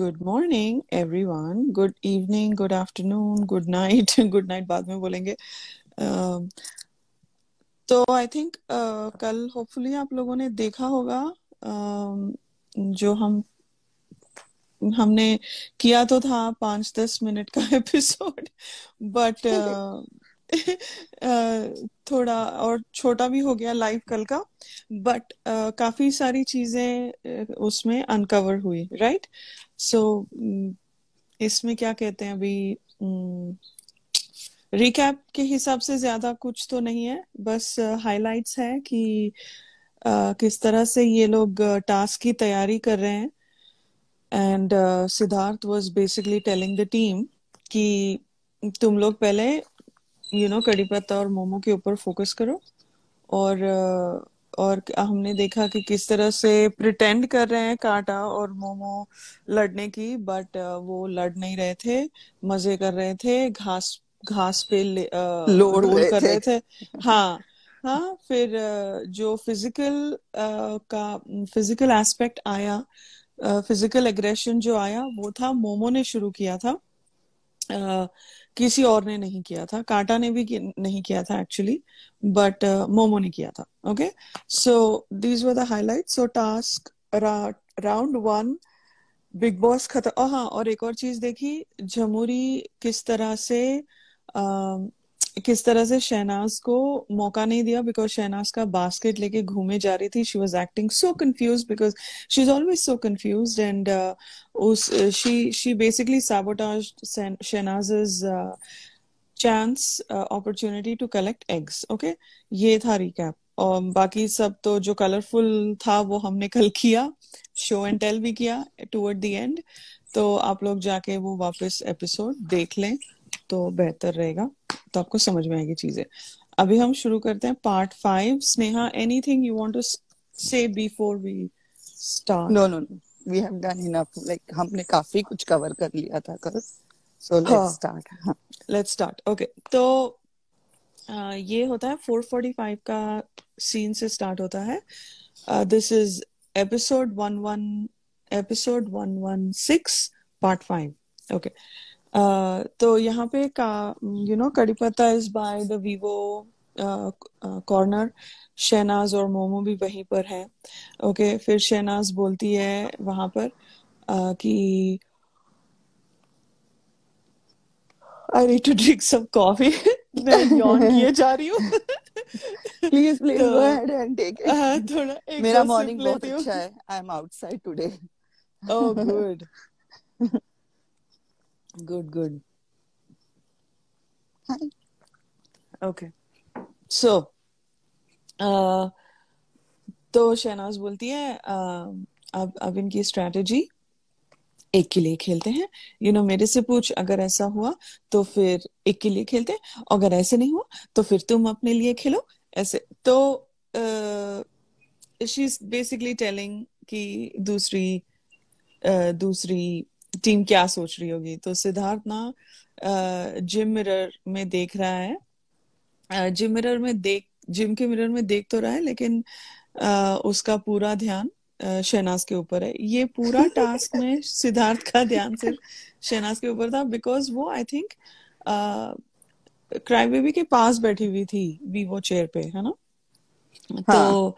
Good morning everyone good evening good afternoon good night good night बाद में बोलेंगे um, तो I think uh, कल hopefully आप लोगों ने देखा होगा um, जो हम हमने किया तो था पांच दस मिनट का एपिसोड बट uh, uh, थोड़ा और छोटा भी हो गया लाइव कल का बट काफी सारी चीजें उसमें अनकवर हुई right right? So so, mm, इसमें क्या कहते हैं अभी रिकैप mm, के हिसाब से ज्यादा कुछ तो नहीं है बस हाइलाइट्स uh, है कि आ, uh, किस तरह से ये लोग टास्क uh, की तैयारी कर रहे हैं and Siddharth was basically telling the team कि तुम लोग पहले यू नो कड़ी पत्ता और मोमो के ऊपर फोकस करो और uh, और हमने देखा कि किस तरह से प्रिटेंड कर रहे हैं काटा और मोमो लड़ने की बट वो लड़ नहीं रहे थे मजे कर रहे थे घास घास पे लोड कर रहे थे हाँ हाँ फिर जो फिजिकल का फिजिकल एस्पेक्ट आया फिजिकल एग्रेशन जो आया वो था मोमो ने शुरू किया था किसी और ने नहीं किया था कांटा ने भी नहीं किया था एक्चुअली बट uh, मोमो ने किया था okay so these were the highlight so task round one Bigg Boss खत्म oh हाँ और एक और चीज देखी झमुरी किस तरह से uh, किस तरह से शहनाज को मौका नहीं दिया बिकॉज शहनाज का बास्केट लेके घूमे जा रही थी she was acting so confuse because she is always so confuse and उस she she basically sabotage Shehnaaz is chance opportunity to collect eggs okay ये था रिकैप और um, बाकी सब तो जो कलरफुल था वो हमने कल किया शो एंड टेल भी किया टूवर्ड द एंड तो आप लोग जाके वो वापस एपिसोड देख लें तो बेहतर रहेगा तो आपको समझ में आएगी चीजें अभी हम शुरू करते हैं part five Sneha anything you want to say before we start no no no we have done enough like हमने काफी कुछ कवर कर लिया था कल so let's start let's start okay तो uh, ये होता है 445 का सीन से स्टार्ट होता है this is episode 11 episode 116 part 5 okay okay. तो यहाँ पे का यू नो कड़ी पत्ता is by the Vivo corner Shehnaaz और मोमो भी वहीं पर है ओके फिर शहनाज बोलती है वहां पर कि I need to drink some coffee मैं यॉन किए जा रही हूँ please please go ahead and take it थोड़ा एक मेरा मॉर्निंग बहुत अच्छा है I am outside today oh good Good, good. Hi. Okay. So, uh, तो शहनाज बोलती है uh, अब अब इनकी स्ट्रैटेजी एक के लिए खेलते हैं यू you नो know, मेरे से पूछ अगर ऐसा हुआ तो फिर एक के लिए खेलते हैं अगर ऐसे नहीं हुआ तो फिर तुम अपने लिए खेलो ऐसे तो शी इज बेसिकली टेलिंग कि दूसरी uh, दूसरी टीम क्या सोच रही होगी तो सिद्धार्थ ना जिम मिरर में देख रहा है जिम मिरर में देख जिम के मिरर में देख तो रहा है लेकिन उसका पूरा ध्यान शहनाज के ऊपर है ये पूरा टास्क में सिद्धार्थ का ध्यान सिर्फ शहनाज के ऊपर था बिकॉज वो आई थिंक क्राइम बेबी के पास बैठी हुई थी वीवो चेयर पे है ना हाँ. तो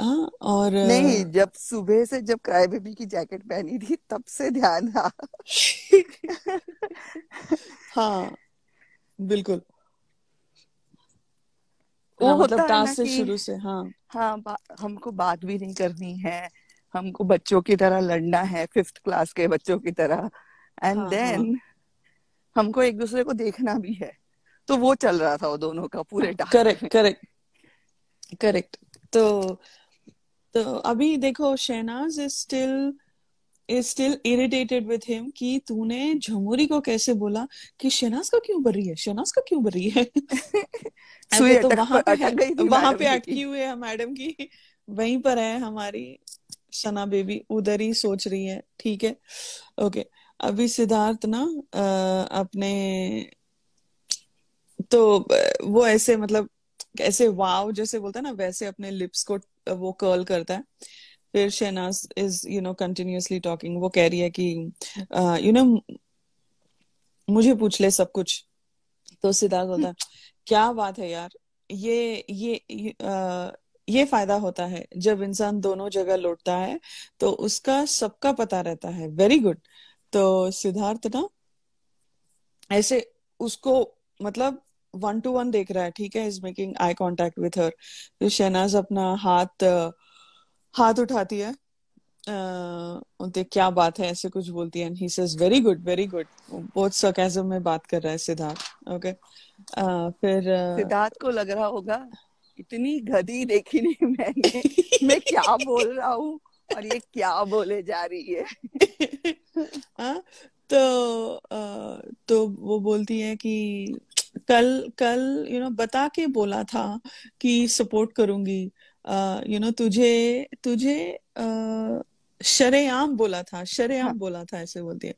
हाँ, और नहीं जब सुबह से जब क्राई बेबी की जैकेट पहनी थी तब से ध्यान था हाँ बिल्कुल हाँ, वो हाँ, मतलब टास्क से शुरू से हाँ हाँ बा, हमको बात भी नहीं करनी है हमको बच्चों की तरह लड़ना है फिफ्थ क्लास के बच्चों की तरह एंड देन हाँ, हाँ. हमको एक दूसरे को देखना भी है तो वो चल रहा था वो दोनों का पूरे करेक्ट करेक्ट करेक्ट तो तो अभी देखो Shehnaaz is still is still irritated with him कि तूने झमुरी को कैसे बोला कि शहनाज का क्यों बरी रही है शहनाज का क्यों बरी है तो वहां पे वहां पे अटकी हुए है मैडम की वहीं पर है हमारी सना बेबी उधर ही सोच रही है ठीक है ओके अभी सिद्धार्थ ना अपने तो वो ऐसे मतलब ऐसे वाव जैसे बोलता है ना वैसे अपने लिप्स को वो कर्ल करता है फिर Shehnaaz is you know continuously talking वो कह रही है कि यू uh, नो मुझे पूछ ले सब कुछ तो सिद्धार्थ होता है क्या बात है यार ये ये uh, ये फायदा होता है जब इंसान दोनों जगह लौटता है तो उसका सबका पता रहता है वेरी गुड तो सिद्धार्थ ना ऐसे उसको मतलब वन टू वन देख रहा है ठीक है is making eye contact with her तो शहनाज अपना हाथ हाथ उठाती है Uh, क्या बात है ऐसे कुछ बोलती है says very good very good बहुत सरकाजम में बात कर रहा है सिद्धार्थ ओके फिर सिद्धार्थ को लग रहा होगा इतनी गधी देखी नहीं मैंने मैं क्या बोल रहा हूँ और ये क्या बोले जा रही है हाँ? तो uh, तो वो बोलती है कि कल कल यू you नो know, बता के बोला था कि सपोर्ट करूंगी you uh, no you know, तुझे तुझे uh, शरेआम बोला था शरेआम हाँ. बोला था ऐसे बोलती है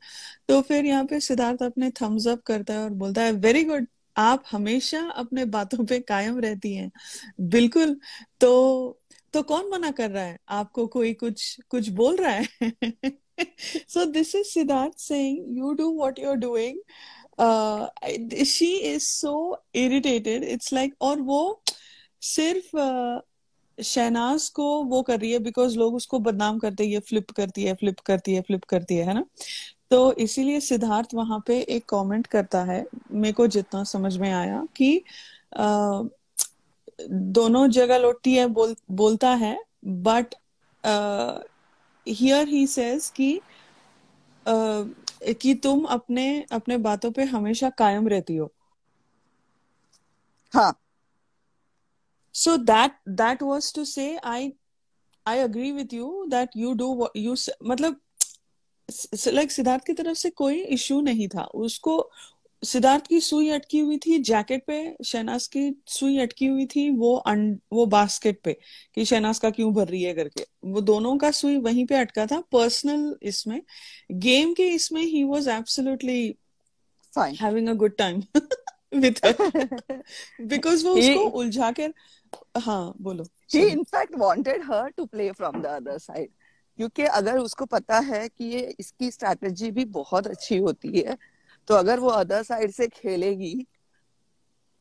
तो फिर यहाँ पे सिद्धार्थ अपने थम्स अप करता है और बोलता है वेरी गुड आप हमेशा अपने बातों पे कायम रहती हैं बिल्कुल तो तो कौन मना कर रहा है आपको कोई कुछ कुछ बोल रहा है so this is Sidharth saying you do what you're doing she is so irritated it's like और वो सिर्फ uh, शहनाज को वो कर रही है बिकॉज लोग उसको बदनाम करते हैं फ्लिप करती है फ्लिप करती है फ्लिप करती है है ना तो इसीलिए सिद्धार्थ वहां पे एक कमेंट करता है मेरे को जितना समझ में आया कि आ, uh, दोनों जगह लौटती है बोल बोलता है बट हियर ही सेज कि uh, कि तुम अपने अपने बातों पे हमेशा कायम रहती हो हाँ so that that was to say I i agree with you that you do what मतलब लाइक सिद्धार्थ की तरफ से कोई इश्यू नहीं था उसको सिद्धार्थ की सुई अटकी हुई थी जैकेट पे शहनाज की सुई अटकी हुई थी वो अं, वो बास्केट पे कि शहनाज का क्यों भर रही है करके वो दोनों का सुई वहीं पे अटका था पर्सनल इसमें गेम के इसमें ही was absolutely having a good time with because वो उसको उलझा कर हाँ बोलो he in fact wanted her to play from the other side क्योंकि अगर उसको पता है कि ये इसकी स्ट्रेटजी भी बहुत अच्छी होती है तो अगर वो अदर साइड से खेलेगी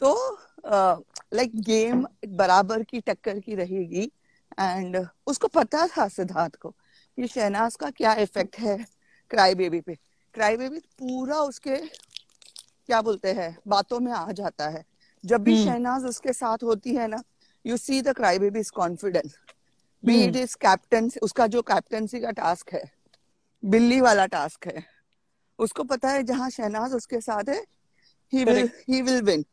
तो लाइक गेम बराबर की टक्कर की रहेगी एंड उसको पता था सिद्धार्थ को कि शहनाज का क्या इफेक्ट है क्राई बेबी पे क्राई बेबी पूरा उसके क्या बोलते हैं बातों में आ जाता है जब भी hmm. शहनाज उसके साथ होती है ना you see the cry baby is confidence be it is captain उसका जो कैप्टनसी का टास्क है बिल्ली वाला टास्क है उसको पता है जहाँ शहनाज उसके साथ है he will he will win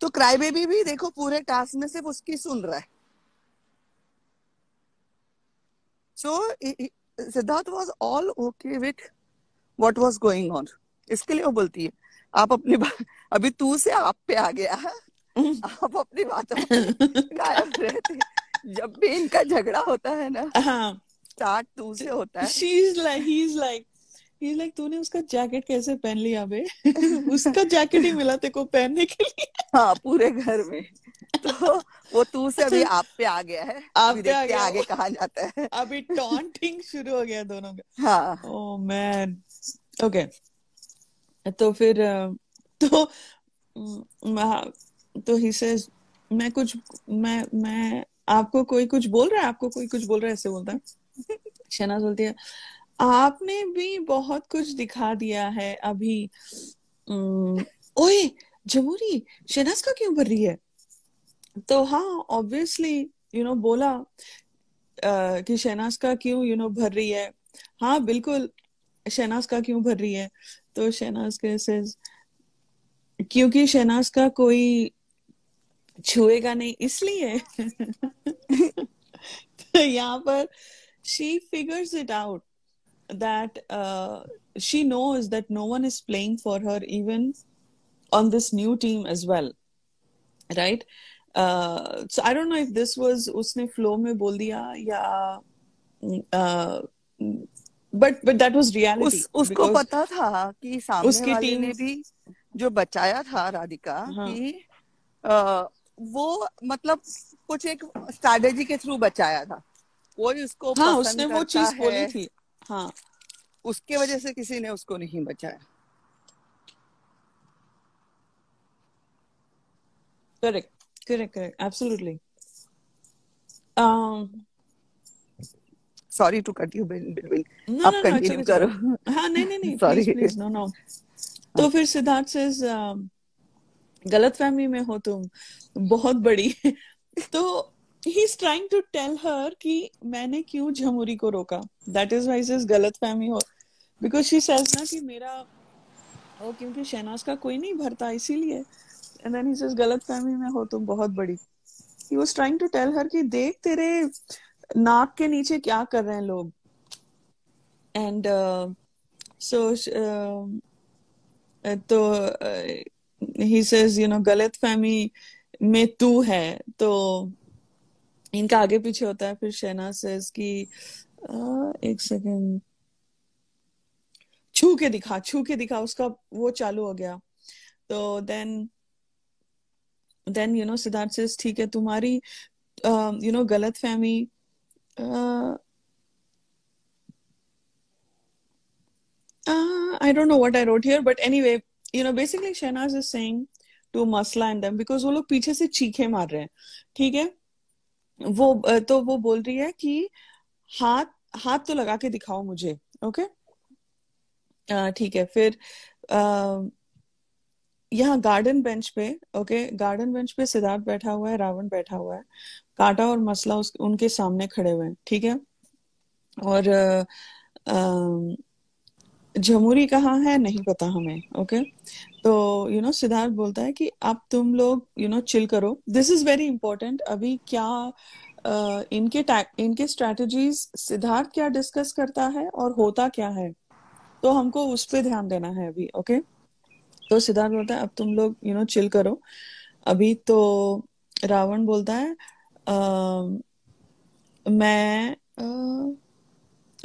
तो क्राई बेबी भी देखो पूरे टास्क में सिर्फ उसकी सुन रहा है so Sidharth was all okay with what was going on इसके लिए वो बोलती है आप अपनी बात अभी तू से आप पे आ गया है आप अपनी बात गायब रहते जब भी इनका झगड़ा होता है ना स्टार्ट हाँ। तू से होता है she is like he is like ये लाइक तूने उसका जैकेट कैसे पहन लिया बे उसका जैकेट ही मिला तेको पहनने के लिए हाँ पूरे घर में तो अच्छा। वो तू से अभी आप पे आ गया है आप पे आ गया आगे कहा जाता है अभी टॉन्टिंग शुरू हो गया दोनों का हाँ ओ मैन ओके तो फिर तो हाँ, तो ही से मैं कुछ मैं मैं आपको कोई कुछ बोल रहा है आपको कोई कुछ बोल रहा है ऐसे बोलता है शहनाज बोलती है आपने भी बहुत कुछ दिखा दिया है अभी ओए जमुरी शहनाज का क्यों भर रही है तो हाँ ऑब्वियसली यू नो बोला Uh, कि शहनाज का क्यों यू नो भर रही है हाँ बिल्कुल शहनाज का क्यों भर रही है तो शहनाज कैसे क्योंकि शहनाज का कोई छुएगा नहीं इसलिए तो यहाँ पर she figures it out that uh, she knows that no one is playing for her even on this new team as well right uh, so i don't know if this was usne flow mein bol diya ya uh, but but that was reality उस, उसको पता था कि सामने wale वाले ne bhi jo bachaya tha radhika uh-huh. ki uh, wo matlab कुछ एक strategy के थ्रू बचाया था कोई उसको हाँ उसने वो चीज बोली थी हाँ उसके वजह से किसी ने उसको नहीं बचाया correct correct correct absolutely sorry to cut you between आप कंटिन्यू करो हां नहीं नहीं नहीं सॉरी प्लीज नो नो तो फिर सिद्धार्थ सेज um, फैमिली में हो तुम बहुत बड़ी तो he is trying to tell her कि मैंने क्यों झमुरी को रोका दैट इज वाइज इज गलत फहमी हो बिकॉज शी सेज ना कि मेरा वो क्योंकि शहनाज का कोई नहीं भरता इसीलिए एंड देन ही सेज गलत फहमी में हो तुम तो बहुत बड़ी he was trying to tell her कि देख तेरे नाक के नीचे क्या कर रहे हैं लोग एंड सो uh, uh, तो ही सेज यू नो गलत फहमी में तू है तो इनका आगे पीछे होता है फिर शहना से इसकी एक सेकेंड छू के दिखा छू के दिखा उसका वो चालू हो गया तो then then you know Sidharth से ठीक है तुम्हारी यू नो गलत फहमी I don't know what I wrote here but anyway you know basically Shehnaaz is saying to मसला एंड देम बिकॉज वो लोग पीछे से चीखे मार रहे हैं ठीक है वो तो वो बोल रही है कि हाथ हाथ तो लगा के दिखाओ मुझे ओके ठीक है फिर यहाँ गार्डन बेंच पे ओके गार्डन बेंच पे सिद्धार्थ बैठा हुआ है रावण बैठा हुआ है कांटा और मसला उस, उनके सामने खड़े हुए हैं ठीक है और झमुरी कहाँ है नहीं पता हमें ओके तो यू नो सिद्धार्थ बोलता है कि अब तुम लोग यू नो चिल करो दिस इज वेरी इंपॉर्टेंट अभी क्या uh, इनके इनके स्ट्रेटजीज सिद्धार्थ क्या डिस्कस करता है और होता क्या है तो हमको उस पर ध्यान देना है अभी ओके okay? तो सिद्धार्थ बोलता है अब तुम लोग यू नो चिल करो अभी तो रावण बोलता है uh, मैं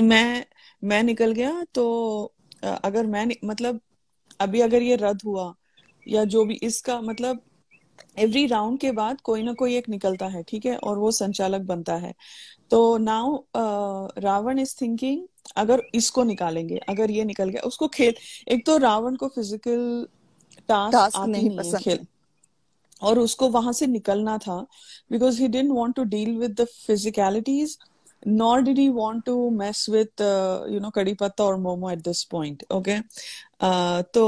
मैं मैं निकल गया तो अगर मैं मतलब अभी अगर ये रद्द हुआ या जो भी इसका मतलब एवरी राउंड के बाद कोई ना कोई एक निकलता है ठीक है और वो संचालक बनता है तो नाउ रावण इज थिंकिंग अगर इसको निकालेंगे अगर ये निकल गया उसको खेल एक तो रावण को फिजिकल टास्क, टास्क नहीं, नहीं है खेल और उसको वहां से निकलना था because he did want to deal with the physicalities nor did he want to mess with uh, you know kadi patta or momo at this point okay तो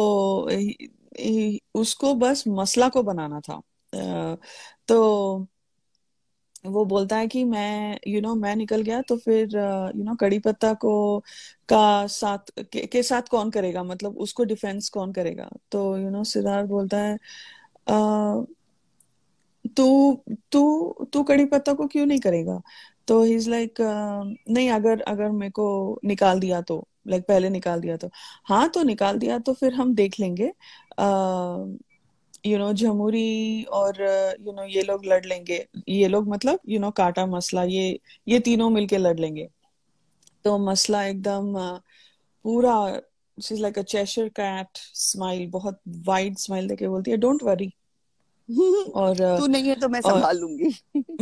उसको बस मसला को बनाना था तो वो बोलता है कि मैं यू you नो know, मैं निकल गया तो फिर यू नो कड़ी पत्ता को का साथ के, के साथ कौन करेगा मतलब उसको डिफेंस कौन करेगा तो यू नो सिद्धार्थ बोलता है तू तू तू कड़ी पत्ता को क्यों नहीं करेगा तो ही इज लाइक नहीं अगर अगर मेरे को निकाल दिया तो लाइक पहले निकाल दिया तो हाँ तो निकाल दिया तो फिर हम देख लेंगे यू नो झमुरी और यू नो ये लोग लड़ लेंगे ये लोग मतलब यू नो काटा मसला ये ये तीनों मिलके लड़ लेंगे तो मसला एकदम पूरा she like a Cheshire cat smile बहुत वाइड स्माइल देके बोलती है डोंट वरी और तू नहीं है तो मैं संभाल लूंगी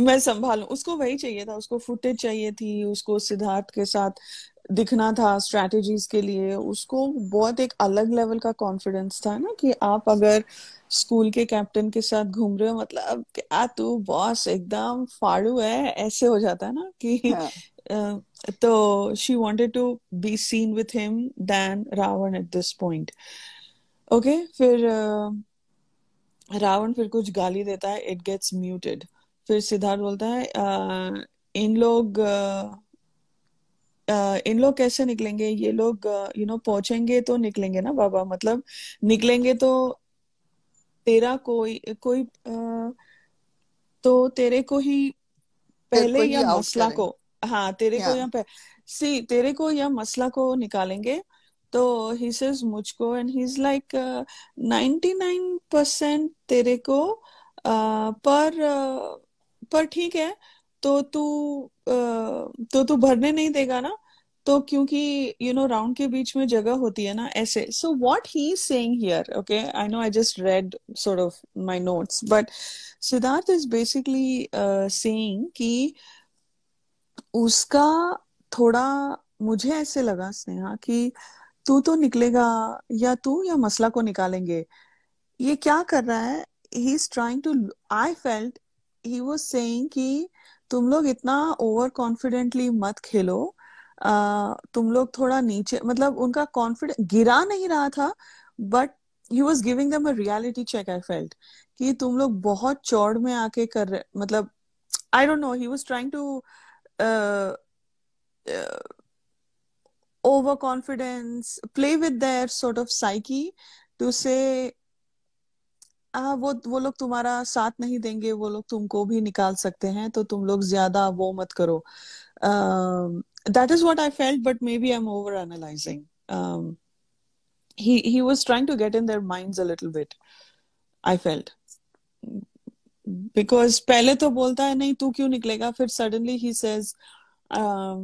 मैं संभालू उसको वही चाहिए था उसको फुटेज चाहिए थी उसको सिद्धार्थ के साथ दिखना था स्ट्रैटेजीज के लिए उसको बहुत एक अलग लेवल का कॉन्फिडेंस था ना कि आप अगर स्कूल के कैप्टन के साथ घूम रहे हो मतलब क्या तू बॉस एकदम फाड़ू है ऐसे हो जाता है ना कि हाँ। तो she wanted to be seen with him then Ravan at this point okay फिर रावण फिर कुछ गाली देता है इट गेट्स म्यूटेड फिर सिद्धार्थ बोलता है इन लोग इन लोग कैसे निकलेंगे ये लोग यू नो पहुंचेंगे तो निकलेंगे ना बाबा मतलब निकलेंगे तो तेरा कोई कोई आ, तो तेरे को ही पहले या मसला को हाँ तेरे को या सी तेरे को या मसला को निकालेंगे तो ही सेज मुझको and he is like ninety nine percent तेरे को पर पर ठीक है तो तू तो तू भरने नहीं देगा ना तो क्योंकि यू नो राउंड के बीच में जगह होती है ना ऐसे so what he saying here okay I know I just read sort of my notes but Sidharth is basically saying कि उसका थोड़ा मुझे ऐसे लगा स्नेहा कि तू तो निकलेगा या तू या मसला को निकालेंगे ये क्या कर रहा है he is trying to I felt he was saying तुम लोग इतना ओवर कॉन्फिडेंटली मत खेलो आ, तुम लोग थोड़ा नीचे मतलब उनका कॉन्फिडेंस गिरा नहीं रहा था but he was giving them a reality check I felt कि तुम लोग बहुत चौड़ में आके कर रहे मतलब I don't know he was trying to over confidence play with their sort of psyche to say ah, वो वो लोग तुम्हारा साथ नहीं देंगे वो लोग तुमको भी निकाल सकते हैं तो तुम लोग ज्यादा वो मत करो that is what I felt but may be I am over analysing he he was trying to get in their minds a little bit i felt because पहले तो बोलता है नहीं तू क्यों निकलेगा फिर suddenly he says um,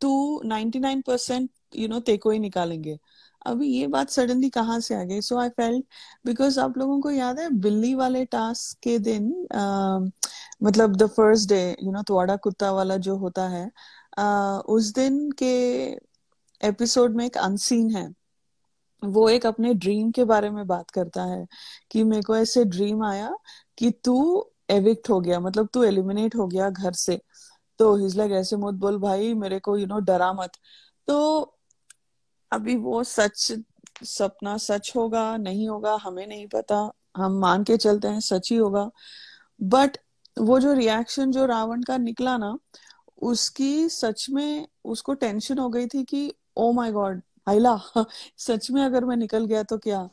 तू 99% you know तेको ही निकालेंगे अभी ये बात सडनली कहाँ से आ गई सो आई फेल्ट बिकॉज आप लोगों को याद है बिल्ली वाले टास्क के दिन uh, मतलब the first day you know तोड़ा कुत्ता वाला जो होता है uh, उस दिन के एपिसोड में एक अनसीन है वो एक अपने ड्रीम के बारे में बात करता है कि मेरे को ऐसे ड्रीम आया कि तू एविक्ट हो गया मतलब तू एलिमिनेट हो गया घर से तो हिज लाइक ऐसे मत बोल भाई मेरे को यू नो डरा मत तो अभी वो सच सपना सच होगा नहीं होगा हमें नहीं पता हम मान के चलते हैं सच ही होगा बट वो जो रिएक्शन जो रावण का निकला ना उसकी सच में उसको टेंशन हो गई थी कि ओ माय गॉड आइला सच में अगर मैं निकल गया तो क्या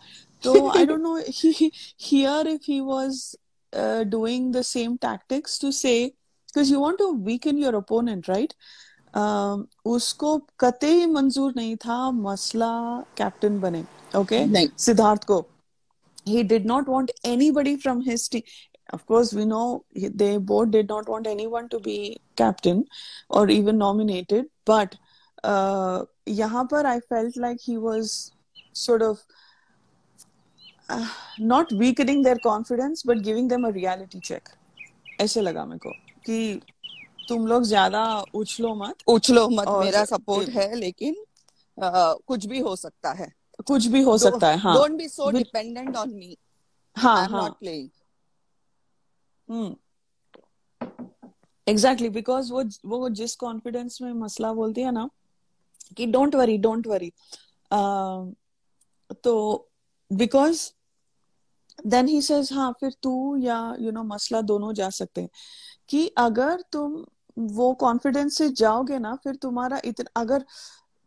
तो I don't know here if he was doing the same tactics to say because you want to weaken your opponent right उसको कतई मंजूर नहीं था मसला कैप्टन बने ओके सिद्धार्थ को he did not want anybody from his team of course we know the board did not want any to be captain और even nominated but यहाँ पर I felt like he was sort of not weakening their confidence but giving them a reality check ऐसे लगा मेरे को कि तुम लोग ज्यादा उछलो मत उछलो मत मेरा सपोर्ट है लेकिन आ, कुछ भी हो सकता है कुछ भी हो सकता है हाँ don't be so dependent on me हाँ हाँ प्लेइंग हम्म एग्जैक्टली बिकॉज वो वो जिस कॉन्फिडेंस में मसला बोलती है ना कि डोंट वरी डोंट वरी तो बिकॉज देन ही सेज हाँ फिर तू या यू you नो know, मसला दोनों जा सकते हैं कि अगर तुम वो कॉन्फिडेंस से जाओगे ना फिर तुम्हारा इतना अगर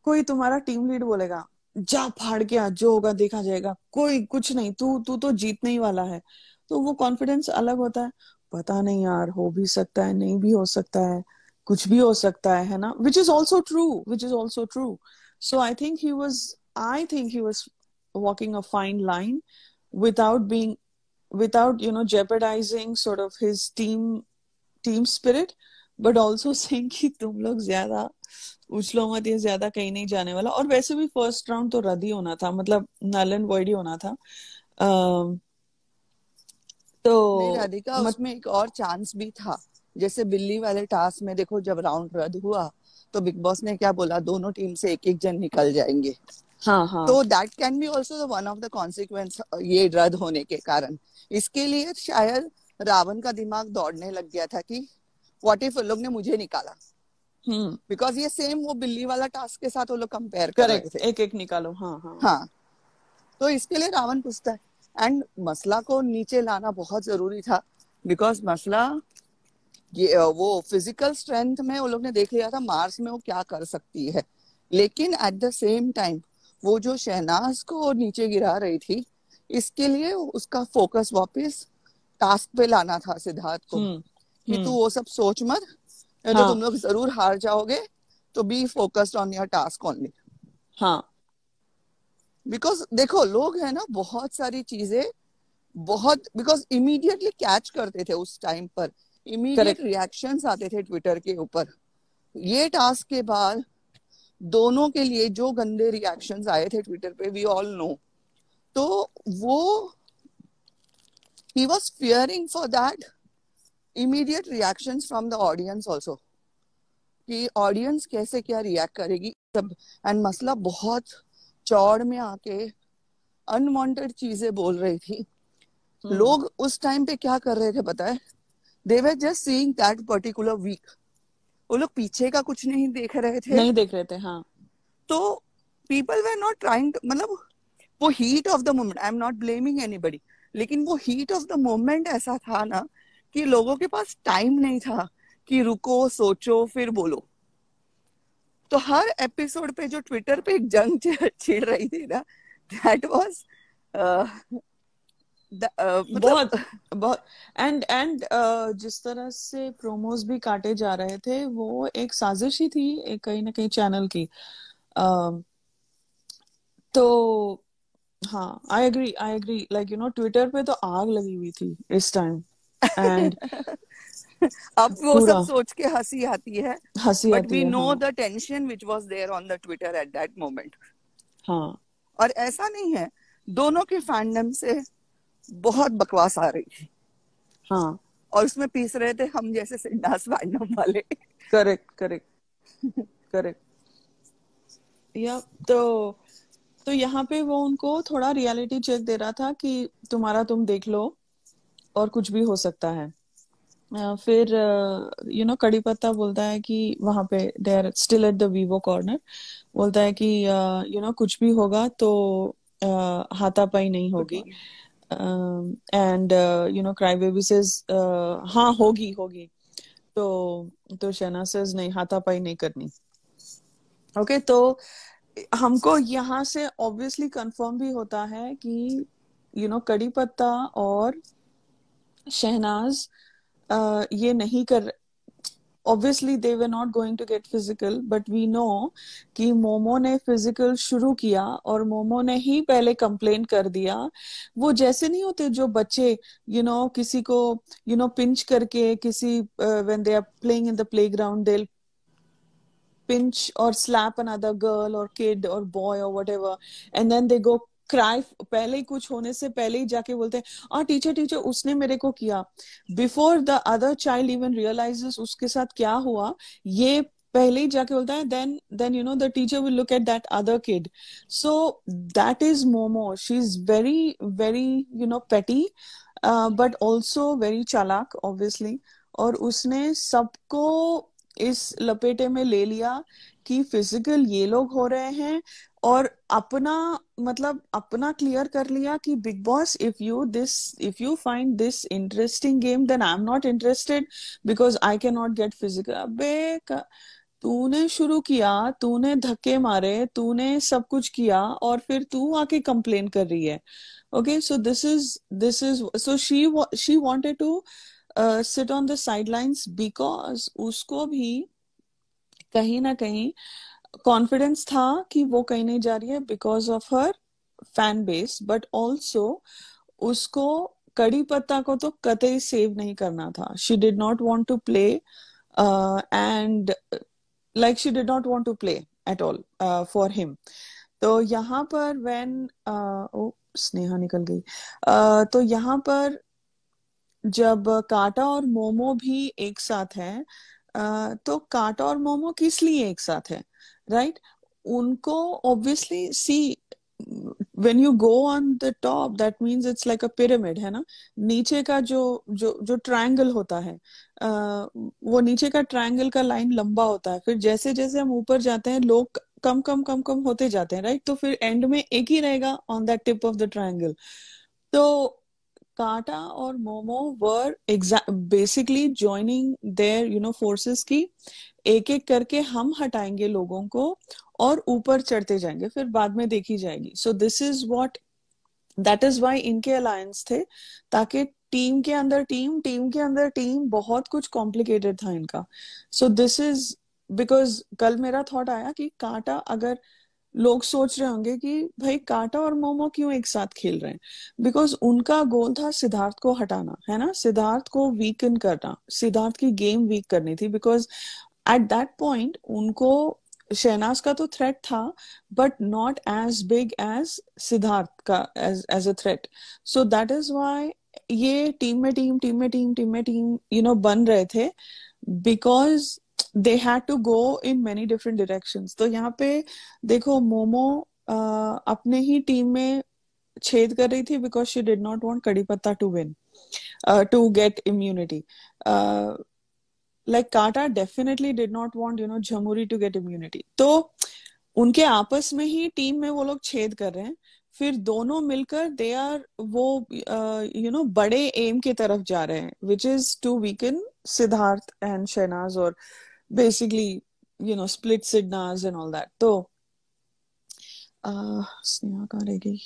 कोई तुम्हारा टीम लीड बोलेगा जा फाड़ के आ जो होगा देखा जाएगा कोई कुछ नहीं तू तू तो जीतने ही वाला है तो वो कॉन्फिडेंस अलग होता है पता नहीं यार हो भी सकता है नहीं भी हो सकता है कुछ भी हो सकता है है ना which is also true which is also true so I think he was I think he was walking a fine line without being without you know jeopardizing sort of his team team spirit but also सिंह की तुम लोग ज्यादा उछलो मत ये ज्यादा कहीं नहीं जाने वाला और वैसे भी फर्स्ट राउंड तो रद्द मतलब ही होना था मतलब नल एंड वॉइड ही होना था तो राधिका मत... उसमें एक और चांस भी था जैसे बिल्ली वाले टास्क में देखो जब राउंड रद्द हुआ तो बिग बॉस ने क्या बोला दोनों टीम से एक एक जन निकल जाएंगे हाँ हाँ तो that can be also one of the consequence ये रद्द होने के कारण इसके लिए शायद रावण का दिमाग दौड़ने लग गया था कि व्हाट इफ लोग ने मुझे निकाला बिकॉज हम्म। hmm. ये सेम वो बिल्ली वाला टास्क के साथ वो लोग कंपेयर कर रहे थे एक एक निकालो हाँ, हाँ हाँ हाँ तो इसके लिए रावण पूछता है एंड मसला को नीचे लाना बहुत जरूरी था बिकॉज मसला ये वो फिजिकल स्ट्रेंथ में वो लोग ने देख लिया था मार्स में वो क्या कर सकती है लेकिन एट द सेम टाइम वो जो शहनाज को नीचे गिरा रही थी इसके लिए उसका फोकस वापस टास्क पे लाना था सिद्धार्थ को hmm. कि तू हम्म। वो सब सोच मत तो हाँ. तुम लोग जरूर हार जाओगे तो be focused on your task only हाँ बिकॉज देखो लोग है ना बहुत सारी चीजें बहुत बिकॉज इमीडिएटली कैच करते थे उस टाइम पर इमीडिएट रिएक्शन आते थे ट्विटर के ऊपर ये टास्क के बाद दोनों के लिए जो गंदे रिएक्शन आए थे ट्विटर पे वी ऑल नो तो वो he was fearing for that immediate reaction from the audience also कि ऑडियंस कैसे क्या रिएक्ट करेगी सब एंड मसला बहुत चौड़ में आके अनवांटेड चीजें बोल रही थी hmm. लोग उस टाइम पे क्या कर रहे थे पता है they were just seeing that particular week वो लोग पीछे का कुछ नहीं देख रहे थे नहीं देख रहे थे हाँ तो पीपल वे नॉट ट्राइंग मतलब वो heat of the moment I am not blaming anybody लेकिन वो हीट ऑफ द मोमेंट ऐसा था ना कि लोगों के पास टाइम नहीं था कि रुको सोचो फिर बोलो तो हर एपिसोड पे जो ट्विटर पे एक जंग छेड़ रही थी ना दैट वाज uh, uh, बहुत बहुत एंड एंड uh, जिस तरह से प्रोमोज भी काटे जा रहे थे वो एक साजिश ही थी एक कहीं ना कहीं चैनल की um, तो हाँ I agree I agree like you know Twitter पे तो आग लगी हुई थी इस टाइम एंड अब वो सब सोच के हंसी आती है हंसी but we know the tension which was there on the Twitter at that moment हाँ और ऐसा नहीं है दोनों के फैंडम से बहुत बकवास आ रही थी हाँ और उसमें पीस रहे थे हम जैसे सिंडास फैंडम वाले करेक्ट करेक्ट करेक्ट या तो तो यहाँ पे वो उनको थोड़ा रियलिटी चेक दे रहा था कि तुम्हारा तुम देख लो और कुछ भी हो सकता है फिर यू नो कड़ी पत्ता बोलता है कि वहां पे they are still at the Vivo corner बोलता है कि यू नो कुछ भी होगा तो हाथापाई नहीं होगी and you know cry baby says हाँ होगी होगी तो तो शना सेज नहीं हाथापाई नहीं करनी ओके तो हमको यहाँ से ऑब्वियसली कंफर्म भी होता है कि यू नो कड़ी पत्ता और शहनाज uh, ये नहीं कर obviously they were not going to get physical but we know कि मोमो ने फिजिकल शुरू किया और मोमो ने ही पहले कंप्लेन कर दिया वो जैसे नहीं होते जो बच्चे यू you नो know, किसी को you you know know, pinch करके किसी when they are playing in the playground they pinch or slap another girl or kid or boy or whatever and then they go cry पहले ही कुछ होने से पहले ही जाके बोलते हैं और टीचर टीचर उसने मेरे को किया before the other child even realise उसके साथ क्या हुआ ये पहले ही जाके बोलता है then then you know the teacher will look at that other kid so that is Momo she is very very you know petty but also very चालाक ऑब्वियसली और उसने सबको इस लपेटे में ले लिया कि फिजिकल ये लोग हो रहे हैं और अपना मतलब अपना क्लियर कर लिया कि Bigg Boss if you this if you find this interesting game then I am not interested because I can not get physical अबे तूने शुरू किया तूने धक्के मारे तूने सब कुछ किया और फिर तू आके कंप्लेन कर रही है okay so this is this is so she she wanted to sit on the sidelines because उसको भी कहीं ना कहीं uh, कॉन्फिडेंस था कि वो कहीं नहीं जा रही है because of her fan base but also उसको कड़ी पत्ता को तो कतई सेव नहीं करना था she did not want to play and like she did not want to play at all for him तो यहाँ पर वेन स्नेहा निकल गई तो यहाँ पर जब काटा और मोमो भी एक साथ है uh, तो काटा और मोमो किस लिए एक साथ है राइट उनको obviously see when you go on the top that means it's like a pyramid है ना नीचे का जो जो जो ट्राइंगल होता है आ, वो नीचे का ट्राइंगल का लाइन लंबा होता है फिर जैसे जैसे हम ऊपर जाते हैं लोग कम कम कम कम होते जाते हैं राइट तो फिर एंड में एक ही रहेगा on that tip of the triangle तो काटा और Momo were exact basically joining there you know forces की एक एक करके हम हटाएंगे लोगों को और ऊपर चढ़ते जाएंगे फिर बाद में देखी जाएगी so this is what that is why इनके अलायंस थे ताकि टीम के अंदर टीम टीम के अंदर टीम बहुत कुछ कॉम्प्लिकेटेड था इनका सो दिस इज बिकॉज कल मेरा थॉट आया कि कांटा अगर लोग सोच रहे होंगे कि भाई कांटा और मोमो क्यों एक साथ खेल रहे हैं बिकॉज उनका गोल था सिद्धार्थ को हटाना है ना सिद्धार्थ को वीकन करना सिद्धार्थ की गेम वीक करनी थी बिकॉज एट दैट पॉइंट उनको शहनाज का तो थ्रेट था but not as big as Sidharth का as as a threat so that is why ये टीम में टीम टीम में टीम टीम में टीम यू नो बन रहे थे because they had to go in many different directions तो यहाँ पे देखो मोमो uh, अपने ही टीम में छेद कर रही थी because she did not want कड़ी पत्ता to win to get immunity like काटा definitely did not want you know Jamuri to get immunity तो उनके आपस में ही टीम में वो लोग छेद कर रहे हैं फिर दोनों मिलकर दे आर वो यू नो बड़े एम की तरफ जा रहे हैं which is to weaken Sidharth and Shehnaz और basically you know split Sidnaaz and all that तो स्नेहा कहाँ रह गई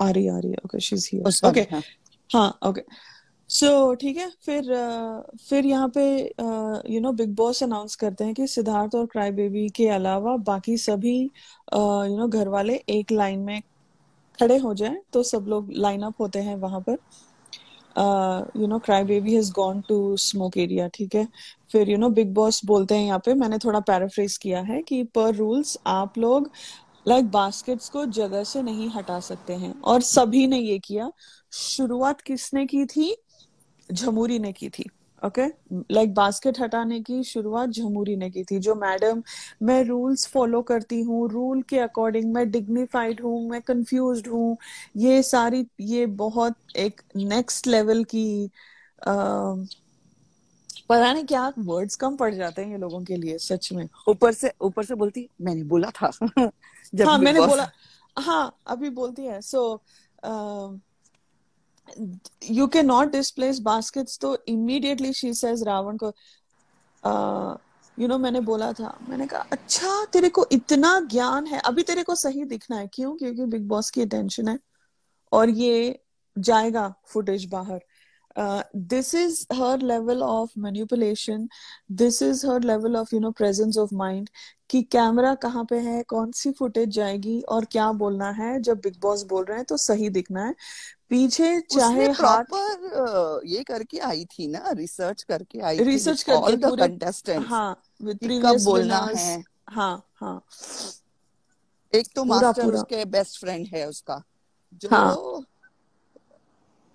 आ रही आ रही okay she is here okay हाँ ओके हाँ, सो so, ठीक है फिर फिर यहाँ पे you know Bigg Boss announce करते हैं कि सिद्धार्थ और क्राई बेबी के अलावा बाकी सभी यू नो घर वाले एक लाइन में खड़े हो जाएं तो सब लोग लाइन अप होते हैं वहां पर you know cry baby has gone to smoke area ठीक है फिर यू नो बिग बॉस बोलते हैं यहाँ पे मैंने थोड़ा पैराफ्रेज किया है कि पर रूल्स आप लोग लाइक like, बास्केट्स को जगह से नहीं हटा सकते हैं और सभी ने ये किया शुरुआत किसने की थी झमूरी ने की थी ओके लाइक बास्केट हटाने की शुरुआत झमूरी ने की थी जो मैडम मैं रूल्स फॉलो करती हूँ रूल के अकॉर्डिंग मैं डिग्निफाइड हूँ मैं कंफ्यूज हूँ ये सारी ये बहुत एक नेक्स्ट लेवल की आ, पता नहीं क्या वर्ड्स कम पड़ जाते हैं ये लोगों के लिए सच में ऊपर से ऊपर से बोलती मैंने बोला था जब हाँ मैंने बोला हाँ अभी बोलती है so so, uh, can not displace basket तो इमीडिएटली शी says रावण को यू नो मैंने बोला था मैंने कहा अच्छा तेरे को इतना ज्ञान है अभी तेरे को सही दिखना है क्यों क्योंकि बिग बॉस की अटेंशन है और ये जाएगा फुटेज बाहर this is her level of manipulation this is her level of you know presence of mind कि कैमरा कहाँ पे है कौन सी फुटेज जाएगी और क्या बोलना है जब बिग बॉस बोल रहे हैं तो सही दिखना है पीछे चाहे प्रॉपर ये करके आई थी ना रिसर्च करके आई रिसर्च करके ऑल हाँ कब बोलना है हाँ हाँ एक तो पूरा, मास्टर पूरा. उसके बेस्ट फ्रेंड है उसका जो हाँ.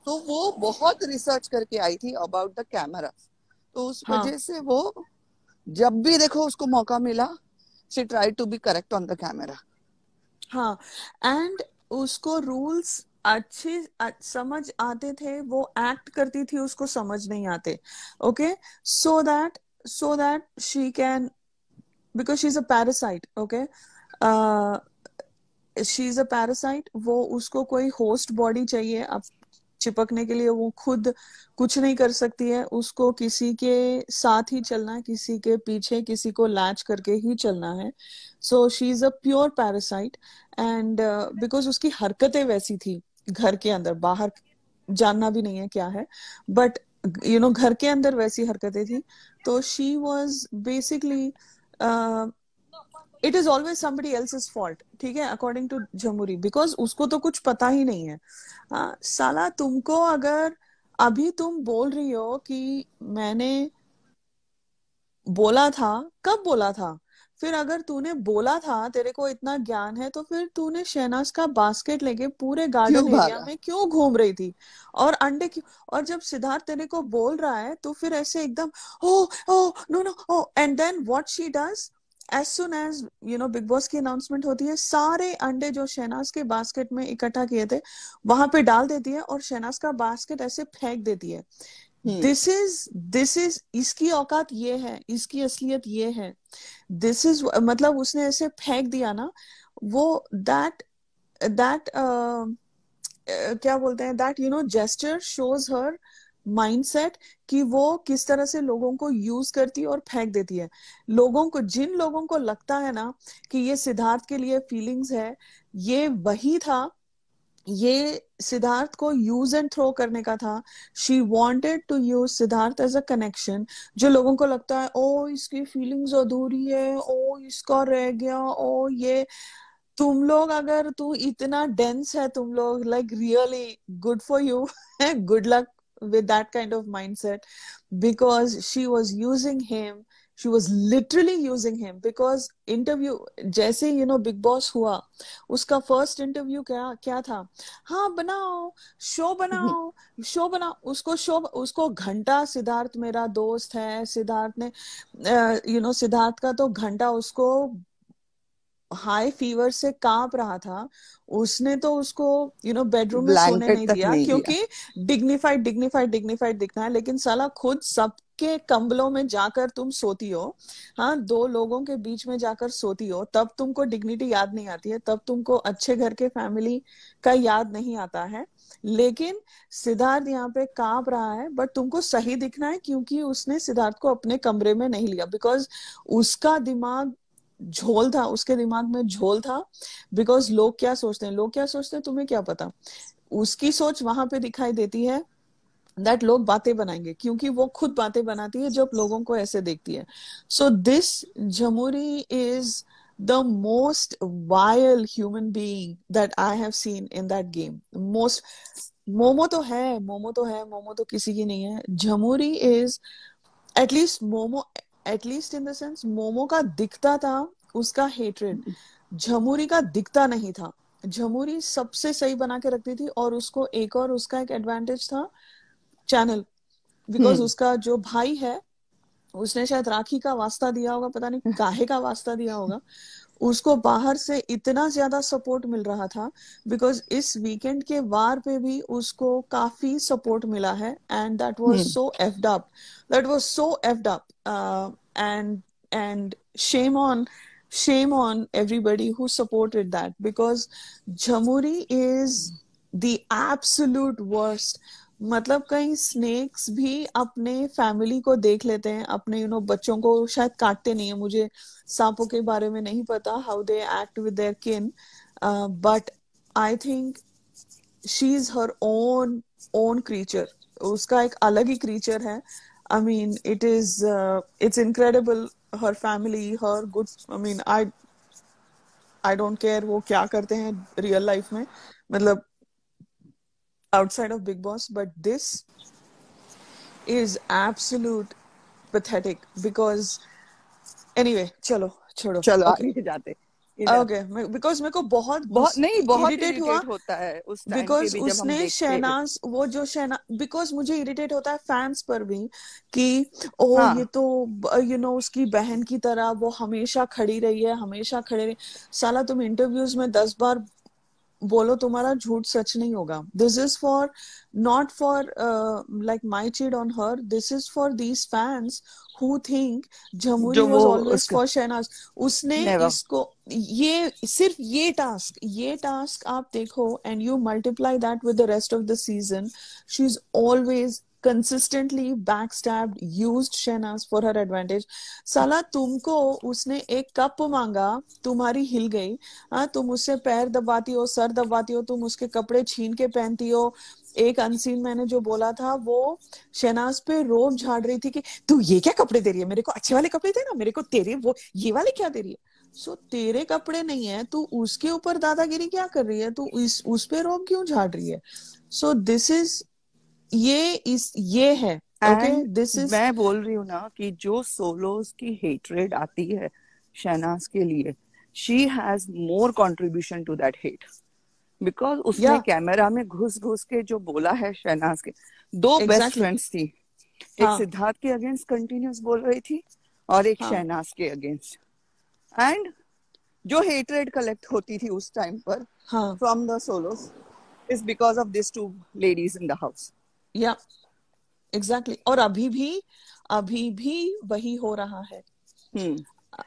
तो वो बहुत रिसर्च करके आई थी अबाउट द कैमरा तो उस हाँ. वजह से वो जब भी देखो उसको मौका मिला she try to be correct on the camera हाँ एंड उसको रूल्स अच्छे समझ आते थे वो एक्ट करती थी उसको समझ नहीं आते okay so that so that she can because she is a parasite okay she is a parasite वो उसको कोई होस्ट बॉडी चाहिए अब चिपकने के लिए वो खुद कुछ नहीं कर सकती है उसको किसी के साथ ही चलना है किसी के पीछे किसी को लैच करके ही चलना है so she is a pure parasite and because उसकी हरकतें वैसी थी घर के अंदर बाहर जानना भी नहीं है क्या है बट यू नो घर के अंदर वैसी हरकतें थी तो she was basically it is always somebody else fault ठीक है अकॉर्डिंग टू जमुरी बिकॉज उसको तो कुछ पता ही नहीं है uh, साला तुमको अगर अभी तुम बोल रही हो कि मैंने बोला था कब बोला था फिर अगर तूने बोला था तेरे को इतना ज्ञान है तो फिर तूने शहनाज का बास्केट लेके पूरे गार्डन एरिया में क्यों घूम रही थी और अंडे क्यों और जब सिद्धार्थ तेरे को बोल रहा है तो फिर ऐसे एकदम oh oh no no oh and then what she does as soon as you know Bigg Boss की अनाउंसमेंट होती है सारे अंडे जो शहनाज के बास्केट में इकट्ठा किए थे वहां पे डाल देती है और शहनाज का बास्केट ऐसे फेंक देती है दिस इज दिस इज इसकी औकात ये है इसकी असलियत ये है दिस इज मतलब उसने ऐसे फेंक दिया ना वो दैट दैट uh, uh, क्या बोलते हैं that you know gesture shows her mindset कि वो किस तरह से लोगों को यूज करती है और फेंक देती है लोगों को जिन लोगों को लगता है ना कि ये सिद्धार्थ के लिए फीलिंग्स है ये वही था ये सिद्धार्थ को यूज एंड थ्रो करने का था she wanted to use Sidharth as a connection जो लोगों को लगता है ओ इसकी फीलिंग्स अधूरी है ओ इसका रह गया ओ ये तुम लोग अगर तू इतना डेंस है तुम लोग like really good for you good luck with kind of mind set because she was using him was literally using him because interview interview you know big boss hua uska उसका first interview क्या क्या था हाँ बनाओ show बनाओ show usko उसको usko ghanta घंटा सिद्धार्थ मेरा दोस्त है सिद्धार्थ ने यू नो सिद्धार्थ का तो घंटा उसको हाई फीवर से कांप रहा था उसने तो उसको यू नो बेडरूम में सोने नहीं दिया नहीं क्योंकि डिग्निफाइड डिग्निफाइड डिग्निफाइड दिखना है लेकिन साला खुद सब के कंबलों में जाकर तुम सोती हो हाँ दो लोगों के बीच में जाकर सोती हो तब तुमको डिग्निटी याद नहीं आती है तब तुमको अच्छे घर के फैमिली का याद नहीं आता है लेकिन सिद्धार्थ यहाँ पे कांप रहा है बट तुमको सही दिखना है क्योंकि उसने सिद्धार्थ को अपने कमरे में नहीं लिया बिकॉज उसका दिमाग झोल था उसके दिमाग में झोल था बिकॉज लोग क्या सोचते हैं लोग क्या सोचते हैं तुम्हें क्या पता उसकी सोच वहां पे दिखाई देती है दैट लोग बातें बनाएंगे क्योंकि वो खुद बातें बनाती है जब लोगों को ऐसे देखती है so this Jamuri is the most vile human being that I have seen in that game most Momo तो है मोमो तो है मोमो तो किसी की नहीं है Jamuri is at least Momo at least in the sense Momo का दिखता था उसका हेट्रेड झमूरी का दिखता नहीं था झमूरी सबसे सही बना के रखती थी और उसको एक और उसका एक एडवांटेज था चैनल बिकॉज hmm. उसका जो भाई है उसने शायद राखी का वास्ता दिया होगा पता नहीं काहे का वास्ता दिया होगा उसको बाहर से इतना ज्यादा सपोर्ट मिल रहा था बिकॉज इस वीकेंड के वार पे भी उसको काफी सपोर्ट मिला है and that was so effed up that was so effed up and and shame on shame on everybody who supported that because Jamuri is the absolute worst मतलब कहीं स्नेक्स भी अपने फैमिली को देख लेते हैं अपने यू you नो know, बच्चों को शायद काटते नहीं है मुझे सांपों के बारे में नहीं पता how they act with their kin but I think she is her own own creature उसका एक अलग ही क्रीचर है I mean it is it's incredible her family her good I mean I I don't care वो क्या करते हैं real life में मतलब outside of Big Boss, but this is absolute pathetic because anyway, चलो छोड़ो चलो okay. आगे ओके बिकॉज मेरे को बहुत बहुत नहीं बहुत इरिटेट हुआ होता है उस बिकॉज उसने शहनाज वो जो शहनाज बिकॉज मुझे इरिटेट होता है फैंस पर भी कि ओ हाँ. ये तो यू you नो know, उसकी बहन की तरह वो हमेशा खड़ी रही है हमेशा खड़े रही साला तुम इंटरव्यूज में दस बार बोलो तुम्हारा झूठ सच नहीं होगा this is for not for like my cheat on her this is for these fans who think Jamuri always for Shehnaz उसने इसको ये सिर्फ ये टास्क ये टास्क आप देखो and you multiply that with the rest of the season she is always consistently backstabbed used shenas for her advantage sala तुमको उसने एक कप मांगा तुम्हारी हिल गई ha हाँ, तुम उससे पैर दबाती हो सर dabati हो तुम उसके कपड़े छीन के पहनती हो एक अनसीन मैंने जो बोला था वो शहनाज पे रोब झाड़ रही थी कि तू ये क्या कपड़े दे रही है मेरे को अच्छे वाले कपड़े दे ना मेरे को तेरे वो ये वाले क्या दे रही है सो so, तेरे कपड़े नहीं है तू उसके ऊपर दादागिरी क्या कर रही है तू इस उस पे रोब क्यों झाड़ रही है सो दिस इज ये इस ये है दिस मैं बोल रही हूँ ना कि जो सोलोस की हेटरेड आती है शहनाज के लिए she has more contribution to that hate because उसने yeah. कैमरा में घुस घुस के जो बोला है शहनाज के दो बेस्ट फ्रेंड्स थी एक हाँ। सिद्धार्थ के अगेंस्ट कंटिन्यूस बोल रही थी और एक हाँ. शहनाज के अगेंस्ट एंड जो हेटरेड कलेक्ट होती थी उस टाइम पर from the solos is because of this two ladies in the house या एग्जैक्टली और अभी भी अभी भी वही हो रहा है हम्म।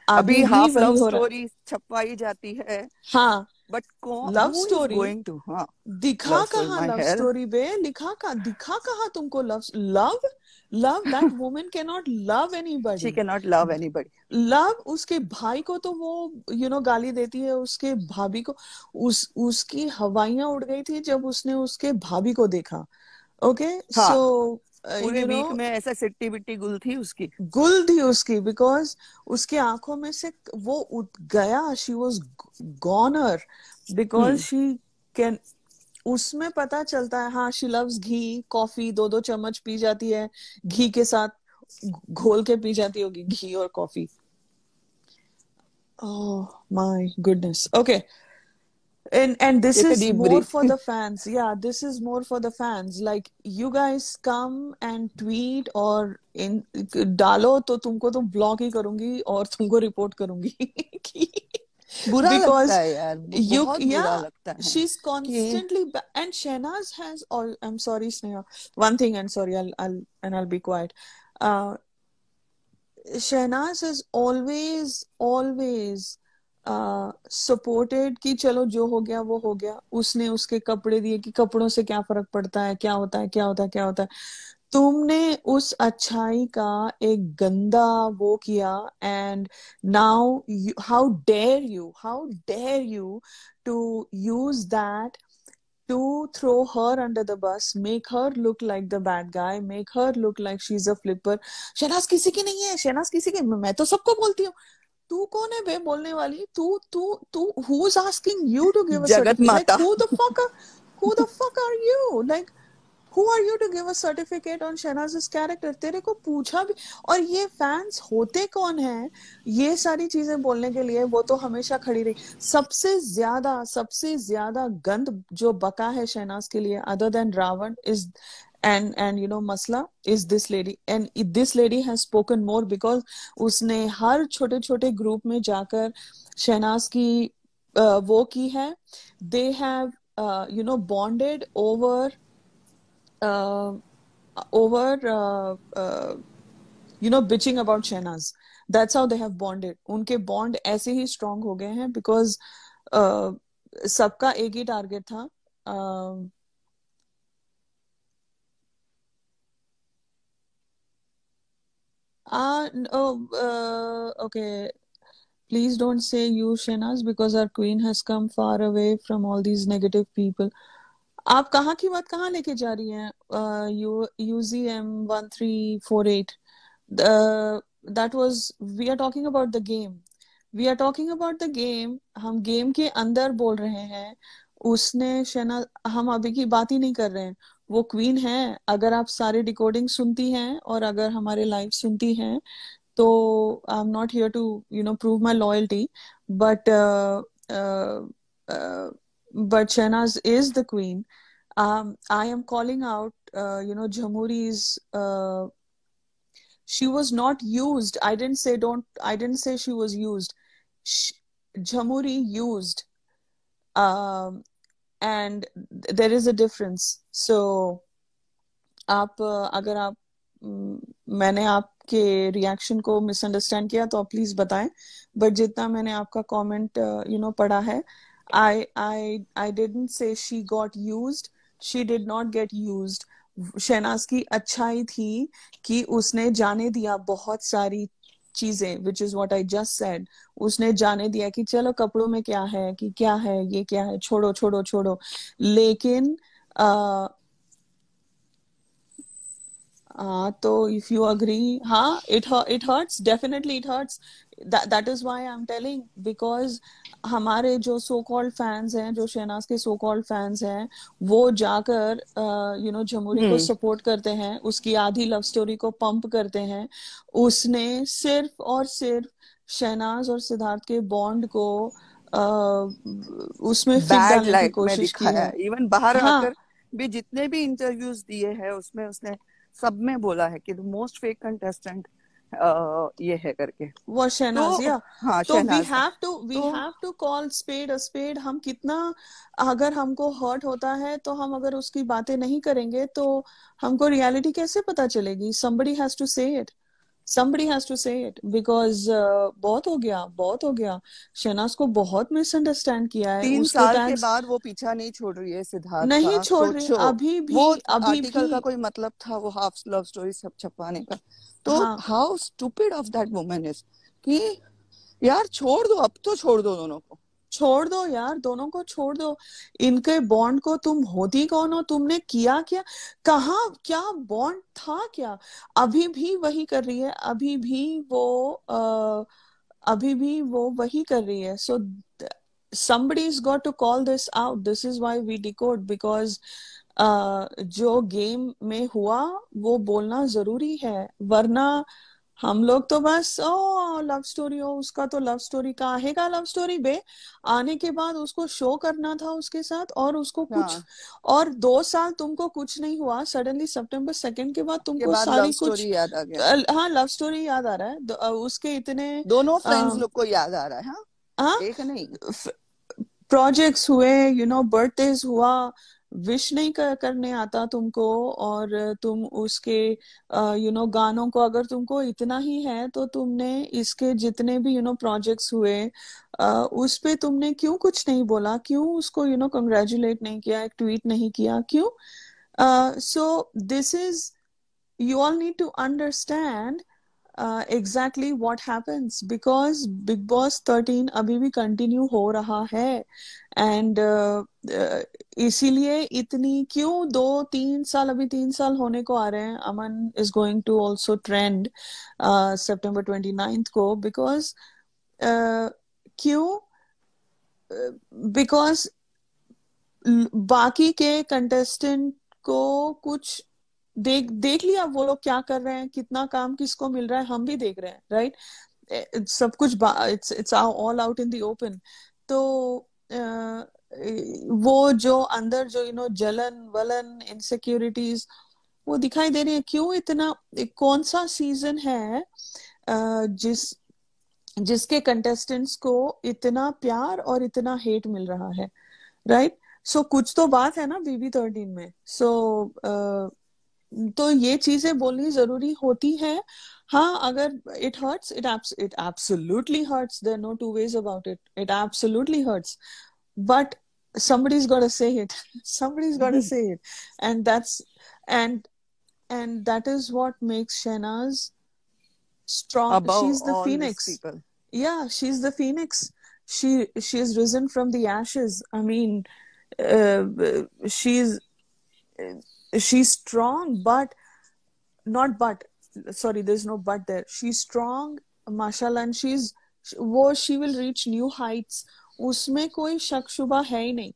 अभी, अभी हाफ लव स्टोरी छपवाई जाती है हाँ but love story going to हाँ दिखा कहा लव स्टोरी बे लिखा का दिखा कहा तुमको love love love that women can not love anybody she can not love anybody love उसके भाई को तो वो यू you नो know, गाली देती है उसके भाभी को उस उसकी हवाइयां उड़ गई थी जब उसने उसके भाभी को देखा ओके सो हाँ, uh, पूरे वीक में ऐसा सिट्टी बिट्टी गुल थी उसकी गुल थी उसकी बिकॉज उसकी आंखों में से वो उठ गया she was goner because she can उसमें पता चलता है हाँ शी लव्स घी कॉफी दो दो चम्मच पी जाती है घी के साथ घोल के पी जाती होगी घी और coffee oh my goodness okay and and this is more for the fans yeah this is more for the fans like you guys come and tweet or in डालो to तुमको तो ब्लॉक ही करूंगी और तुमको report करूंगी Because you, yeah, she's constantly and Shehnaz has all I'm sorry Sneha one thing and sorry I'll I'll and I'll be quiet uh, is always always supported uh, कि चलो जो हो गया वो हो गया उसने उसके कपड़े दिए कि कपड़ों से क्या फर्क पड़ता है क्या होता है क्या होता है क्या होता है तुमने उस अच्छाई का एक गंदा वो किया and now how dare you how dare you to use that to throw her under the bus make her look like the bad guy make her look like she's a flipper Shehnaz किसी की नहीं है शहनाज किसी की मैं तो सबको बोलती हूँ तू कौन है बे बोलने वाली तू तू तू who is asking you to give a जगत माता who the fuck who the fuck are you like who are you to give a certificate on Shehnaz character तेरे को पूछा भी और ये फैंस होते कौन हैं ये सारी चीजें बोलने के लिए वो तो हमेशा खड़ी रही सबसे ज्यादा सबसे ज्यादा गंद जो बका है शहनाज के लिए other than Raavan is and and you know masla is this lady and this lady has spoken more because उसने हर छोटे छोटे ग्रुप में जाकर शहनाज की uh, वो की है they have you know bonded over over you know bitching about Shehnaz that's how they have bonded उनके बॉन्ड ऐसे ही स्ट्रांग हो गए हैं बिकॉज uh, सबका एक ही टारगेट था uh, Uh, ah, no, oh, uh, okay. Please don't say you, Shenaz, because our queen has come far away from all these negative people. आप कहाँ की बात कहाँ लेके जा रही हैं you you G M one three four eight that was we are talking about the game we are talking about the game हम गेम के अंदर बोल रहे हैं उसने शना हम अभी की बात ही नहीं कर रहे हैं वो क्वीन है अगर आप सारे रिकॉर्डिंग सुनती हैं और अगर हमारे लाइव सुनती हैं तो I am not here to you know prove my loyalty but but Shehnaz is the queen I am calling out you know Jamuri is she was not used i didn't say don't i didn't say she was used she, jamuri used um, and there is a difference so आप अगर आप मैंने आपके reaction को misunderstand किया तो आप please बताएं बट जितना मैंने आपका कमेंट यू नो पढ़ा है I I I didn't say she got used she did not get used Shehnaz की अच्छाई थी कि उसने जाने दिया बहुत सारी चीजें which is what I just said उसने जाने दिया कि चलो कपड़ों में क्या है कि क्या है ये क्या है छोड़ो छोड़ो छोड़ो लेकिन uh, Uh, तो इफ यू अग्री हाँ it it hurts definitely it hurts that is why I am telling because हमारे जो सो कॉल्ड फैंस हैं जो शहनाज के सो कॉल्ड फैंस हैं वो जाकर यू नो जमहूरी को सपोर्ट हम्म। करते हैं उसकी आधी लव स्टोरी को पंप करते हैं उसने सिर्फ और सिर्फ शहनाज और सिद्धार्थ के बॉन्ड को uh, उसमें बैड लाइक में दिखाया इवन बाहर हाँ, आकर भी जितने भी इंटरव्यूज दिए हैं उसमें उसने सब में बोला है कि द मोस्ट फेक कंटेस्टेंट ये है करके वो शहनाजिया तो, we have to we have to call spade a spade हम कितना अगर हमको हर्ट होता है तो हम अगर उसकी बातें नहीं करेंगे तो हमको रियलिटी कैसे पता चलेगी somebody has to say it somebody has to say it because uh, बहुत हो गया बहुत हो गया शहनाज को बहुत मिसअंडरस्टैंड किया है तीन साल के बाद वो पीछा नहीं छोड़ रही है सिद्धार्थ नहीं छोड़ रही अभी भी वो अभी आर्टिकल भी... का कोई मतलब था वो हाफ लव स्टोरी सब छपाने का तो how stupid of that woman is कि यार छोड़ दो अब तो छोड़ दो दोनों को छोड़ दो यार दोनों को छोड़ दो इनके बॉन्ड को तुम होती कौन हो तुमने किया क्या कहा क्या बॉन्ड था क्या अभी भी वही कर रही है अभी भी वो आ, अभी भी वो वही कर रही है so is got to call this out this is why we decode because because जो गेम में हुआ वो बोलना जरूरी है वरना हम लोग तो बस ओ लव स्टोरी हो उसका तो लव स्टोरी का आएगा लव स्टोरी बे आने के बाद उसको शो करना था उसके साथ और उसको अच्छा। कुछ और दो साल तुमको कुछ नहीं हुआ सडनली सितंबर सेकंड के बाद तुमको बाद सारी कुछ याद आ गया हाँ लव स्टोरी याद आ रहा है उसके इतने दोनों फ्रेंड्स लोग को याद आ रहा है हाँ, हाँ? एक नहीं प्रोजेक्ट्स हुए यू नो बर्थडेज हुआ विश नहीं कर, करने आता तुमको और तुम उसके यू नो गानों को अगर तुमको इतना ही है तो तुमने इसके जितने भी यू नो प्रोजेक्ट्स हुए उस पे तुमने क्यों कुछ नहीं बोला क्यों उसको यू नो कंग्रेचुलेट नहीं किया एक ट्वीट नहीं किया क्यों so this is you all need to understand exactly what happens because Bigg Boss thirteen अभी भी कंटिन्यू हो रहा है एंड uh, uh, इसीलिए इतनी क्यों दो तीन साल अभी तीन साल होने को आ रहे हैं Aman is going to also trend September twenty ninth को बिकॉज uh, क्यों बिकॉज uh, बाकी के कंटेस्टेंट को कुछ देख देख लिया वो लोग क्या कर रहे हैं कितना काम किसको मिल रहा है हम भी देख रहे हैं राइट सब कुछ it's it's all out in the open तो वो जो अंदर जो यू नो जलन वलन इनसिक्योरिटीज वो दिखाई दे रही है क्यों इतना कौन सा सीजन है जिस जिसके कंटेस्टेंट्स को इतना प्यार और इतना हेट मिल रहा है राइट right? सो so, कुछ तो बात है ना बीबी थर्टीन में सो so, uh, तो ये चीजें बोलनी जरूरी होती है हाँ अगर it hurts it it absolutely hurts there no two ways about it it absolutely hurts but somebody's got to say it somebody's got to say it and that's and and that is what makes shena's strong Above she's the phoenix people. yeah she's the phoenix she she has risen from the ashes i mean uh, she's she's strong but not but sorry there's no but there she's strong mashallah and she's wo she will reach new heights usme koi shak hai nahi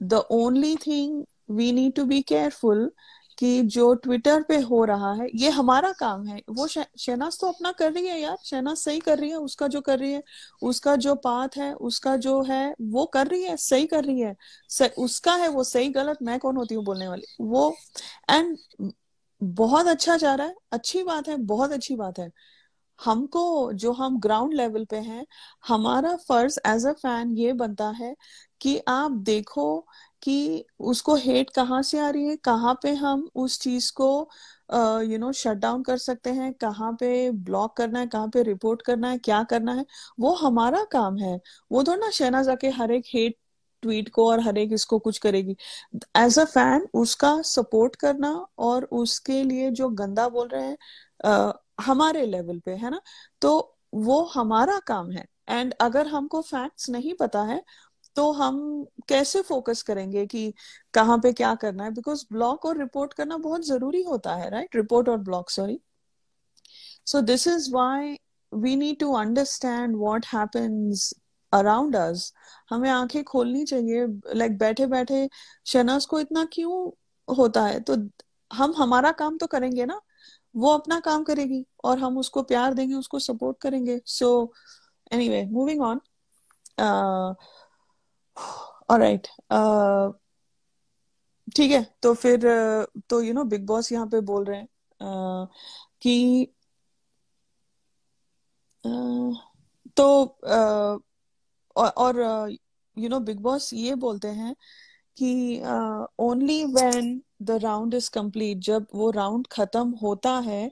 the only thing we need to be careful कि जो Twitter पे हो रहा है ये हमारा काम है वो शहनाज तो अपना कर रही है यार शहनाज सही कर रही है उसका जो कर रही है उसका जो पाथ है उसका जो है वो कर रही है सही कर रही है सही, उसका है वो सही गलत मैं कौन होती हूँ बोलने वाली वो एंड बहुत अच्छा जा रहा है अच्छी बात है बहुत अच्छी बात है हमको जो हम ग्राउंड लेवल पे हैं हमारा फर्ज एज अ फैन ये बनता है कि आप देखो कि उसको हेट कहाँ से आ रही है कहाँ पे हम उस चीज को यू नो शट डाउन कर सकते हैं कहाँ पे ब्लॉक करना है कहाँ पे रिपोर्ट करना है क्या करना है वो हमारा काम है वो थोड़ा ना शहना जाके हर एक हेट ट्वीट को और हर एक इसको कुछ करेगी एज अ फैन उसका सपोर्ट करना और उसके लिए जो गंदा बोल रहे हैं हमारे लेवल पे है ना तो वो हमारा काम है एंड अगर हमको फैक्ट्स नहीं पता है तो हम कैसे फोकस करेंगे कि कहाँ पे क्या करना है बिकॉज ब्लॉक और रिपोर्ट करना बहुत जरूरी होता है राइट रिपोर्ट और block sorry so this is why we need to understand what happens around us हमें आंखें खोलनी चाहिए लाइक like बैठे बैठे शनस को इतना क्यों होता है तो हम हमारा काम तो करेंगे ना वो अपना काम करेगी और हम उसको प्यार देंगे उसको सपोर्ट करेंगे so anyway moving on alright uh, ठीक है तो फिर uh, तो यू नो बिग बॉस यहाँ पे बोल रहे हैं uh, कि तो और यू नो बिग बॉस ये बोलते हैं कि only when the round is complete जब वो राउंड खत्म होता है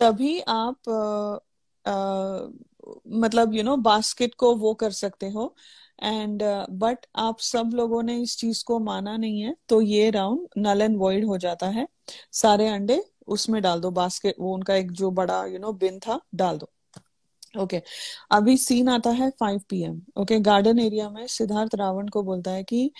तभी आप uh, uh, मतलब यू नो बास्केट को वो कर सकते हो एंड बट uh, आप सब लोगों ने इस चीज को माना नहीं है तो ये राउंड नल एंड वॉइड हो जाता है सारे अंडे उसमें डाल दो बास्केट वो उनका एक जो बड़ा यू नो बिन था डाल दो ओके okay. अभी सीन आता है five PM okay garden area में सिद्धार्थ रावण को बोलता है कि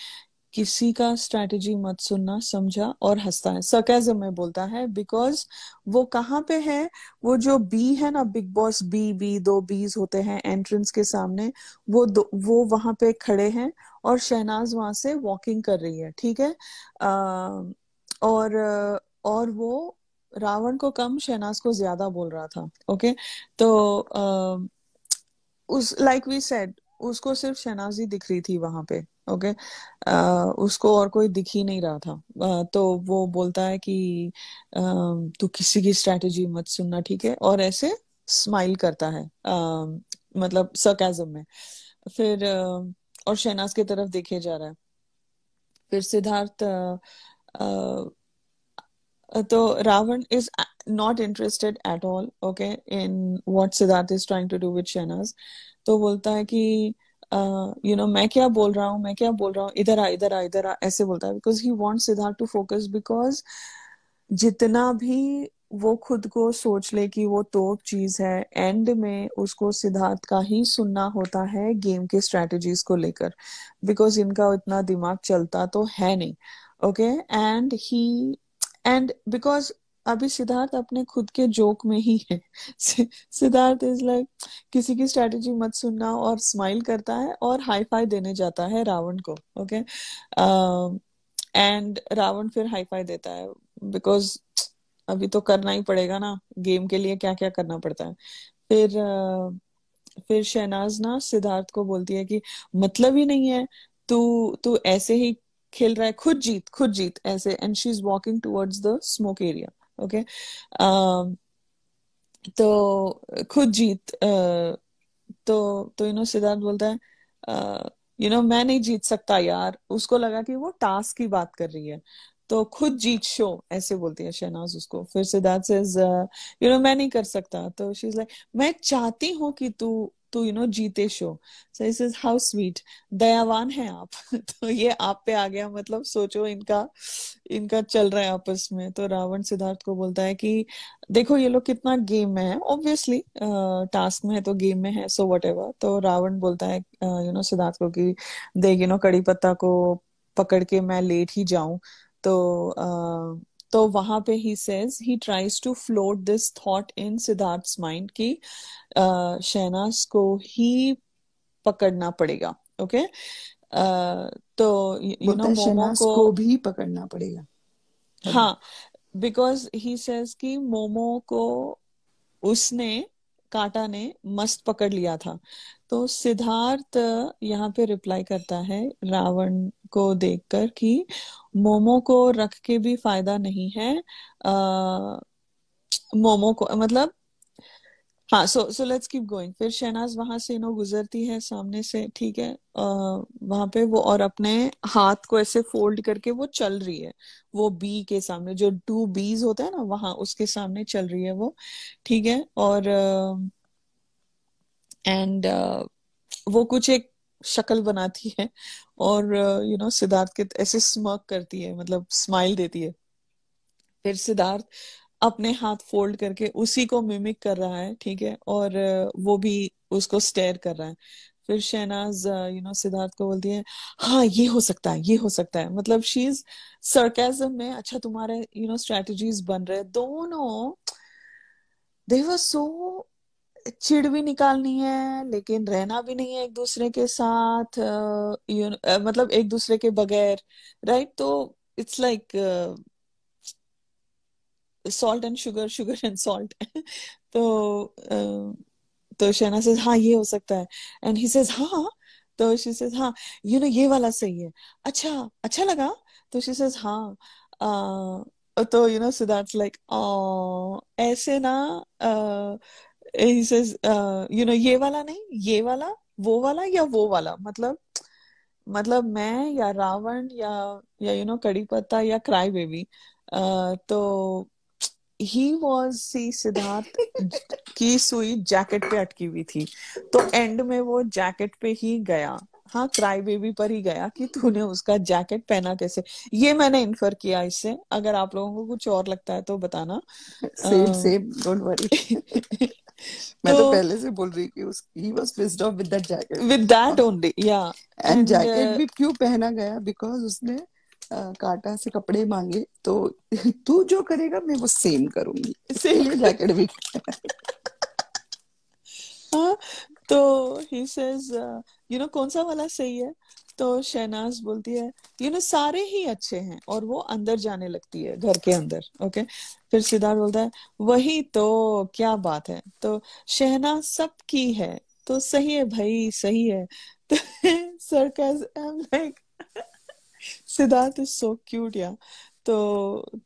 किसी का स्ट्रेटेजी मत सुनना समझा और हंसता है सरकाजम में बोलता है बिकॉज वो कहाँ पे है वो जो बी है ना बिग बॉस बी बी दो बीज होते हैं एंट्रेंस के सामने वो दो, वो वहां पे खड़े हैं और शहनाज वहां से वॉकिंग कर रही है ठीक है आ, और और वो रावण को कम शहनाज को ज्यादा बोल रहा था ओके तो आ, उस लाइक वी सेड उसको सिर्फ शहनाज ही दिख रही थी वहां पे ओके okay? uh, उसको और कोई दिख ही नहीं रहा था uh, तो वो बोलता है कि uh, तू किसी की स्ट्रेटेजी मत सुनना ठीक है और ऐसे स्माइल करता है uh, मतलब सरकाजम में फिर uh, और शहनाज की तरफ देखे जा रहा है फिर सिद्धार्थ तो Raavan is not interested at all okay in what Siddharth is trying to do with Shehnaaz तो बोलता है कि uh, यू नो मैं क्या बोल रहा हूँ मैं क्या बोल रहा हूँ इधर आ इधर आ इधर आ ऐसे बोलता है because he want Siddharth to focus because जितना भी वो खुद को सोच ले कि वो तो चीज है एंड में उसको सिद्धार्थ का ही सुनना होता है गेम के स्ट्रेटजीज को लेकर बिकॉज इनका इतना दिमाग चलता तो है नहीं okay and he and because अभी सिद्धार्थ अपने खुद के जोक में ही है सिद्धार्थ इज लाइक किसी की स्ट्रेटेजी मत सुनना और स्माइल करता है और हाई फाई देने जाता है रावण को ओके एंड रावण फिर हाई फाई देता है बिकॉज अभी तो करना ही पड़ेगा ना गेम के लिए क्या क्या करना पड़ता है फिर फिर शहनाज ना सिद्धार्थ को बोलती है कि मतलब ही नहीं है तू तू ऐसे ही खेल रहा है खुद जीत खुद जीत ऐसे and she is walking towards the smoke area okay तो खुद जीत तो तो यू नो सिद्धार्थ बोलता है यू नो मैं नहीं जीत सकता यार उसको लगा कि वो टास्क की बात कर रही है तो खुद जीत शो ऐसे बोलती है शहनाज उसको फिर सिद्धार्थ से यू नो मैं नहीं कर सकता तो शी इज लाइक मैं चाहती हूँ कि तू तो यू नो जीते show so is is how sweet दयावान है आप तो ये आप पे आ गया मतलब सोचो इनका इनका चल रहा है आपस में तो रावण सिद्धार्थ को बोलता है कि देखो ये लोग कितना गेम में है ऑब्वियसली टास्क में है तो गेम में है सो वट तो रावण बोलता है यू नो सिद्धार्थ को कि देख यू नो कड़ी पत्ता को पकड़ के मैं लेट ही जाऊं तो uh, तो वहां पे he says he tries to float this thought in Siddharth mind की शहनाज को ही पकड़ना पड़ेगा ओके तो यू नो मोमो को भी पकड़ना पड़ेगा हाँ बिकॉज ही सेज कि मोमो को उसने काटा ने मस्त पकड़ लिया था तो सिद्धार्थ यहाँ पे रिप्लाई करता है रावण को देखकर कि मोमो को रख के भी फायदा नहीं है आ, मोमो को मतलब हाँ so so let's keep going फिर शहनाज वहां से नो गुजरती है सामने से ठीक है वहां पे वो और अपने हाथ को ऐसे फोल्ड करके वो चल रही है वो बी के सामने जो टू बीज होता है ना वहां उसके सामने चल रही है वो ठीक है और एंड uh, वो कुछ एक शक्ल बनाती है और यू uh, नो सिद्धार्थ के ऐसे स्मर्क करती है मतलब स्माइल देती है फिर सिद्धार्थ अपने हाथ फोल्ड करके उसी को मिमिक कर रहा है ठीक है और uh, वो भी उसको स्टेयर कर रहा है फिर Shehnaaz you uh, no Siddharth को बोलती है हाँ ये हो सकता है ये हो सकता है मतलब शी इज सरकेजम में अच्छा तुम्हारे यू नो स्ट्रेटजीज बन रहे दोनों दे वर सो चिड़ भी निकालनी है लेकिन रहना भी नहीं है एक दूसरे के साथ यू मतलब एक दूसरे के बगैर राइट तो it's like salt and sugar sugar and salt तो तो शहना से हाँ ये हो सकता है एंड ही सेज हाँ तो शी सेज हाँ यू नो ये वाला सही है अच्छा अच्छा लगा तो शी सेज हाँ तो यू नो सिद्धार्थ लाइक ऐसे ना यू नो uh, ये वाला नहीं ये वाला वो वाला या वो वाला मतलब मतलब मैं या रावण या या यू नो कड़ी पत्ता या क्राई बेबी uh, तो ही वॉज सी सिद्धार्थ की सुई जैकेट पे अटकी हुई थी तो एंड में वो जैकेट पे ही गया हाँ क्राई बेबी पर ही गया कि तूने उसका जैकेट पहना कैसे ये मैंने इन्फर किया इससे अगर आप लोगों को कुछ और लगता है तो बताना सेम सेम डोंट वरी मैं तो, तो पहले से बोल रही थी he was pissed off with that jacket with that only या एंड जैकेट भी क्यों पहना गया बिकॉज उसने काटा से कपड़े मांगे तो तू जो करेगा मैं वो सेम करूंगी सेम जैकेट भी हाँ, तो ही सेज यू नो कौन सा वाला सही है तो शहनाज बोलती है यू नो सारे ही अच्छे हैं और वो अंदर जाने लगती है घर के अंदर ओके फिर सिद्धार्थ बोलता है वही तो क्या बात है तो शहनाज सबकी है तो सही है भाई सही है तो sir like Siddharth is so cute या तो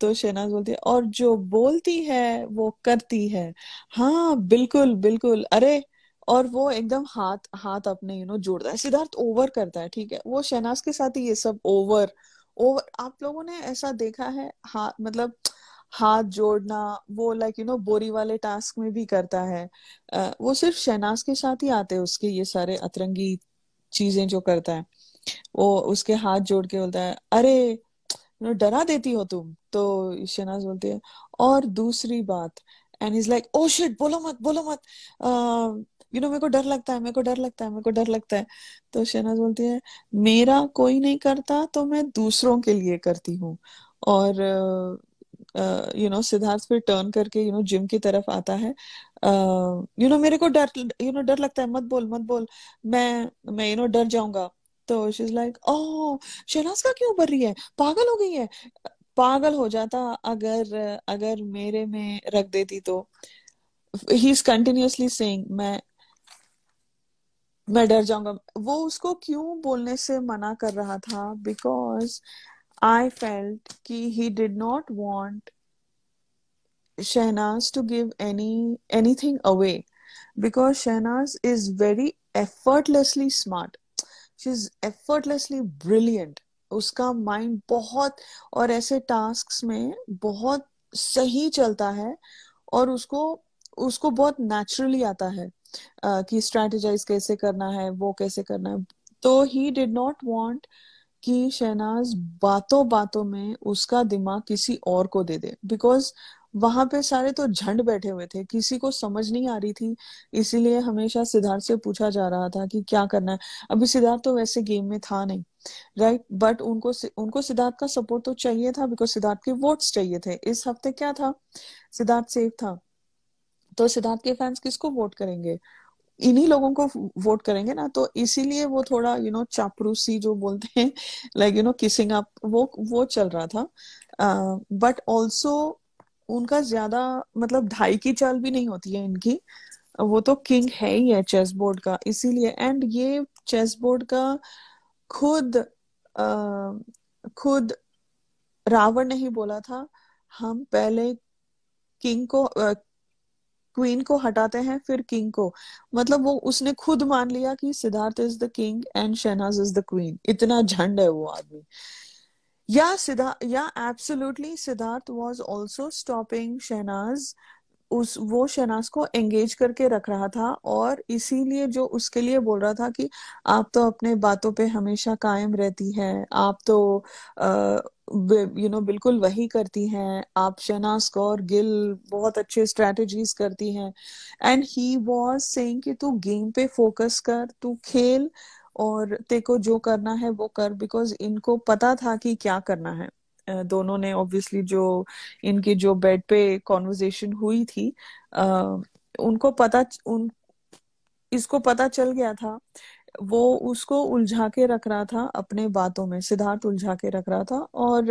तो शहनाज बोलती है और जो बोलती है वो करती है हाँ बिल्कुल बिल्कुल अरे और वो एकदम हाथ हाथ अपने यू नो जोड़ता है सिद्धार्थ ओवर करता है ठीक है वो शहनाज के साथ ही ये सब ओवर ओवर आप लोगों ने ऐसा देखा है हाथ मतलब हाथ जोड़ना वो लाइक यू नो बोरी वाले टास्क में भी करता है आ, वो सिर्फ शहनाज के साथ ही आते हैं उसके ये सारे अतरंगी चीजें जो करता है वो उसके हाथ जोड़ के बोलता है अरे डरा देती हो तुम तो शहनाज बोलती है और दूसरी बात and is like oh shit बोलो मत बोलो मत यू नो मेरे को डर लगता है मेरे को डर लगता है मेरे को डर लगता है तो शहनाज बोलती है मेरा कोई नहीं करता तो मैं दूसरों के लिए करती हूँ और यू नो सिद्धार्थ फिर टर्न करके यू नो जिम की तरफ आता है यू नो मेरे को डर यू नो डर लगता है मत बोल मत बोल मैं मैं यू नो डर जाऊंगा तो she is like oh Shehnaaz का क्यों उभर रही है पागल हो गई है पागल हो जाता अगर अगर मेरे में रख देती तो ही इज कंटिन्यूसली सेइंग मैं मैं डर जाऊंगा वो उसको क्यों बोलने से मना कर रहा था बिकॉज आई फेल्ट कि he did not want Shehnaaz to give any anything away because Shehnaaz is very effortlessly smart she is effortlessly brilliant उसका माइंड बहुत और ऐसे टास्क में बहुत सही चलता है और उसको उसको बहुत नेचुरली आता है कि स्ट्रैटेजाइज कैसे करना है वो कैसे करना है तो ही डिड नॉट वॉन्ट कि शहनाज बातों बातों में उसका दिमाग किसी और को दे दे बिकॉज वहां पे सारे तो झंड बैठे हुए थे किसी को समझ नहीं आ रही थी इसीलिए हमेशा सिद्धार्थ से पूछा जा रहा था कि क्या करना है अभी सिद्धार्थ तो वैसे गेम में था नहीं राइट right? बट उनको उनको सिद्धार्थ का सपोर्ट तो चाहिए था बिकॉज सिद्धार्थ के वोट्स चाहिए थे इस हफ्ते क्या था सिद्धार्थ सेफ था तो सिद्धार्थ के फैंस किसको वोट करेंगे इन्हीं लोगों को वोट करेंगे ना तो इसीलिए वो थोड़ा यू नो चापरूसी जो बोलते हैं like you know kissing up वो वो चल रहा था बट uh, ऑल्सो उनका ज्यादा मतलब ढाई की चाल भी नहीं होती है इनकी वो तो किंग है ही है चेस बोर्ड का इसीलिए एंड ये चेस बोर्ड का खुद uh, खुद रावण ने ही बोला था हम पहले किंग को क्वीन को हटाते हैं फिर किंग को मतलब वो उसने खुद मान लिया कि Siddharth is the king and Shehnaaz is the queen इतना झंड है वो आदमी या सिद्धार्थ या absolutely Siddharth was also stopping Shehnaaz उस वो शनास को एंगेज करके रख रहा था और इसीलिए जो उसके लिए बोल रहा था कि आप तो अपने बातों पे हमेशा कायम रहती है आप तो यू नो बिल्कुल वही करती हैं आप शनास कौर गिल बहुत अच्छे स्ट्रेटजीज करती हैं एंड ही वाज सेइंग कि तू गेम पे फोकस कर तू खेल और ते को जो करना है वो कर बिकॉज इनको पता था कि क्या करना है दोनों ने ऑब्वियसली जो इनकी जो बेड पे कॉन्वर्जेशन हुई थी उनको पता उन इसको पता चल गया था वो उसको उलझा के रख रहा था अपने बातों में सिद्धार्थ उलझा के रख रहा था और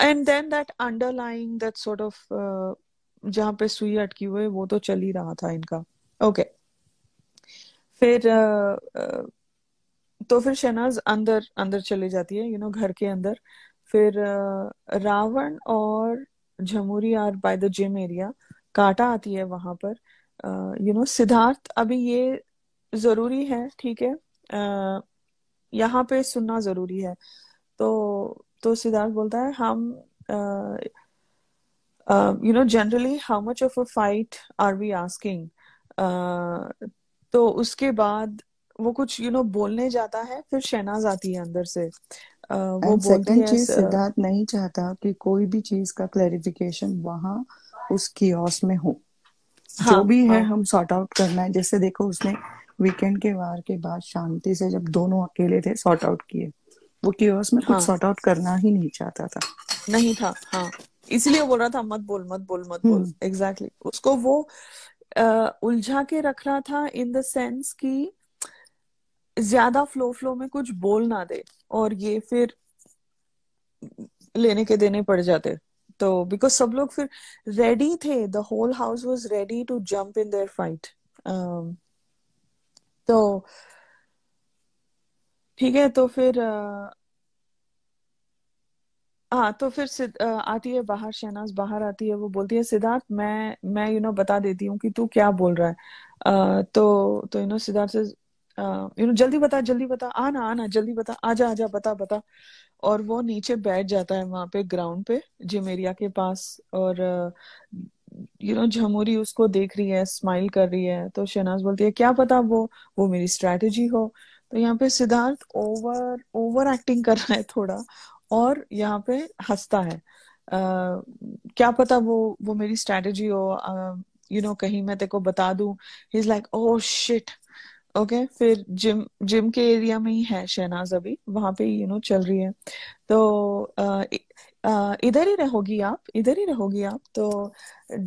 and then that underlying that sort of जहां पे सुई अटकी हुई वो तो चल ही रहा था इनका ओके okay. फिर uh, uh, तो फिर शहनाज अंदर अंदर चली जाती है यू you नो know, घर के अंदर फिर रावण और झमुरी are by the gym area काटा आती है वहां पर यू नो सिद्धार्थ अभी ये जरूरी है ठीक है यहाँ पे सुनना जरूरी है तो तो सिद्धार्थ बोलता है हम you know generally how much of a fight are we asking तो उसके बाद वो कुछ यू you नो know, बोलने जाता है फिर शहनाज आती है अंदर से वो सेकंड चीज सिद्धार्थ नहीं चाहता कि कोई भी चीज का क्लेरिफिकेशन वहां उस कियोस में हो हाँ, जो भी हाँ. है हम सॉर्ट आउट करना है जैसे देखो उसने वीकेंड के वार के बाद शांति से जब दोनों अकेले थे सॉर्ट आउट किए वो कियोस में हाँ. कुछ सॉर्ट आउट करना ही नहीं चाहता था नहीं था हाँ इसलिए बोल रहा था मत बोल मत बोल मत बोल एग्जैक्टली हम्म। exactly. उसको वो उलझा के रख रहा था इन द सेंस की ज्यादा फ्लो फ्लो में कुछ बोल ना दे और ये फिर लेने के देने पड़ जाते तो बिकॉज सब लोग फिर रेडी थे the whole house was ready to jump in their fight तो ठीक है तो फिर हाँ तो फिर आती है बाहर शहनाज बाहर आती है वो बोलती है सिद्धार्थ मैं मैं यू you नो know, बता देती हूँ कि तू क्या बोल रहा है आ, तो तो यू नो सिद्धार्थ से यू नो जल्दी बता जल्दी बता आना आना जल्दी बता आजा आजा बता बता और वो नीचे बैठ जाता है वहां पे ग्राउंड पे जिम एरिया के पास और यू नो झमुरी उसको देख रही है स्माइल कर रही है तो शहनाज बोलती है क्या पता वो वो मेरी स्ट्रेटेजी हो तो यहाँ पे सिद्धार्थ ओवर ओवर एक्टिंग कर रहा है थोड़ा और यहाँ पे हंसता है Uh, क्या पता वो वो मेरी स्ट्रेटेजी हो you uh, no you know, कहीं मैं तेको बता दू he is like oh shit okay okay, फिर जिम जिम के एरिया में ही है शहनाज अभी वहां पे यू नो चल रही है तो इधर ही रहोगी आप इधर ही रहोगी आप तो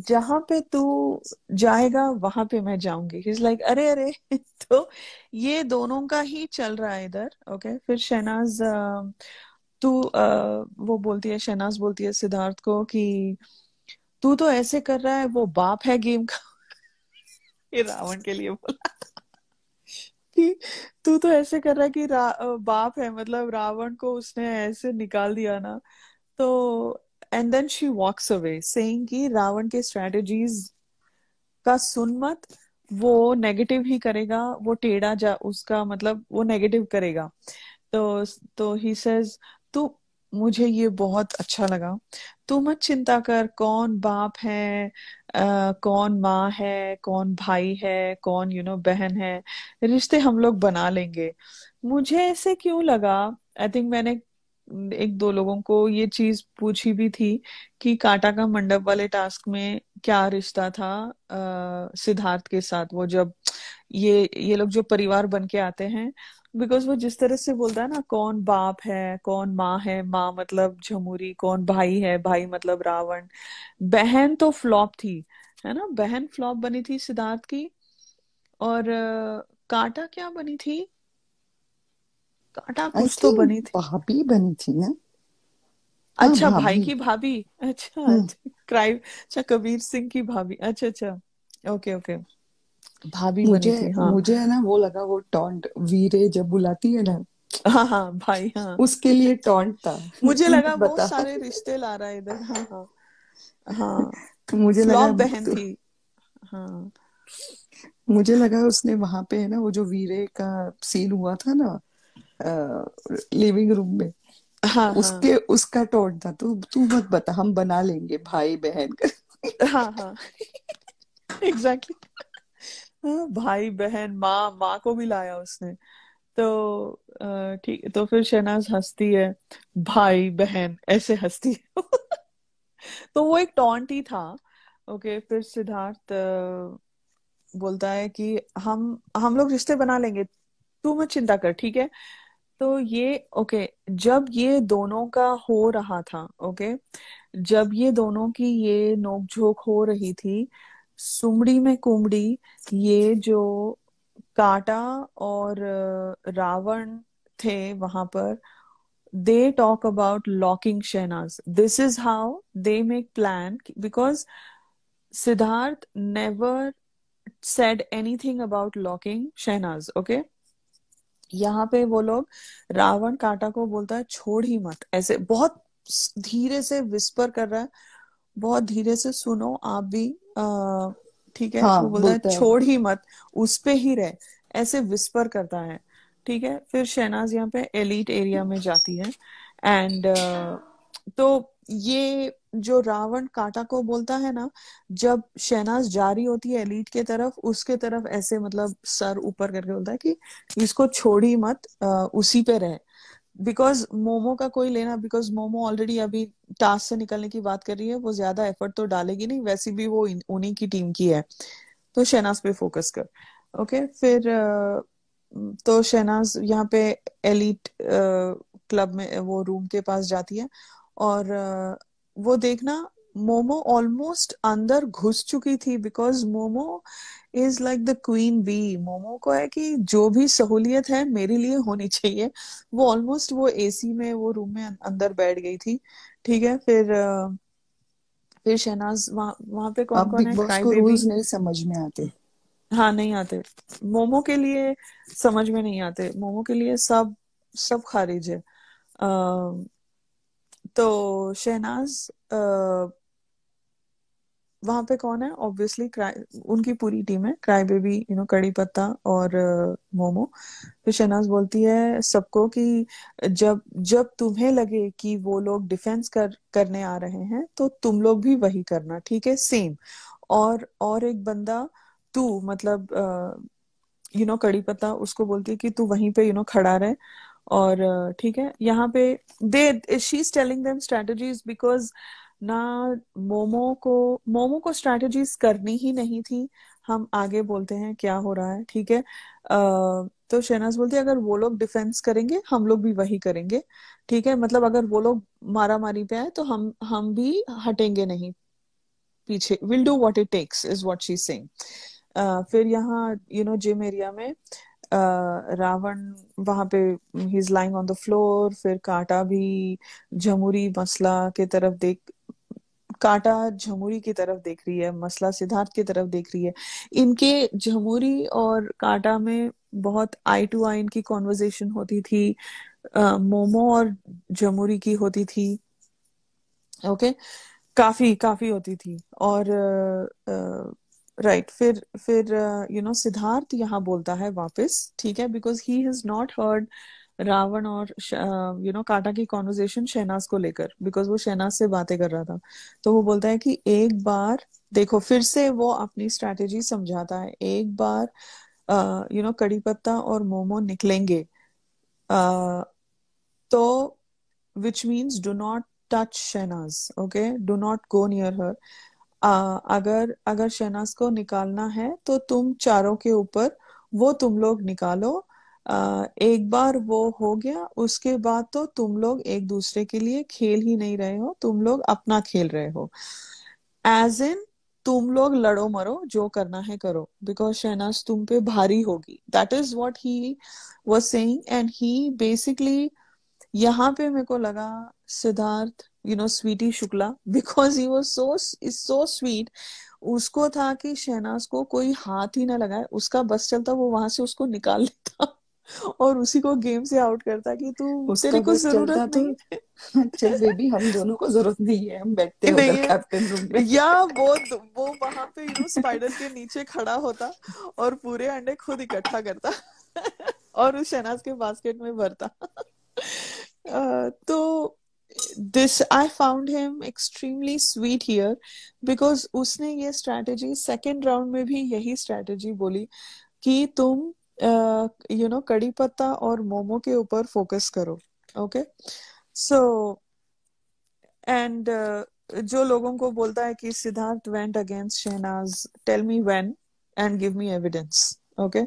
जहां पे तू जाएगा वहां पे मैं जाऊंगी इज लाइक like, अरे अरे तो ये दोनों का ही चल रहा है इधर ओके okay? फिर शहनाज तू वो बोलती है शहनाज बोलती है सिद्धार्थ को कि तू तो ऐसे कर रहा है वो बाप है गेम का ये रावण के लिए बोला कि तू तो ऐसे कर रहा है कि बाप है मतलब रावण को उसने ऐसे निकाल दिया ना तो and then she walks away saying कि रावण के स्ट्रेटजीज का सुन मत वो नेगेटिव ही करेगा वो टेढ़ा जा उसका मतलब वो नेगेटिव करेगा तो तो ही सेज मुझे ये बहुत अच्छा लगा तू मत चिंता कर कौन बाप है आ, कौन माँ है कौन भाई है कौन यू you नो know, बहन है रिश्ते हम लोग बना लेंगे मुझे ऐसे क्यों लगा आई थिंक मैंने एक दो लोगों को ये चीज पूछी भी थी कि काटा का मंडप वाले टास्क में क्या रिश्ता था सिद्धार्थ के साथ वो जब ये ये लोग जो परिवार बन के आते हैं बिकॉज वो जिस तरह से बोलता है ना कौन बाप है कौन माँ है माँ मतलब झमुरी कौन भाई है भाई मतलब रावण बहन तो फ्लॉप थी है ना बहन फ्लॉप बनी थी सिद्धार्थ की और काटा क्या बनी थी काटा कुछ तो बनी थी भाभी बनी थी ना हाँ, अच्छा भाई की भाभी अच्छा, हम्म। अच्छा क्राइम अच्छा कबीर सिंह की भाभी अच्छा अच्छा ओके ओके भाभी मुझे हाँ. मुझे है ना वो लगा वो टॉन्ट वीरे जब बुलाती है ना हाँ हाँ भाई हाँ उसके लिए टॉन्ट था मुझे लगा बहुत सारे रिश्ते ला रहा है इधर हाँ हाँ हाँ मुझे लगा बहन तो, थी हाँ मुझे लगा उसने वहां पे है ना वो जो वीरे का सीन हुआ था ना आ, लिविंग रूम में हाँ, हाँ। उसके हाँ. उसका टॉन्ट था तो तू मत बता हम बना लेंगे भाई बहन का हाँ हाँ एग्जैक्टली भाई बहन माँ माँ को भी लाया उसने तो ठीक तो फिर शहनाज हंसती है भाई बहन ऐसे हंसती है तो वो एक टॉन्ट ही था ओके फिर सिद्धार्थ बोलता है कि हम हम लोग रिश्ते बना लेंगे तू मत चिंता कर ठीक है तो ये ओके जब ये दोनों का हो रहा था ओके जब ये दोनों की ये नोकझोंक हो रही थी सुमड़ी में कुमड़ी ये जो काटा और रावण थे वहां पर they talk about locking Shehnaaz this is how they make plan because Siddharth never said anything about locking Shehnaaz okay यहाँ पे वो लोग रावण काटा को बोलता है छोड़ ही मत ऐसे बहुत धीरे से विस्पर कर रहा है बहुत धीरे से सुनो आप भी ठीक है हाँ, वो बोलता है छोड़ ही मत उस पे ही रह ऐसे विस्पर करता है ठीक है फिर शहनाज यहाँ पे एलिट एरिया में जाती है एंड तो ये जो रावण काटा को बोलता है ना जब शहनाज जारी होती है एलिट के तरफ उसके तरफ ऐसे मतलब सर ऊपर करके बोलता है कि इसको छोड़ ही मत उसी पे रहे बिकॉज मोमो का कोई लेना बिकॉज मोमो ऑलरेडी अभी टास्क से निकलने की बात कर रही है वो ज्यादा एफर्ट तो डालेगी नहीं वैसे भी वो उन्हीं की टीम की है तो शहनाज पे फोकस कर ओके okay? फिर तो शहनाज यहाँ पे एलिट क्लब में वो रूम के पास जाती है और वो देखना मोमो ऑलमोस्ट अंदर घुस चुकी थी because Momo is like the queen bee Momo को है कि जो भी सहूलियत है मेरे लिए होनी चाहिए वो ऑलमोस्ट वो एसी में वो रूम में अं-, अंदर बैठ गई थी ठीक है फिर फिर शहनाज वहाँ वहाँ पे कौन कौन है रूल्स नहीं समझ में आते हाँ नहीं आते मोमो के लिए समझ में नहीं आते मोमो के लिए सब सब खारिज है आ, तो शहनाज वहां पे कौन है ऑब्वियसली उनकी पूरी टीम है क्राई बेबी यू नो कड़ी पत्ता और uh, मोमो तो शहनाज बोलती है सबको कि जब जब तुम्हें लगे कि वो लोग डिफेंस कर करने आ रहे हैं तो तुम लोग भी वही करना ठीक है सेम और और एक बंदा तू मतलब यू uh, नो कड़ी पत्ता उसको बोलती है कि तू वहीं पे यू नो खड़ा रहे और uh, ठीक है यहाँ पे they she is telling them strategies because ना मोमो को मोमो को स्ट्रैटेजीज करनी ही नहीं थी हम आगे बोलते हैं क्या हो रहा है ठीक है तो शहनाज बोलती है अगर वो लोग डिफेंस करेंगे हम लोग भी वही करेंगे ठीक है मतलब अगर वो लोग मारा मारी पे आए तो हम हम भी हटेंगे नहीं पीछे will do what it takes is what she sing फिर यहाँ यू नो जिम एरिया में uh, रावण वहां पे he is lying on the floor फिर काटा भी जमुरी मसला के तरफ देख कांटा झमुरी की तरफ देख रही है मसला सिद्धार्थ की तरफ देख रही है इनके झमुरी और कांटा में बहुत आई टू आई इनकी कॉन्वर्जेशन होती थी आ, मोमो और झमुरी की होती थी ओके okay? काफी काफी होती थी और राइट uh, फिर फिर यू नो सिद्धार्थ यहाँ बोलता है वापस ठीक है because he has not heard Raavan और यू नो काटा की कॉन्वर्जेशन शहनाज को लेकर बिकॉज वो शहनाज से बातें कर रहा था तो वो बोलता है कि एक बार देखो फिर से वो अपनी स्ट्रेटेजी समझाता है एक बार you uh, no you know, कड़ी पत्ता और मोमो निकलेंगे uh, तो which means do not touch Shehnaaz okay do not go near her अगर अगर शहनाज को निकालना है तो तुम चारों के ऊपर वो तुम लोग निकालो एक बार वो हो गया उसके बाद तो तुम लोग एक दूसरे के लिए खेल ही नहीं रहे हो तुम लोग अपना खेल रहे हो एज इन तुम लोग लड़ो मरो जो करना है करो बिकॉज शहनाज तुम पे भारी होगी that is what he was and he basically यहाँ पे मेरे को लगा Siddharth you know sweety Shukla because he was so is so sweet उसको था कि शहनाज को कोई हाथ ही ना लगाए उसका बस चलता वो वहां से उसको निकाल लेता और उसी को गेम से आउट करता कि तू तेरे को जरूरत तो नहीं चल बेबी हम दोनों को जरूरत नहीं है हम बैठते हैं उधर कैप्टन रूम में या वो वो वहां पे यू स्पाइडर के नीचे खड़ा होता और पूरे अंडे खुद इकट्ठा करता और उस शहनाज के बास्केट में भरता तो this I found him extremely sweet here because उसने ये स्ट्रेटजी सेकेंड राउंड में भी यही स्ट्रेटजी बोली कि तुम यू नो कड़ी पत्ता और मोमो के ऊपर फोकस करो ओके सो एंड जो लोगों को बोलता है कि Siddharth went against Shehnaaz tell me when and give me evidence okay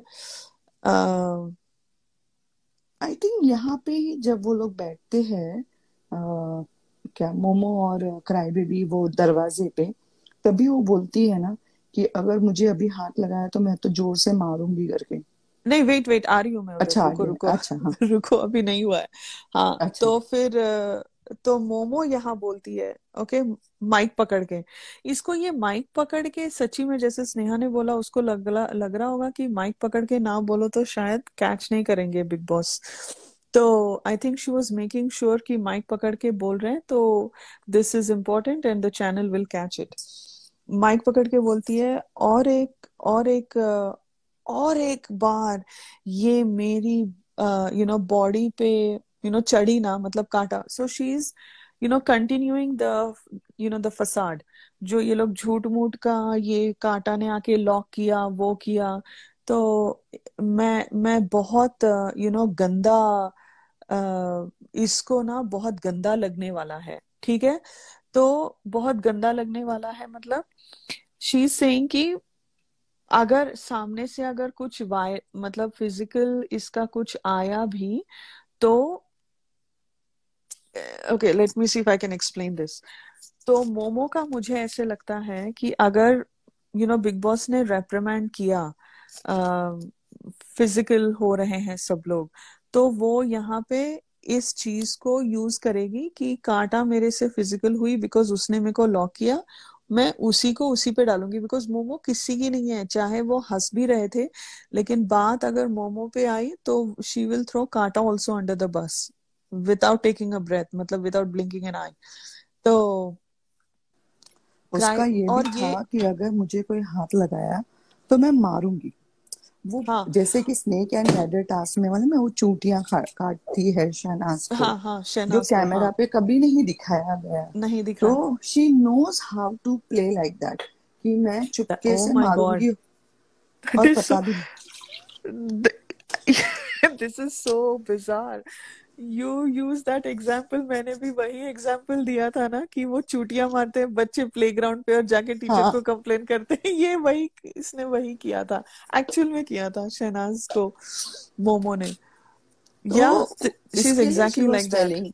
I think यहाँ पे जब वो लोग बैठते हैं uh, क्या मोमो और क्राई बेबी वो दरवाजे पे तभी वो बोलती है ना कि अगर मुझे अभी हाथ लगाया तो मैं तो जोर से मारूंगी करके नहीं वेट वेट आ रही हूँ मैं अच्छा रुको रुको अच्छा हाँ. रुको अभी नहीं हुआ है हाँ अच्छा. तो फिर तो मोमो यहाँ बोलती है ओके माइक पकड़ के इसको ये माइक पकड़ के सची में जैसे स्नेहा ने बोला उसको लग लग रहा होगा कि माइक पकड़ के ना बोलो तो शायद कैच नहीं करेंगे बिग बॉस तो I think she was making sure कि माइक पकड़ के बोल रहे हैं तो this is important and the channel will catch it mic पकड़ के बोलती है और एक और एक और एक बार ये मेरी यू नो बॉडी पे यू नो चढ़ी ना मतलब काटा so she is you know continuing the you know the facade जो ये लोग झूठ मूठ का ये काटा ने आके लॉक किया वो किया तो मैं मैं बहुत यू नो गंदा इसको ना बहुत गंदा लगने वाला है ठीक है तो बहुत गंदा लगने वाला है मतलब शी सेइंग कि अगर सामने से अगर कुछ वाय मतलब फिजिकल इसका कुछ आया भी तो okay let me see if I can explain this तो मोमो का मुझे ऐसे लगता है कि अगर यू नो बिग बॉस ने रेप्रमेंड किया फिजिकल uh, हो रहे हैं सब लोग तो वो यहाँ पे इस चीज को यूज करेगी कि काटा मेरे से फिजिकल हुई बिकॉज उसने मेरे को लॉक किया मैं उसी को उसी पे डालूंगी बिकॉज मोमो किसी की नहीं है चाहे वो हंस भी रहे थे लेकिन बात अगर मोमो पे आई तो शी विल थ्रो काटा also under the bus without taking a breath मतलब विदाउट ब्लिंकिंग एन आई तो उसका ये और भी था ये... कि अगर मुझे कोई हाथ लगाया तो मैं मारूंगी वो हाँ. जैसे कि स्नेक एंड लैडर टास्क में वाले मैं वो चूटियां काटती है शहनाज को हाँ, हाँ, जो कैमरा हाँ. पे कभी नहीं दिखाया गया नहीं दिखा तो she knows how to play like that कि मैं चुपके oh से मारूंगी और पता भी this is so bizarre you use that example मैंने भी वही एग्जाम्पल दिया था ना कि वो चूटिया मारते हैं बच्चे प्ले ग्राउंड पे और जाके टीचर हाँ. को कंप्लेन करते हैं ये वही इसने वही किया था एक्चुअल में किया था शहनाज को मोमो ने या she is exactly like that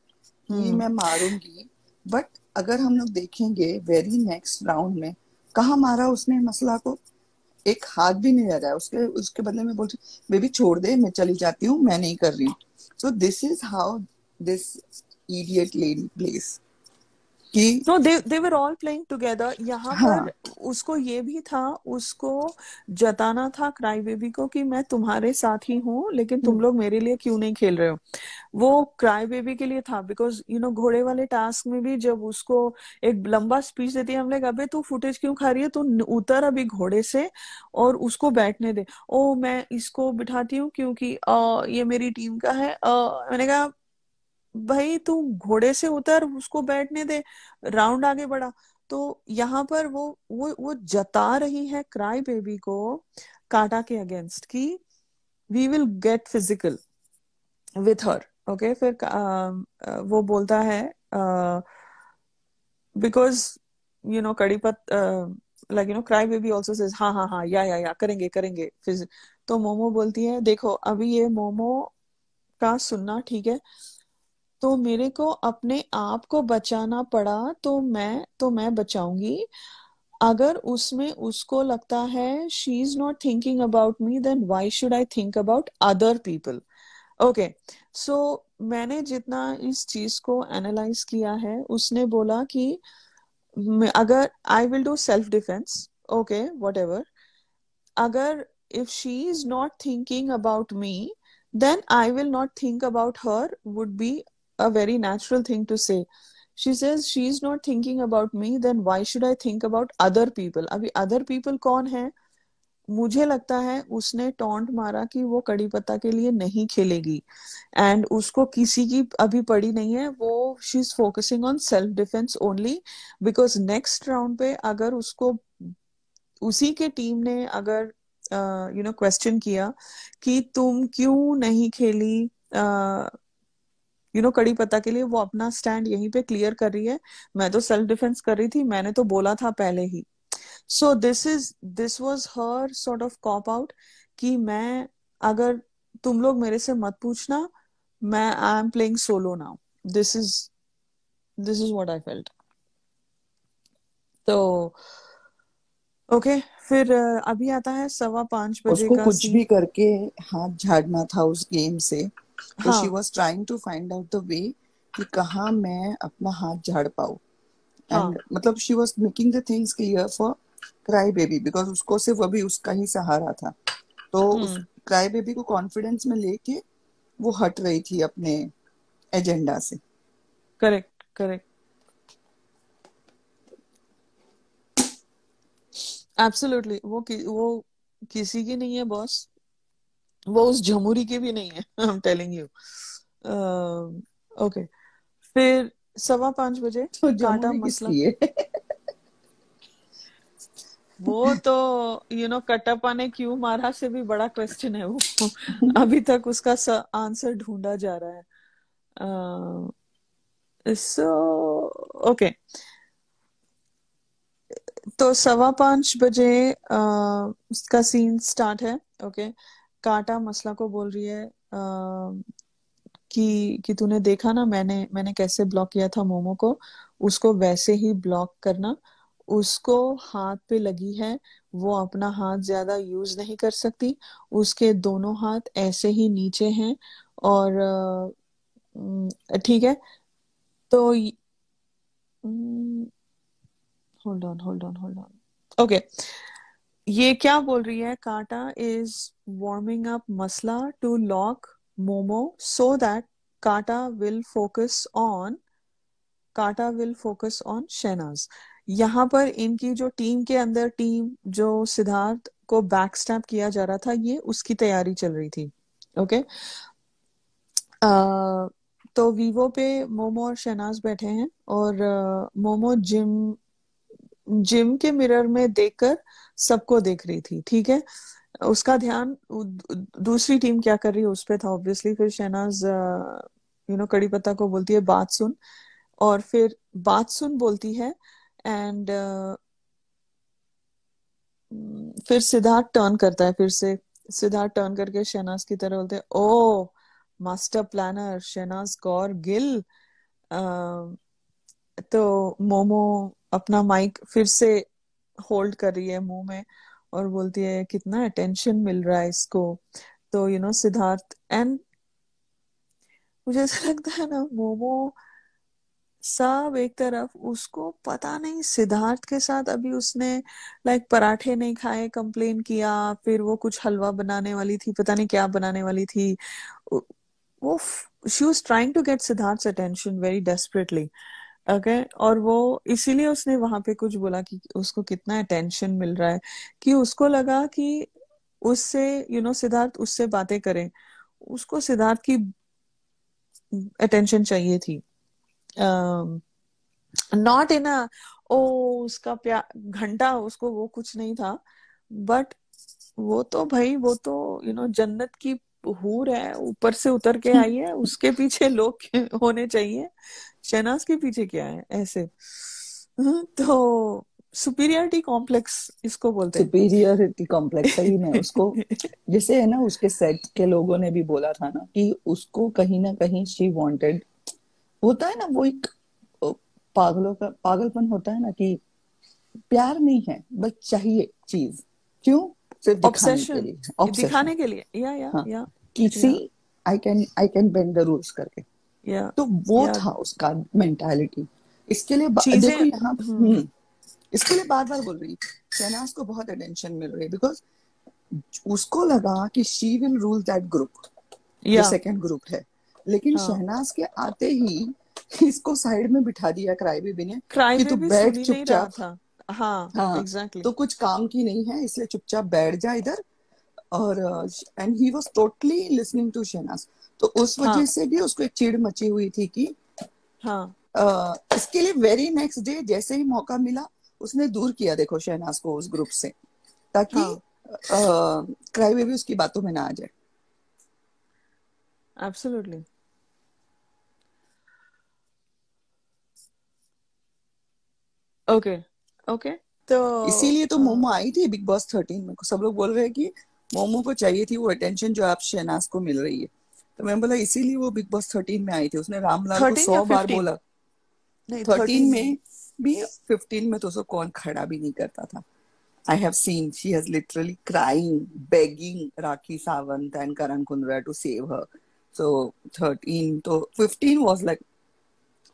मैं मारूंगी बट अगर हम लोग देखेंगे वेरी नेक्स्ट राउंड में कहा मारा उसने मसला को एक हाथ भी नहीं रह रहा है उसके उसके बदले में बोलती बेबी छोड़ दे मैं चली जाती हूँ मैं नहीं कर रही हूँ so this is how this idiot lady plays कि no they they were all playing together यहाँ पर हाँ। उसको ये भी था उसको जताना था क्राई बेबी को कि मैं तुम्हारे साथ ही हूँ लेकिन तुम हम्म। लोग मेरे लिए क्यों नहीं खेल रहे हो वो क्राई बेबी के लिए था बिकॉज यू नो घोड़े वाले टास्क में भी जब उसको एक लंबा स्पीच देती है हम लोग अबे तू फुटेज क्यों खा रही है तू उतर अभी घोड़े से और उसको बैठने दे ओ मैं इसको बिठाती हूँ क्योंकि ये मेरी टीम का है आ, मैंने कहा भाई तू घोड़े से उतर उसको बैठने दे राउंड आगे बढ़ा तो यहाँ पर वो वो वो जता रही है क्राई बेबी को काटा के अगेंस्ट की we will get physical with her okay फिर आ, वो बोलता है बिकॉज यू नो कड़ी पत like you know cry baby also से हाँ हाँ हाँ या या या करेंगे करेंगे फिर तो मोमो बोलती है देखो अभी ये मोमो का सुनना ठीक है तो मेरे को अपने आप को बचाना पड़ा तो मैं तो मैं बचाऊंगी अगर उसमें उसको लगता है she is not thinking about me then why should I think about other people okay so मैंने जितना इस चीज को एनालाइज किया है उसने बोला कि अगर I will do self defence okay whatever अगर if she is not thinking about me then I will not think about her would be a very natural thing to say she says she is not thinking about me then why should i think about other people abhi other people कौन hai मुझे लगता है उसने taunt मारा कि वो कड़ी पत्ता के लिए नहीं खेलेगी एंड उसको किसी की अभी पड़ी नहीं है वो she is focusing on self defence only because next round पे अगर उसको उसी के टीम ने अगर यू नो क्वेश्चन किया कि तुम क्यों नहीं खेली uh, यू नो कड़ी पत्ता के लिए वो अपना स्टैंड यहीं पे क्लियर कर रही है मैं तो सेल्फ डिफेंस कर रही थी मैंने तो बोला था पहले ही so this is this was her sort of cop out कि मैं अगर तुम लोग मेरे से मत पूछना मैं I am playing solo now this is this is what I felt तो ओके okay, फिर अभी आता है सवा पांच बजे उसको का कुछ भी करके हाथ झाड़ना था उस गेम से तो she was trying to find out the way कि कहा मैं अपना हाथ झाड़ पाऊ एंड हाँ। मतलब she was making the things clear for cry baby because उसको सिर्फ अभी उसका ही सहारा था तो उस क्राई हम्म। बेबी को कॉन्फिडेंस में लेके वो हट रही थी अपने एजेंडा से करेक्ट करेक्ट एब्सोल्युटली वो कि, वो किसी की नहीं है बॉस वो उस झमुरी की भी नहीं है I am telling you okay फिर सवा पांच बजे तो कांटा मसला वो तो यू नो know, कटप्पा ने क्यों मारा से भी बड़ा क्वेश्चन है वो अभी तक उसका आंसर ढूंढा जा रहा है so uh, okay so, okay. तो सवा पांच बजे uh, का सीन स्टार्ट है ओके okay? काटा मसला को बोल रही है कि कि तूने देखा ना मैंने मैंने कैसे ब्लॉक किया था मोमो को उसको वैसे ही ब्लॉक करना उसको हाथ पे लगी है वो अपना हाथ ज्यादा यूज नहीं कर सकती उसके दोनों हाथ ऐसे ही नीचे हैं और ठीक है तो hold on hold on hold on okay ये क्या बोल रही है काटा इज वार्मिंग अप मसला to lock Momo so that काटा विल फोकस ऑन काटा विल फोकस ऑन शेनाज यहाँ पर इनकी जो टीम के अंदर टीम जो सिद्धार्थ को बैक स्टैप किया जा रहा था ये उसकी तैयारी चल रही थी ओके okay? uh, तो वीवो पे मोमो और शहनाज बैठे हैं और uh, मोमो जिम जिम के मिरर में देखकर सबको देख रही थी ठीक है उसका ध्यान दूसरी टीम क्या कर रही है उस पर था ऑब्वियसली फिर शहनाज यू नो कड़ी पत्ता को बोलती है बात सुन और फिर बात सुन बोलती है एंड uh, फिर सिद्धार्थ टर्न करता है फिर से सिद्धार्थ टर्न करके शहनाज की तरह बोलते हैं oh master planner Shehnaaz Kaur Gill uh, तो मोमो अपना माइक फिर से होल्ड कर रही है मुंह में और बोलती है कितना अटेंशन मिल रहा है इसको तो यू नो सिद्धार्थ एंड मुझे ऐसा लगता है ना मोमो सब एक तरफ उसको पता नहीं सिद्धार्थ के साथ अभी उसने लाइक पराठे नहीं खाए कंप्लेन किया फिर वो कुछ हलवा बनाने वाली थी पता नहीं क्या बनाने वाली थी वो she was trying to get Siddharth attention very desperately okay? और वो इसीलिए उसने वहां पे कुछ बोला कि उसको कितना अटेंशन मिल रहा है कि उसको लगा कि उससे यू नो सिद्धार्थ उससे बातें करें उसको सिद्धार्थ की अटेंशन चाहिए थी नॉट इन अ ओ उसका प्यार घंटा उसको वो कुछ नहीं था बट वो तो भाई वो तो यू you नो know, जन्नत की हूर है ऊपर से उतर के आई है उसके पीछे लोग होने चाहिए शहनाज के पीछे क्या है ऐसे हम्म, तो सुपीरियरिटी कॉम्प्लेक्स इसको बोलते हैं सुपीरियरिटी कॉम्प्लेक्स सही में उसको जैसे है ना उसके सेट के लोगों ने भी बोला था ना कि उसको कहीं ना कहीं शी वांटेड होता है ना वो एक पागलों का पागलपन होता है ना कि प्यार नहीं है बस चाहिए चीज क्यों ऑब्सेशन दिखाने के लिए या या या I can I can bend the rules करके तो वो था उसका मेंटालिटी इसके लिए देखो हम्म। हम्म। इसके लिए बार बार बोल रही शहनाज को बहुत अटेंशन मिल रही है बिकॉज उसको लगा कि she will rule that group ये सेकंड ग्रुप है लेकिन हाँ। शहनाज के आते ही इसको साइड में बिठा दिया क्राइबी ने कि तू बैठ चुपचाप हाँ हाँ exactly. तो कुछ काम की नहीं है इसलिए चुपचाप बैठ जा इधर और and he was totally listening to Shehnaaz तो उस हाँ। वजह हाँ. से भी उसको एक चिड़ मची हुई थी कि हाँ uh, इसके लिए वेरी नेक्स्ट डे जैसे ही मौका मिला उसने दूर किया देखो शहनाज को उस ग्रुप से ताकि हाँ. क्राई उसकी बातों में ना आ जाए एब्सोल्युटली ओके okay. ओके तो इसीलिए तो हाँ। मोमो आई थी बिग बॉस थर्टीन में सब लोग बोल रहे हैं कि मोमो को चाहिए थी वो अटेंशन जो आप शहनाज को मिल रही है तो मैंने बोला इसीलिए वो बिग बॉस थर्टीन में आई थी उसने रामलाल को सौ बार बोला थर्टीन में भी फिफ्टीन में तो उसको कौन खड़ा भी नहीं करता था I have seen she has literally crying, begging Rakhi Sawant and Karan Kundra to save her. So 13 to 15 was like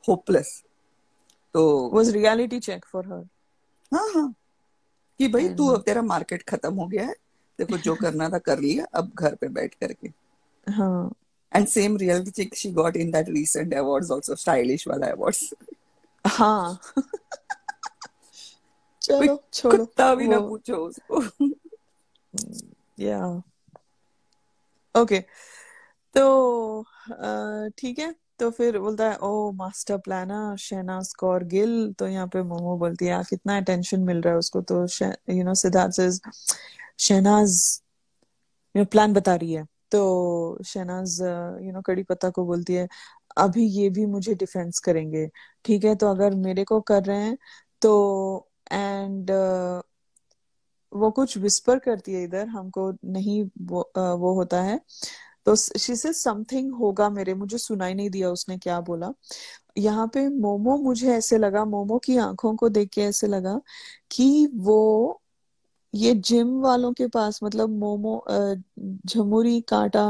hopeless. So तो was reality check for her. हाँ हाँ कि भाई तू अब तेरा मार्केट खत्म हो गया है देखो जो करना था कर लिया अब घर पे बैठ करके हाँ and same reality she got in that recent awards also stylish वाला अवार्ड्स हाँ चलो छोड़ो कुत्ता भी ना पूछो उसको या ओके तो ठीक है तो फिर बोलता है ओ मास्टर प्लानर शहनाज कौर गिल तो यहाँ पे मोमो बोलती है कितना अटेंशन मिल रहा है उसको तो you know Sidharth Shehnaaz you know plan बता रही है तो शहनाज यू नो कड़ी पत्ता को बोलती है अभी ये भी मुझे डिफेंस करेंगे ठीक है तो अगर मेरे को कर रहे हैं तो एंड uh, वो कुछ विस्पर करती है इधर हमको नहीं वो, uh, वो होता है uh, तो शी से समथिंग होगा मेरे मुझे सुनाई नहीं दिया उसने क्या बोला यहाँ पे मोमो मुझे ऐसे लगा मोमो की आंखों को देख के ऐसे लगा कि वो ये जिम वालों के पास मतलब मोमो झमुरी काटा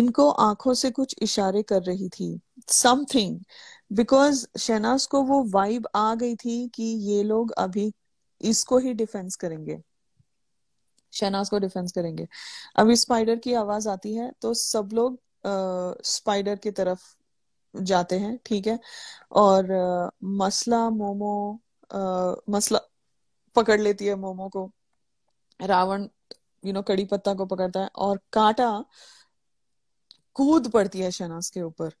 इनको आंखों से कुछ इशारे कर रही थी समथिंग बिकॉज शहनाज को वो वाइब आ गई थी कि ये लोग अभी इसको ही डिफेंस करेंगे शहनाज को डिफेंस करेंगे अभी स्पाइडर की आवाज आती है तो सब लोग स्पाइडर की तरफ जाते हैं ठीक है और आ, मसला मोमो आ, मसला पकड़ लेती है मोमो को रावण यू नो कड़ी पत्ता को पकड़ता है और कांटा कूद पड़ती है शहनाज के ऊपर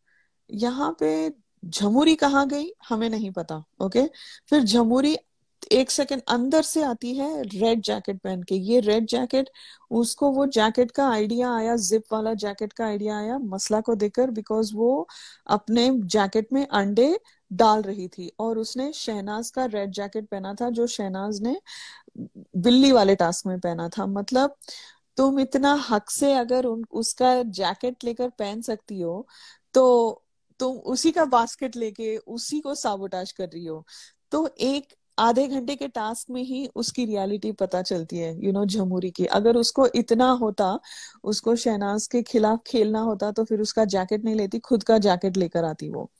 यहाँ पे झमुरी कहाँ गई हमें नहीं पता ओके फिर झमुरी एक सेकेंड अंदर से आती है रेड जैकेट पहन के ये रेड जैकेट उसको वो जैकेट का आइडिया आया जिप वाला जैकेट का आइडिया आया मसला को देखकर बिकॉज वो अपने जैकेट में अंडे डाल रही थी और उसने शहनाज का रेड जैकेट पहना था जो शहनाज ने बिल्ली वाले टास्क में पहना था मतलब तुम इतना हक से अगर उन उसका जैकेट लेकर पहन सकती हो तो तुम उसी का बास्केट लेके उसी को साबोटाज कर रही हो तो एक आधे घंटे के टास्क में ही उसकी रियलिटी पता चलती है यू नो know, जमहूरी की अगर उसको इतना होता उसको शहनाज के खिलाफ खेलना होता तो फिर उसका जैकेट नहीं लेती खुद का जैकेट लेकर आती वो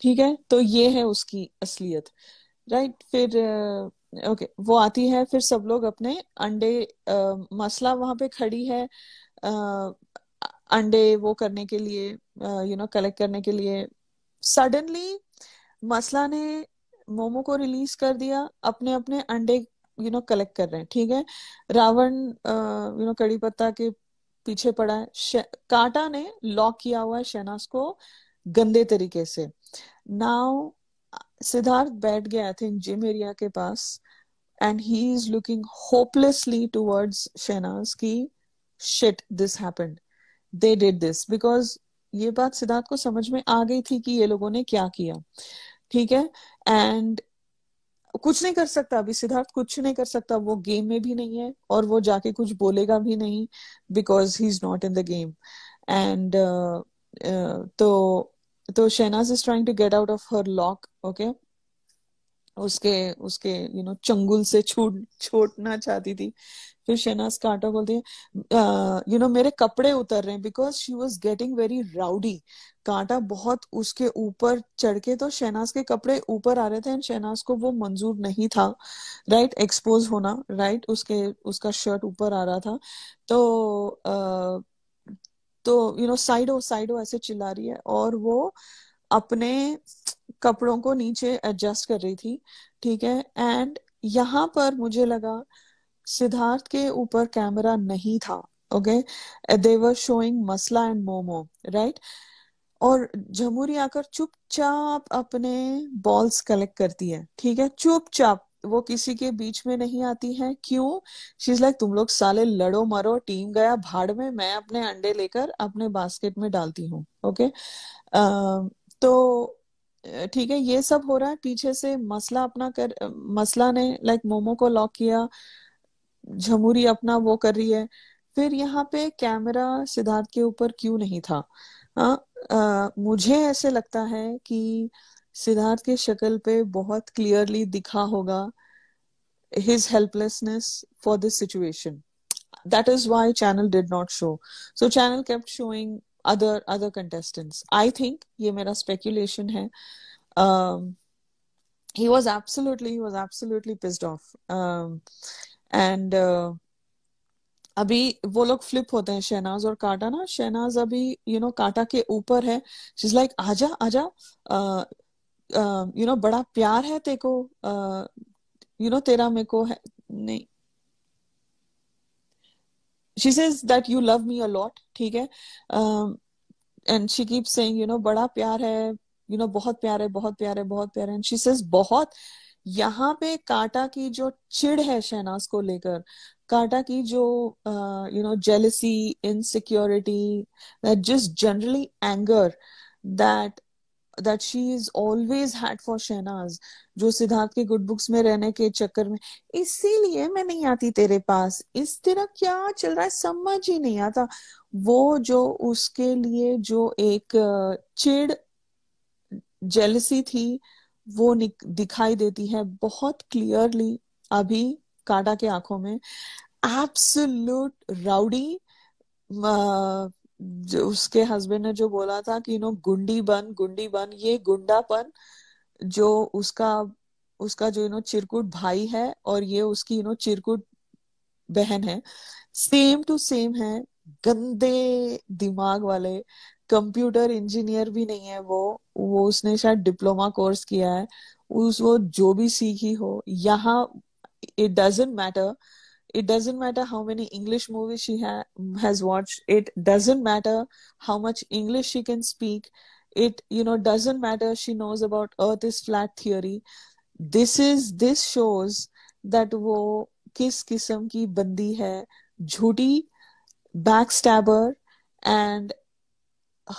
ठीक है तो ये है उसकी असलियत राइट फिर ओके वो आती है फिर सब लोग अपने अंडे आ, मसला वहां पे खड़ी है आ, अंडे वो करने के लिए यू नो कलेक्ट करने के लिए सडनली मसला ने मोमो को रिलीज कर दिया अपने अपने अंडे यू नो कलेक्ट कर रहे हैं ठीक है रावण यू नो कड़ी पत्ता के पीछे पड़ा है काटा ने लॉक किया हुआ है शहनाज को गंदे तरीके से नाउ सिद्धार्थ बैठ गया आई थिंक जिम एरिया के पास and he is looking hopelessly towards Shehnaaz की shit this happened they did this because ये बात सिद्धार्थ को समझ में आ गई थी कि ये लोगों ने क्या किया ठीक है एंड कुछ नहीं कर सकता अभी सिद्धार्थ कुछ नहीं कर सकता वो गेम में भी नहीं है और वो जाके कुछ बोलेगा भी नहीं because he is not in the game and तो तो Shehnaaz is trying to get out of her lock okay उसके उसके यू नो चंगुल से छूट छोड़ना चाहती थी फिर शहनाज कांटा बोलती है यू नो मेरे कपड़े उतर रहे हैं because she was getting very rowdy Kaanta बहुत उसके ऊपर चढ़ के तो शहनाज के कपड़े ऊपर आ रहे थे एंड शहनाज को वो मंजूर नहीं था राइट एक्सपोज होना राइट उसके उसका शर्ट ऊपर आ रहा था तो uh, तो यू नो साइडो साइडो ऐसे चिल्ला रही है और वो अपने कपड़ों को नीचे एडजस्ट कर रही थी ठीक है एंड यहाँ पर मुझे लगा सिद्धार्थ के ऊपर कैमरा नहीं था ओके देवर शोइंग मसला एंड मोमो राइट और जमुरी आकर चुपचाप अपने बॉल्स कलेक्ट करती है ठीक है चुपचाप वो किसी के बीच में नहीं आती है क्यों शीज लाइक तुम लोग साले लड़ो मरो टीम गया भाड़ में मैं अपने अंडे लेकर अपने बास्केट में डालती हूँ ओके okay? uh, तो ठीक है ये सब हो रहा है पीछे से मसला अपना कर मसला ने लाइक मोमो को लॉक किया झमुरी अपना वो कर रही है फिर यहाँ पे कैमरा सिद्धार्थ के ऊपर क्यों नहीं था आ, आ, मुझे ऐसे लगता है कि सिद्धार्थ के शक्ल पे बहुत क्लियरली दिखा होगा his helplessness for this situation that is why channel did not show so channel kept showing other other contestants i think ye mera speculation hai um, he was absolutely he was absolutely pissed off um, and uh, अभी वो लोग flip होते हैं शहनाज और काटा ना शहनाज अभी you know काटा के ऊपर है शी इज लाइक आजा आजा यू नो बड़ा प्यार है तेको यू नो तेरा मेरे को है नहीं she says that you love me a lot ठीक है um, and she keeps saying you know बड़ा प्यार है you know बहुत प्यार है बहुत प्यार है बहुत प्यार है and she says बहुत यहाँ पे काटा की जो चिड़ है शहनाज को लेकर काटा की जो you know jealousy insecurity just generally anger that that she is always had for Shehnaz जो सिद्धार्थ के गुड बुक्स में रहने के चक्कर में इसीलिए मैं नहीं आती तेरे पास इस तरह क्या चल रहा है समझ ही नहीं आता वो जो उसके लिए जो एक चिड़ जेलसी थी वो दिखाई देती है बहुत क्लियरली अभी काटा के आंखों में एब्सोल्यूट राउडी जो उसके हस्बैंड ने जो बोला था कि नो गुंडी बन गुंडी बन ये गुंडापन जो उसका उसका जो इनो चिरकुट भाई है और ये उसकी इनो चिरकुट बहन है सेम टू सेम है गंदे दिमाग वाले कंप्यूटर इंजीनियर भी नहीं है वो वो उसने शायद डिप्लोमा कोर्स किया है उस वो जो भी सीखी हो यहाँ it doesn't matter it doesn't matter how many english movies she ha- has watched it doesn't matter how much english she can speak it you know doesn't matter she knows about earth is flat theory this is this shows that wo किस किस्म की बंदी है झूठी backstabber, and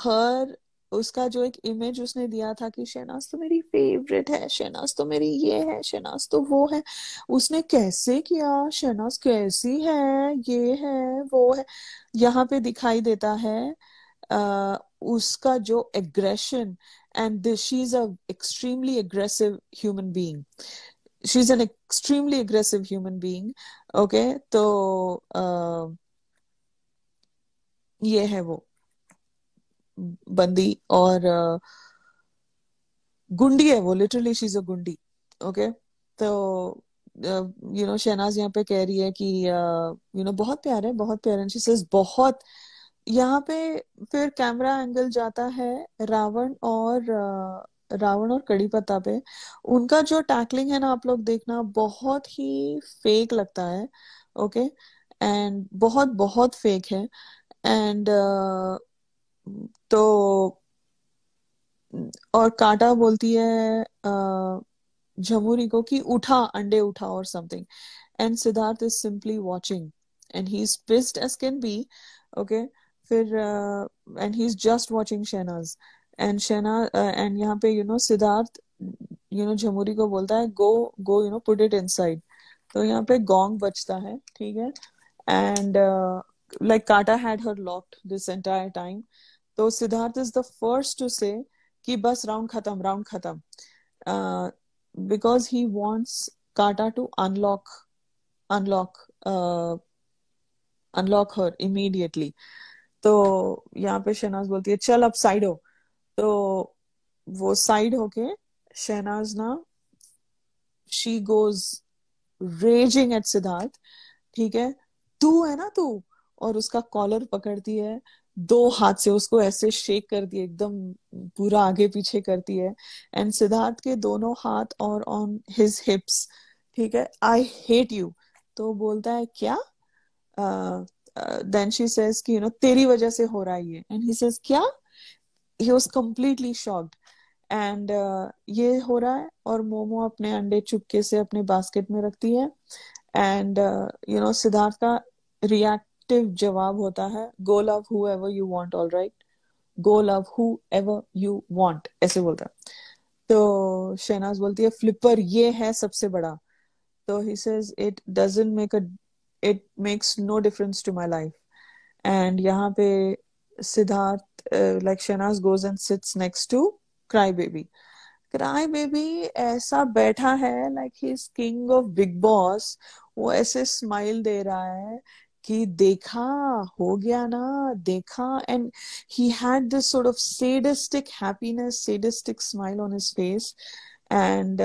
her. उसका जो एक image उसने दिया था कि शहनाज तो मेरी फेवरेट है शहनाज तो मेरी ये है शहनाज तो वो है उसने कैसे किया शहनाज कैसी है ये है वो है यहाँ पे दिखाई देता है Uh, उसका जो aggression and this she is a extremely aggressive human being she is an extremely aggressive human being okay तो uh, ये है वो बंदी और गुंडी है वो लिटरली शी इज अ गुंडी ओके तो यू नो शहनाज यहाँ पे कह रही है कि यू नो बहुत प्यार है बहुत प्यार है शी बहुत यहाँ पे फिर कैमरा एंगल जाता है रावण और रावण और कड़ी पत्ता पे उनका जो टैकलिंग है ना आप लोग देखना बहुत ही फेक लगता है ओके एंड बहुत बहुत फेक है एंड uh, तो और काटा बोलती है झमुरी को कि उठा अंडे उठा और something and Sidharth is simply watching and he is pissed as can be okay फिर and he is just watching Shehnaaz and Shehnaaz and यहाँ पे you know Sidharth you know झमुरी को बोलता है go go you know put it inside तो यहाँ पे गोंग बचता है ठीक है and like Kaanta had her locked this entire time तो Sidharth is the first to से कि बस राउंड खत्म राउंड खत्म because he wants Kaanta to unlock unlock unlock her immediately तो यहाँ पे शहनाज बोलती है चल अब साइड हो तो वो साइड होके शहनाज ना she goes raging at Sidharth ठीक है तू है ना तू और उसका कॉलर पकड़ती है दो हाथ से उसको ऐसे शेक कर दिए एकदम पूरा आगे पीछे करती है एंड सिद्धार्थ के दोनों हाथ और ऑन हिज हिप्स ठीक है आई हेट यू तो बोलता है क्या देन शी सेज कि यू नो तेरी वजह से हो रहा है ये एंड ही सेज क्या he was completely shocked and ये हो रहा है और मोमो अपने अंडे चुपके से अपने बास्केट में रखती है एंड यू नो सिद्धार्थ का रिएक्ट एक्टिव जवाब होता है go love whoever you want all right go love whoever you want ऐसे बोलता है तो शहनाज बोलती है फ्लिपर ये है सबसे बड़ा तो he says it doesn't make a it makes no difference to my life and यहाँ पे Sidharth like Shehnaaz goes and sits next to cry baby cry baby ऐसा बैठा है like he is king of Bigg Boss वो ऐसे smile दे रहा है कि देखा हो गया ना देखा and he had this sort of sadistic happiness sadistic smile on his face and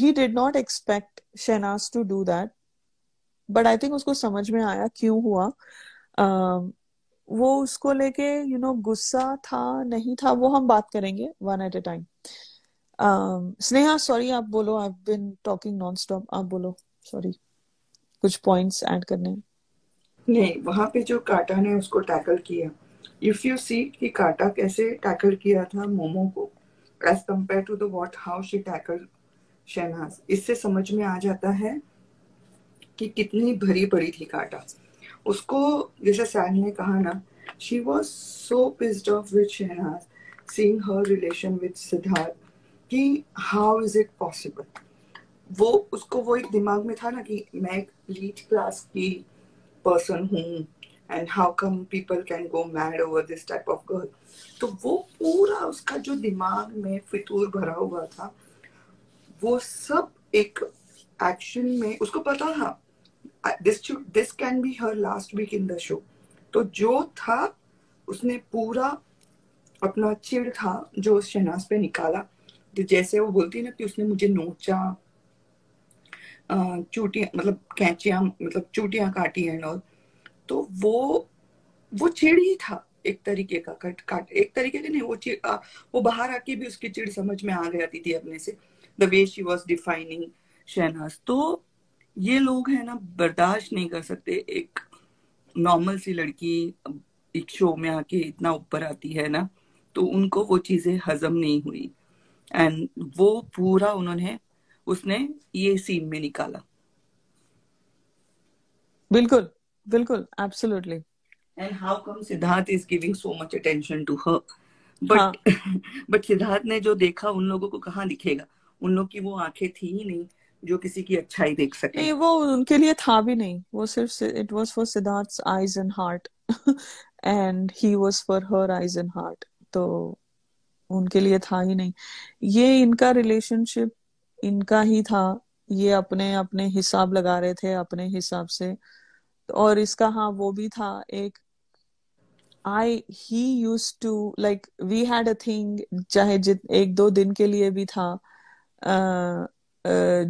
he did not expect Shehnaaz to do that but I think उसको समझ में आया क्यों हुआ uh, वो उसको लेके यू नो गुस्सा था नहीं था वो हम बात करेंगे one at a time Sneha sorry आप बोलो I been talking non stop आप बोलो सॉरी कुछ पॉइंट्स ऐड करने हैं नहीं वहां पे जो काटा ने उसको टैकल किया इफ यू सी कि काटा कैसे टैकल किया था मोमो को as compare to the what how she tackle Shehnaaz इससे समझ में आ जाता है कि कितनी भरी पड़ी थी काटा उसको जैसे सैन ने कहा ना she was so pissed off with Shehnaaz seeing her relation with Sidharth कि हाउ इज इट पॉसिबल वो उसको वो एक दिमाग में था ना कि मैं एक लीड क्लास की person whom and how come people can go mad over this type of girl तो वो पूरा उसका जो दिमाग में फितूर भरा हुआ था वो सब एक एक्शन में उसको पता था this this can be her last week in the show तो जो था उसने पूरा अपना चिड़ था जो उस शहनाज पे निकाला तो जैसे वो बोलती है ना कि उसने मुझे नोचा चूटिया मतलब कैचिया मतलब चूटिया काटी एंड ऑल तो वो वो चिड़ ही था एक तरीके का कट काट एक तरीके का नहीं वो चिड़ आ, वो बाहर आके भी उसकी चिड़ समझ में आ गया थी, थी अपने से the way she was defining Shehnaaz तो ये लोग है ना बर्दाश्त नहीं कर सकते एक नॉर्मल सी लड़की एक शो में आके इतना ऊपर आती है ना तो उनको वो चीजें हजम नहीं हुई एंड वो पूरा उन्होंने उसने ये सीन में निकाला बिल्कुल बिल्कुल absolutely and how come Sidharth is giving so much attention to her but but Sidharth ने जो देखा उन लोगों को कहा दिखेगा उन लोगों की वो आंखें थी ही नहीं जो किसी की अच्छाई देख सके वो उनके लिए था भी नहीं वो सिर्फ it was for Sidharth eyes and heart and he was for her eyes and heart तो उनके लिए था ही नहीं ये इनका रिलेशनशिप इनका ही था ये अपने अपने हिसाब लगा रहे थे अपने हिसाब से और इसका हाँ वो भी था एक I he use to like we had a thing चाहे जित एक दो दिन के लिए भी था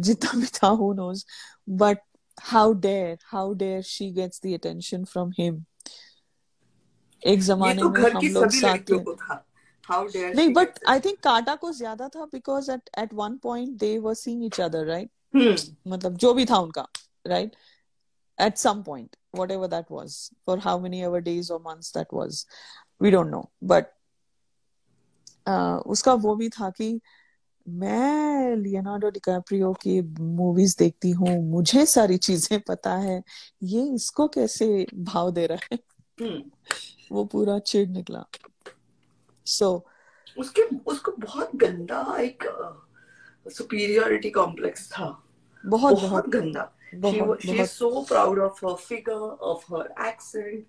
जितना भी था who knows but how dare how dare she gets the attention from him एक जमाने तो में हम लोग साथ था how dare नहीं बट आई थिंक काटा को ज्यादा था because at at one point they were seeing each other right मतलब जो भी था उनका right at some point whatever that was for how many ever days or months that was we don't know but uh, उसका वो भी था कि मैं लियोनार्डो डिकैप्रियो की मूवीज देखती हूँ मुझे सारी चीजें पता है ये इसको कैसे भाव दे रहा है hmm. वो पूरा चिड़ निकला सो so, उसके उसको बहुत गंदा एक सुपीरियरिटी uh, कॉम्प्लेक्स था बहुत बहुत गंदा she is so proud of her figure of her accent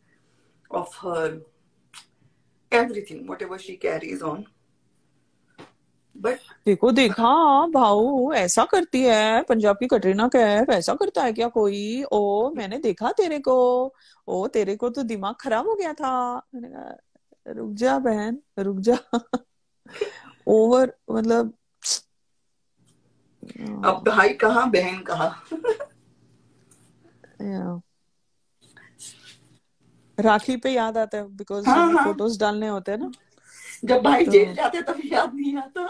of her everything whatever she carries on but देखो देखा भाऊ ऐसा करती है पंजाब की कटरीना कैफ ऐसा करता है क्या कोई ओ मैंने देखा तेरे को ओ तेरे को तो दिमाग खराब हो गया था मैंने कहा रुक जा बहन रुक जा ओवर मतलब अब भाई कहा बहन कहा राखी पे याद आता है बिकॉज हाँ, हाँ. फोटोज डालने होते हैं ना जब भाई तो... जेल जाते तब तो याद नहीं आता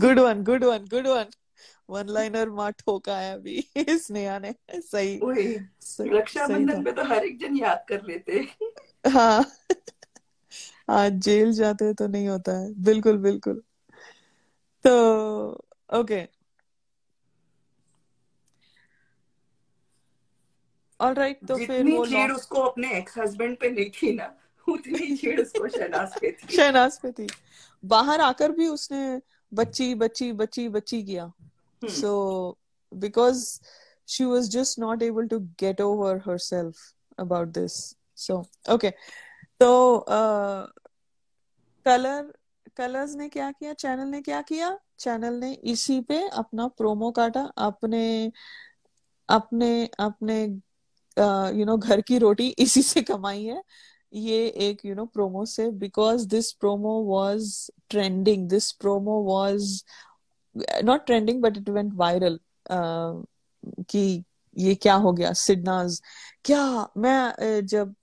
good one good one good one one liner माँ ठोका है अभी स्नेहा ने सही रक्षाबंधन पे तो हर एक जन याद कर लेते हाँ आज हाँ, जेल जाते तो नहीं होता है बिल्कुल बिल्कुल तो ओके ऑल राइट तो फिर वो चीड़ उसको अपने एक्स हस्बैंड पे नहीं थी ना उतनी उसको शहनाज पे थी शहनाज पे थी बाहर आकर भी उसने बच्ची बच्ची बच्ची बच्ची किया Hmm. So, because she was just not able to get over herself about this. So, okay. So, uh, color, colors ne kya kiya? Channel ne kya kiya? Channel ne isi pe apna promo kata, apne, apne, apne, uh, you know, ghar ki roti isi se kamai hai. ये एक you know promo से because this promo was trending this promo was not trending but it went viral कि ये क्या हो गया सिडनाज क्या मैं जब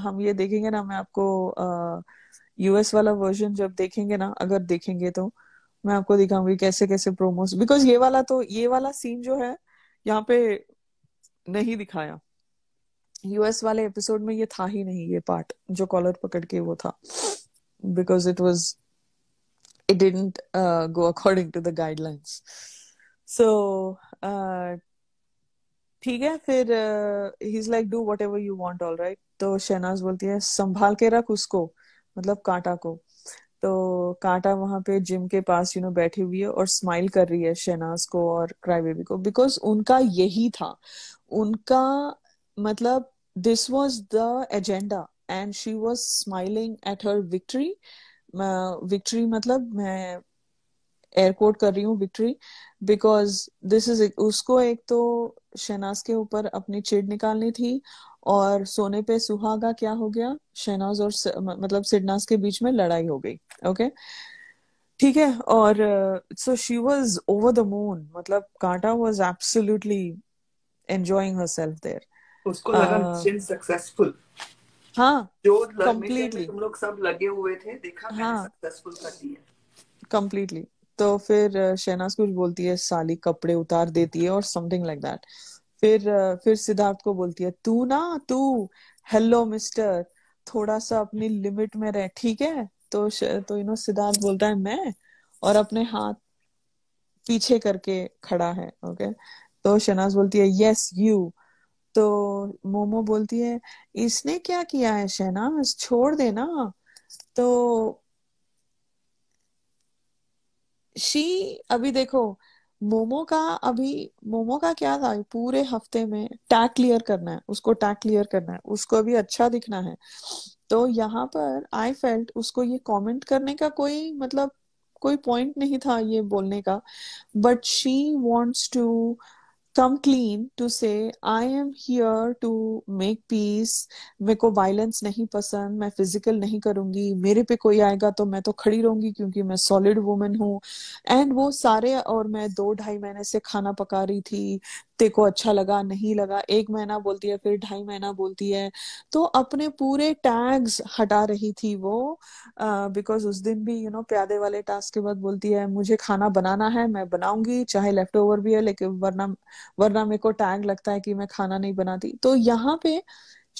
हम ये देखेंगे ना मैं आपको यूएस वाला वर्जन जब देखेंगे ना अगर देखेंगे तो मैं आपको दिखाऊंगी कैसे कैसे प्रोमोस बिकॉज ये वाला तो ये वाला सीन जो है यहाँ पे नहीं दिखाया यूएस वाले एपिसोड में ये था ही नहीं ये पार्ट जो कॉलर पकड़ के वो था because it was it didn't uh, go according to the guidelines so uh, ठीक है फिर he is like do whatever you want all right तो शहनाज बोलती है संभाल के रख उसको मतलब कांटा को तो कांटा वहां पे जिम के पास यू you नो know, बैठी हुई है और स्माइल कर रही है शहनाज को और क्राई बेबी को बिकॉज उनका यही था उनका मतलब this was the agenda and she was smiling at her victory victory मतलब मैं एयरकोट कर रही हूँ विक्ट्री बिकॉज दिस इज उसको एक तो शहनाज के ऊपर अपनी चिड़ निकालनी थी और सोने पे सुहागा क्या हो गया शहनाज और स, मतलब सिडनास के बीच में लड़ाई हो गई ओके ठीक है और so she was over the moon मतलब Kaanta was absolutely enjoying herself there उसको लगा uh, हाँ जो कम्प्लीटली तुम लोग सब लगे हुए थे देखा हाँ सक्सेसफुल तो फिर शहनाज कुछ बोलती है साली कपड़े उतार देती है और समथिंग लाइक दैट फिर फिर सिद्धार्थ को बोलती है तू ना तू हेलो मिस्टर थोड़ा सा अपनी लिमिट में रह ठीक है तो तो यू नो सिद्धार्थ बोलता है मैं और अपने हाथ पीछे करके खड़ा है ओके okay? तो शनाज बोलती है यस यू तो मोमो बोलती है इसने क्या किया है शहना छोड़ देना तो शी अभी देखो मोमो का अभी मोमो का क्या था पूरे हफ्ते में टैग क्लियर करना है उसको टैग क्लियर करना है उसको अभी अच्छा दिखना है तो यहाँ पर आई फेल्ट उसको ये कमेंट करने का कोई मतलब कोई पॉइंट नहीं था ये बोलने का but she wants to come clean to say i am here to make peace मेरे को वायलेंस नहीं पसंद मैं फिजिकल नहीं करूंगी मेरे पे कोई आएगा तो मैं तो खड़ी रहूंगी क्योंकि मैं सॉलिड वुमन हूँ एंड वो सारे और मैं दो ढाई महीने से खाना पका रही थी ते को अच्छा लगा नहीं लगा एक महीना बोलती है फिर ढाई महीना बोलती है तो अपने पूरे टैग्स हटा रही थी वो बिकॉज uh, उस दिन भी यू you नो know, प्यादे वाले टास्क के बाद बोलती है मुझे खाना बनाना है मैं बनाऊंगी चाहे लेफ्ट ओवर भी है लेकिन वरना वरना मेरे को टैग लगता है कि मैं खाना नहीं बनाती तो यहाँ पे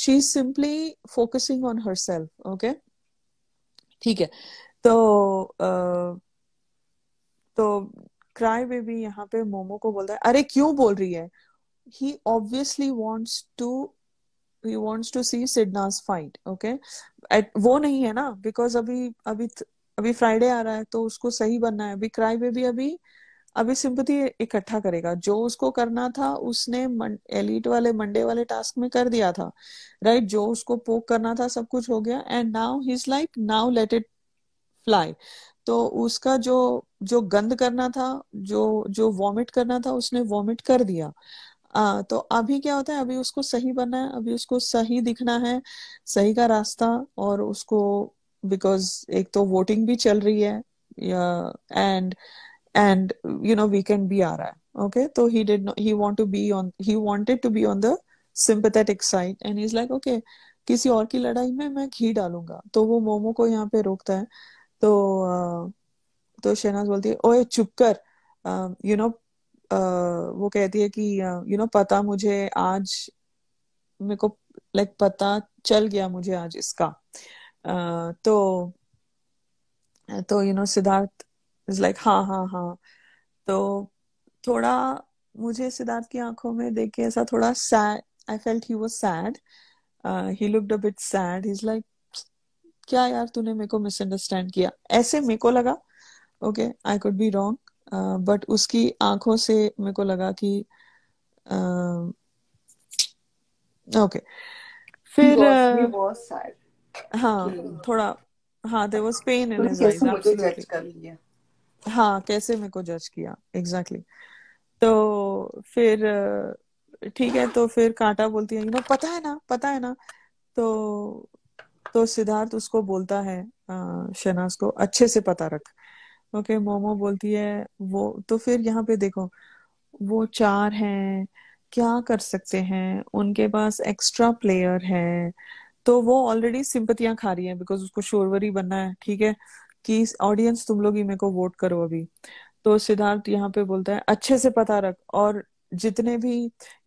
she is simply focusing on herself okay ठीक है तो uh, तो क्राई बेबी यहाँ पे मोमो को बोलता है अरे क्यों बोल रही है he obviously wants to he wants to see SidNaaz fight okay वो नहीं है ना बिकॉज अभी अभी अभी फ्राइडे आ रहा है तो उसको सही बनना है अभी क्राई बेबी अभी अभी सिंपति इकट्ठा करेगा जो उसको करना था उसने एलिट वाले मंडे वाले टास्क में कर दिया था राइट right? जो उसको पोक करना था सब कुछ हो गया and now he is like now let it fly तो उसका जो जो गंद करना था जो जो वॉमिट करना था उसने वॉमिट कर दिया आ, तो अभी क्या होता है अभी उसको सही बनना है अभी उसको सही दिखना है सही का रास्ता और उसको बिकॉज एक तो वोटिंग भी चल रही है and and you know weekend भी आ रहा है ओके तो he did he want to be on he wanted to be on the sympathetic side and is like okay किसी और की लड़ाई में मैं घी डालूंगा तो वो मोमो को यहाँ पे रोकता है तो तो शहनाज बोलती है ओए चुप कर यू नो वो कहती है कि यू नो पता मुझे आज मेरे को लाइक पता चल गया मुझे आज इसका तो तो you know Siddharth is like हाँ हाँ हाँ तो थोड़ा मुझे सिद्धार्थ की आंखों में देख के ऐसा थोड़ा sad I felt he was sad he looked a bit sad he is like क्या यार तूने मेरे को मिसअंडरस्टैंड किया ऐसे मेरे को लगा okay I could be wrong but उसकी आंखों से मेरे को लगा कि ओके uh, फिर uh, हाँ थोड़ा हाँ there was pain in his हाँ कैसे मेरे को जज किया एग्जैक्टली तो फिर uh, ठीक है तो फिर कांटा बोलती है यू नो पता है ना पता है ना तो तो सिद्धार्थ उसको बोलता है शहनाज को अच्छे से पता रख ओके okay, मोमो बोलती है वो तो फिर यहाँ पे देखो वो चार हैं क्या कर सकते हैं उनके पास एक्स्ट्रा प्लेयर है तो वो ऑलरेडी सिंपतियां खा रही है बिकॉज उसको शोरवरी बनना है ठीक है कि ऑडियंस तुम लोग ही मेरे को वोट करो अभी तो सिद्धार्थ यहाँ पे बोलता है अच्छे से पता रख और जितने भी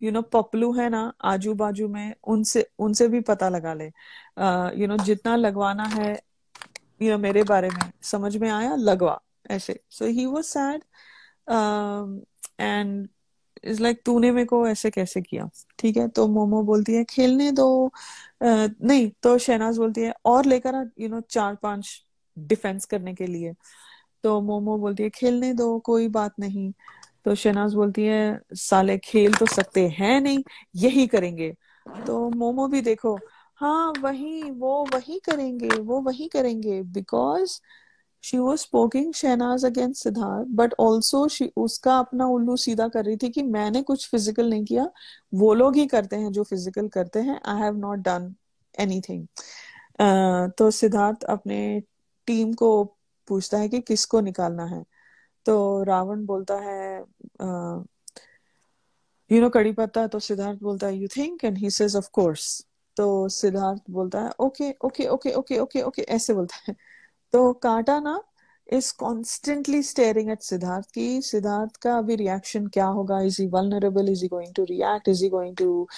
यू नो पपलू है ना आजू बाजू में उनसे उनसे भी पता लगा ले यू नो जितना लगवाना है यू नो मेरे बारे में समझ में आया लगवा ऐसे सो ही वो सैड एंड इज लाइक तूने मेरे को ऐसे कैसे किया ठीक है तो मोमो बोलती है खेलने दो uh, नहीं तो शहनाज बोलती है और लेकर आ यू नो चार पांच डिफेंस करने के लिए तो मोमो बोलती है खेलने दो कोई बात नहीं uh, तो शहनाज बोलती है साले खेल तो सकते हैं नहीं यही करेंगे तो मोमो भी देखो हाँ वही वो वही करेंगे वो वही करेंगे because she was spoking Shehnaaz against Sidharth but also उसका अपना उल्लू सीधा कर रही थी कि मैंने कुछ फिजिकल नहीं किया वो लोग ही करते हैं जो फिजिकल करते हैं I have not done anything तो सिद्धार्थ अपने टीम को पूछता है कि किसको निकालना है तो रावण बोलता है यू नो कड़ी पत्ता तो सिद्धार्थ बोलता है you think and he says of course तो सिद्धार्थ बोलता है okay okay okay okay okay okay ऐसे बोलता है तो कांटा ना is constantly staring at Sidharth की सिद्धार्थ का अभी रिएक्शन क्या होगा is he vulnerable is he going to react is he going to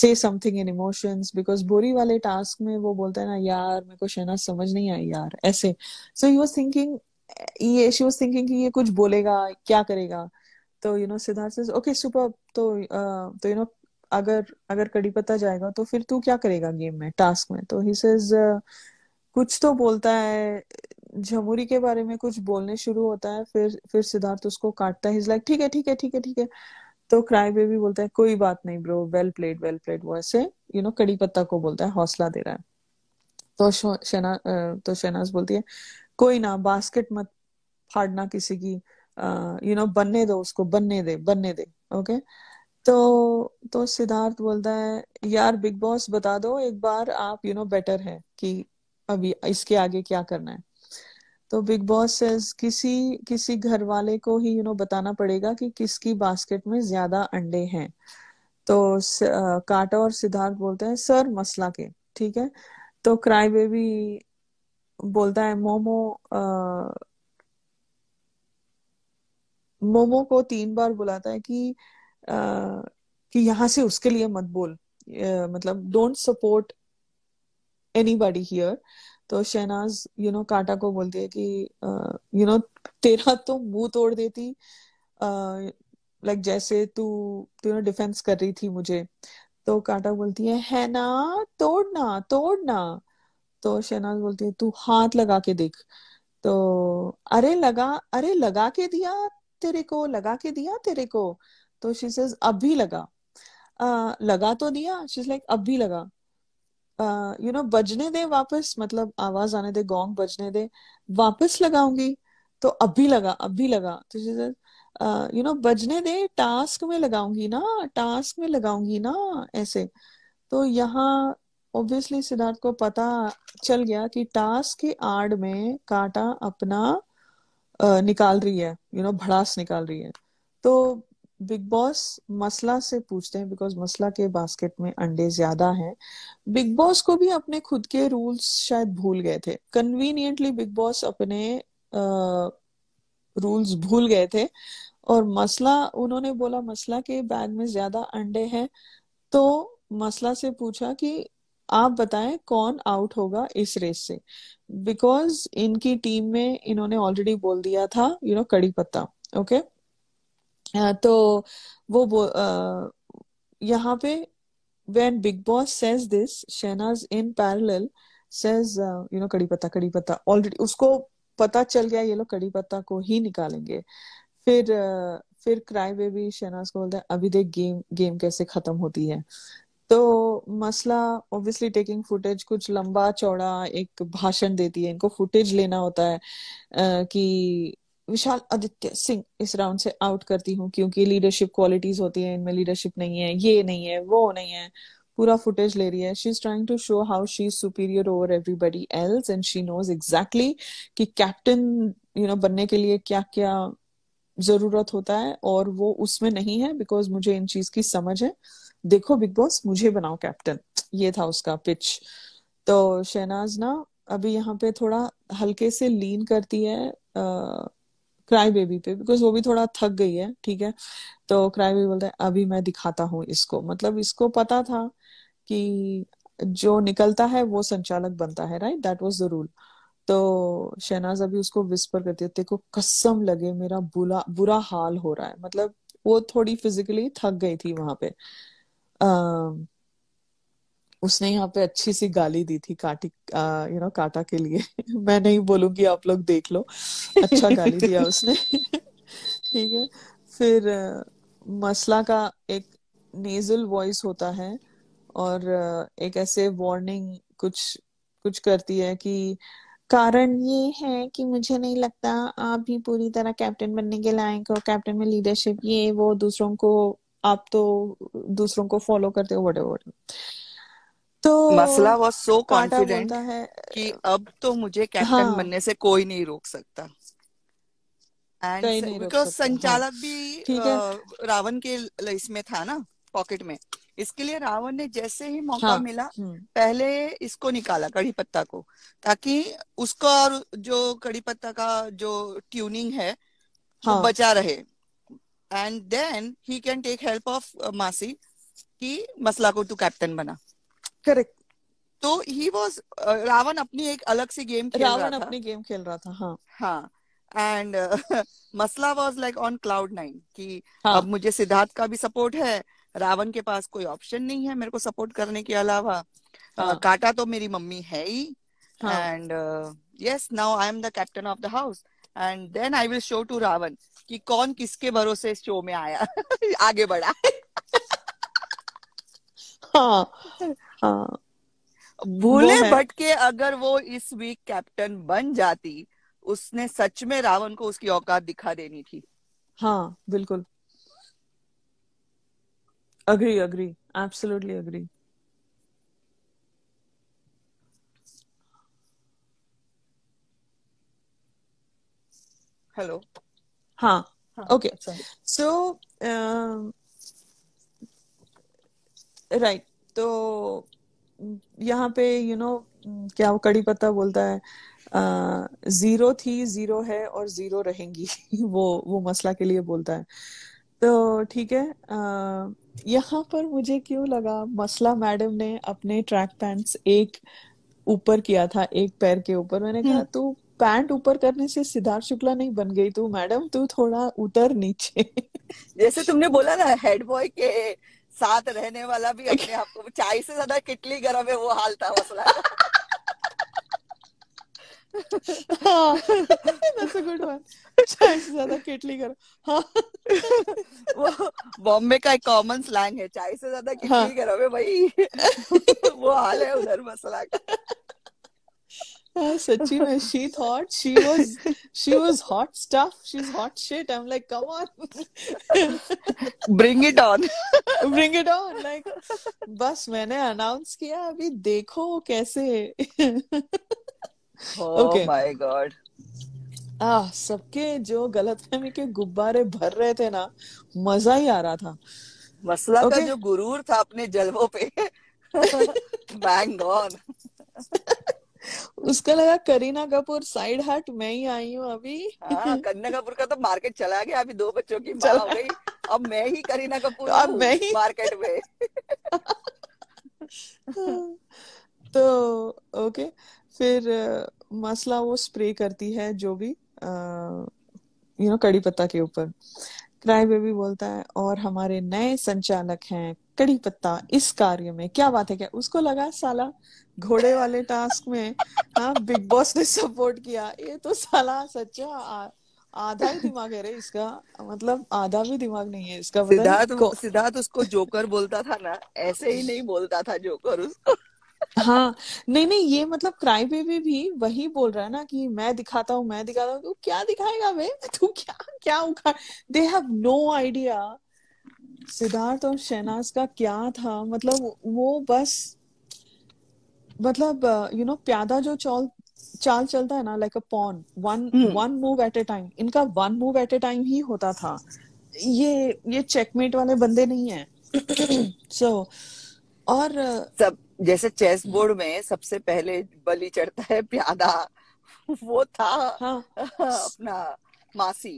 say something in emotions because बोरी वाले टास्क में वो बोलता है ना यार मेरे को शहना समझ नहीं आई यार ऐसे सो यू वॉज थिंकिंग ये शी वाज थिंकिंग कि ये कुछ बोलेगा क्या करेगा तो यू नो सिद्धार्थ से ओके सुपर तो uh, तो यू you नो know, अगर अगर कड़ी पत्ता जाएगा तो फिर तू क्या करेगा गेम में टास्क में तो ही सेज कुछ तो बोलता है झमुरी के बारे में कुछ बोलने शुरू होता है फिर फिर सिद्धार्थ उसको काटता है लाइक ठीक है ठीक है ठीक है ठीक है तो क्राई बेबी बोलता है कोई बात नहीं bro well played well played वो ऐसे यू नो कड़ी पत्ता को बोलता है हौसला दे रहा है तो शेना तो शेनाज बोलती है कोई ना बास्केट मत फाड़ना किसी की यू नो बनने दो उसको बनने दे बनने दे ओके okay? तो तो सिद्धार्थ बोलता है यार बिग बॉस बता दो एक बार आप यू नो बेटर है कि अभी इसके आगे क्या करना है तो बिग बॉस सेज किसी किसी घर वाले को ही यू you नो know, बताना पड़ेगा कि किसकी बास्केट में ज्यादा अंडे हैं तो स, आ, काटा और सिद्धार्थ बोलते हैं सर मसला के ठीक है तो क्राई बेबी बोलता है मोमो मोमो को तीन बार बुलाता है कि आ, कि यहां से उसके लिए मत बोल आ, मतलब डोंट सपोर्ट एनीबॉडी हियर तो शहनाज यू नो काटा को बोलती है कि यू नो तेरा तो मुंह तोड़ देती लाइक जैसे तू तू नो डिफेंस कर रही थी मुझे तो काटा बोलती है है ना तोड़ना तोड़ना तो शहनाज बोलती है तू हाथ लगा के देख तो अरे लगा अरे लगा के दिया तेरे को लगा के दिया तेरे को तो शी सेज अभी लगा आ, लगा तो दिया शी लाइक भी लगा यू नो बजने दे वापस मतलब आवाज आने दे गोंग बजने दे वापस लगाऊंगी तो अभी लगा अभी लगा तो शी सेज यू नो बजने दे टास्क में लगाऊंगी ना टास्क में लगाऊंगी ना ऐसे तो यहाँ ऑब्वियसली सिद्धार्थ को पता चल गया कि टास्क की आड़ में काटा अपना निकाल रही है यू नो भड़ास निकाल रही है तो बिग बॉस मसला से पूछते हैं बिकॉज मसला के बास्केट में अंडे ज्यादा हैं बिग बॉस को भी अपने खुद के रूल्स शायद भूल गए थे कन्वीनियंटली बिग बॉस अपने रूल्स भूल गए थे और मसला उन्होंने बोला मसला के बैग में ज्यादा अंडे हैं तो मसला से पूछा कि आप बताएं कौन आउट होगा इस रेस से बिकॉज इनकी टीम में इन्होंने ऑलरेडी बोल दिया था यू नो कड़ी पत्ता ओके okay? तो वो यहाँ पे when Bigg Boss says this Shehnaaz in parallel says you know कड़ी पत्ता कड़ी पत्ता ऑलरेडी उसको पता चल गया ये लोग कड़ी पत्ता को ही निकालेंगे फिर uh, फिर क्राई बेबी शहनाज को बोलता है अभी देख गेम गेम कैसे खत्म होती है तो मसला ऑब्वियसली टेकिंग फुटेज कुछ लंबा चौड़ा एक भाषण देती है इनको फुटेज लेना होता है कि विशाल आदित्य सिंह इस राउंड से आउट करती हूँ क्योंकि लीडरशिप क्वालिटीज होती है इनमें लीडरशिप नहीं है ये नहीं है वो नहीं है पूरा फुटेज ले रही है she is trying to show how she is superior over everybody else and she knows exactly कि कैप्टन यू नो बनने के लिए क्या क्या जरूरत होता है और वो उसमें नहीं है बिकॉज मुझे इन चीज की समझ है देखो बिग बॉस मुझे बनाओ कैप्टन ये था उसका पिच तो शहनाज ना अभी यहाँ पे थोड़ा हल्के से लीन करती है क्राई बेबी पे बिकॉज वो भी थोड़ा थक गई है ठीक है तो क्राई बेबी बोलता है अभी मैं दिखाता हूँ इसको मतलब इसको पता था कि जो निकलता है वो संचालक बनता है right that was the rule तो शहनाज अभी उसको विस्पर करती है देखो कसम लगे मेरा बुरा बुरा हाल हो रहा है मतलब वो थोड़ी फिजिकली थक गई थी वहां पे उसने यहाँ पे अच्छी सी गाली दी थी काटी यू नो काटा के लिए मैं नहीं बोलूंगी आप लोग देख लो अच्छा गाली दिया उसने ठीक है फिर मसला का एक नेजल वॉइस होता है और एक ऐसे वार्निंग कुछ कुछ करती है कि कारण ये है कि मुझे नहीं लगता आप भी पूरी तरह कैप्टन बनने के लायक हो कैप्टन में लीडरशिप ये वो दूसरों को आप तो दूसरों को फॉलो करते हो वट एवर तो मसला वो सो कॉन्फिडेंट है कि अब तो मुझे कैप्टन हाँ, बनने से कोई नहीं रोक सकता एंड बिकॉज हाँ। संचालक हाँ, भी रावण के इसमें था ना पॉकेट में इसके लिए रावण ने जैसे ही मौका हाँ, मिला हम्म। पहले इसको निकाला कड़ी पत्ता को ताकि उसका और जो कड़ी पत्ता का जो ट्यूनिंग है हाँ, वो बचा रहे and then he can take help of मासी कि मसला को तू कैप्टन बना करेक्ट तो ही वॉज रावण अपनी एक अलग सी गेम खेल रावण रहा अपनी गेम खेल रहा था हाँ हाँ एंड मसला was like on cloud nine कि हाँ. अब मुझे सिद्धार्थ का भी सपोर्ट है रावण के पास कोई ऑप्शन नहीं है मेरे को सपोर्ट करने के अलावा हाँ. uh, काटा तो मेरी मम्मी है ही and yes now I am the captain of the house and then I will show to Ravan कि कौन किसके भरोसे शो में आया आगे बढ़ा हाँ हाँ भूले भटके अगर वो इस वीक कैप्टन बन जाती उसने सच में रावण को उसकी औकात दिखा देनी थी हाँ बिल्कुल agree agree absolutely agree hello हाँ ओके सो राइट तो यहाँ पे यू you नो know, क्या वो कड़ी पत्ता बोलता है जीरो uh, थी जीरो है और जीरो रहेंगी वो वो मसला के लिए बोलता है तो ठीक है uh, यहाँ पर मुझे क्यों लगा मसला मैडम ने अपने ट्रैक पैंट्स एक ऊपर किया था एक पैर के ऊपर मैंने कहा हम्म। तू पैंट ऊपर करने से सिद्धार्थ शुक्ला नहीं बन गई तू मैडम तू थोड़ा उतर नीचे जैसे तुमने बोला ना हेड बॉय के साथ रहने वाला भी अपने आप को चाय से ज्यादा किटली गर्म है वो हाल था मसला हाँ, हाँ वो बॉम्बे का एक कॉमन स्लैंग है चाय से ज्यादा किटली हाँ। गर्म है भाई वो हाल है उधर मसला का Sachin, she thought she was she was hot stuff. She's hot shit. I'm like, come on, bring it on, bring it on. Like, बस मैंने अनाउंस किया अभी देखो कैसे. oh okay. my god. आ सबके जो गलतफहमी के गुब्बारे भर रहे थे ना मजा ही आ रहा था मसला okay. का जो गुरूर था अपने जलवों पे बैंग ऑन उसका लगा करीना कपूर साइड हार्ट मैं ही आई हूँ अभी हाँ, करीना कपूर का तो मार्केट चला गया अभी दो बच्चों की माँ हो गई अब मैं ही करीना कपूर अब मैं ही मार्केट में तो ओके फिर मसला वो स्प्रे करती है जो भी यू नो कड़ी पत्ता के ऊपर क्राई बेबी बोलता है और हमारे नए संचालक हैं कड़ी पत्ता इस कार्य में क्या बात है क्या उसको लगा साला घोड़े वाले टास्क में हाँ बिग बॉस ने सपोर्ट किया ये तो साला सच्चा आधा ही दिमाग है रे इसका मतलब आधा भी दिमाग नहीं है इसका सिद्धार्थ सिद्धार्थ उसको जोकर बोलता था ना ऐसे ही नहीं बोलता था जोकर उसको हाँ नहीं नहीं ये मतलब क्राइम बेबी भी वही बोल रहा है ना कि मैं दिखाता हूँ मैं दिखाता हूँ तो क्या दिखाएगा बे तू क्या क्या उखाड़ दे हैव नो आइडिया सिद्धार्थ और शहनाज का क्या था मतलब वो बस मतलब यू uh, नो प्यादा जो चाल चाल चलता है ना like a pawn one one move at a time इनका one move at a time ही होता था ये ये चेकमेट वाले बंदे नहीं है सो so, और uh, सब जैसे चेस बोर्ड में सबसे पहले बलि चढ़ता है प्यादा वो था हाँ, अपना मासी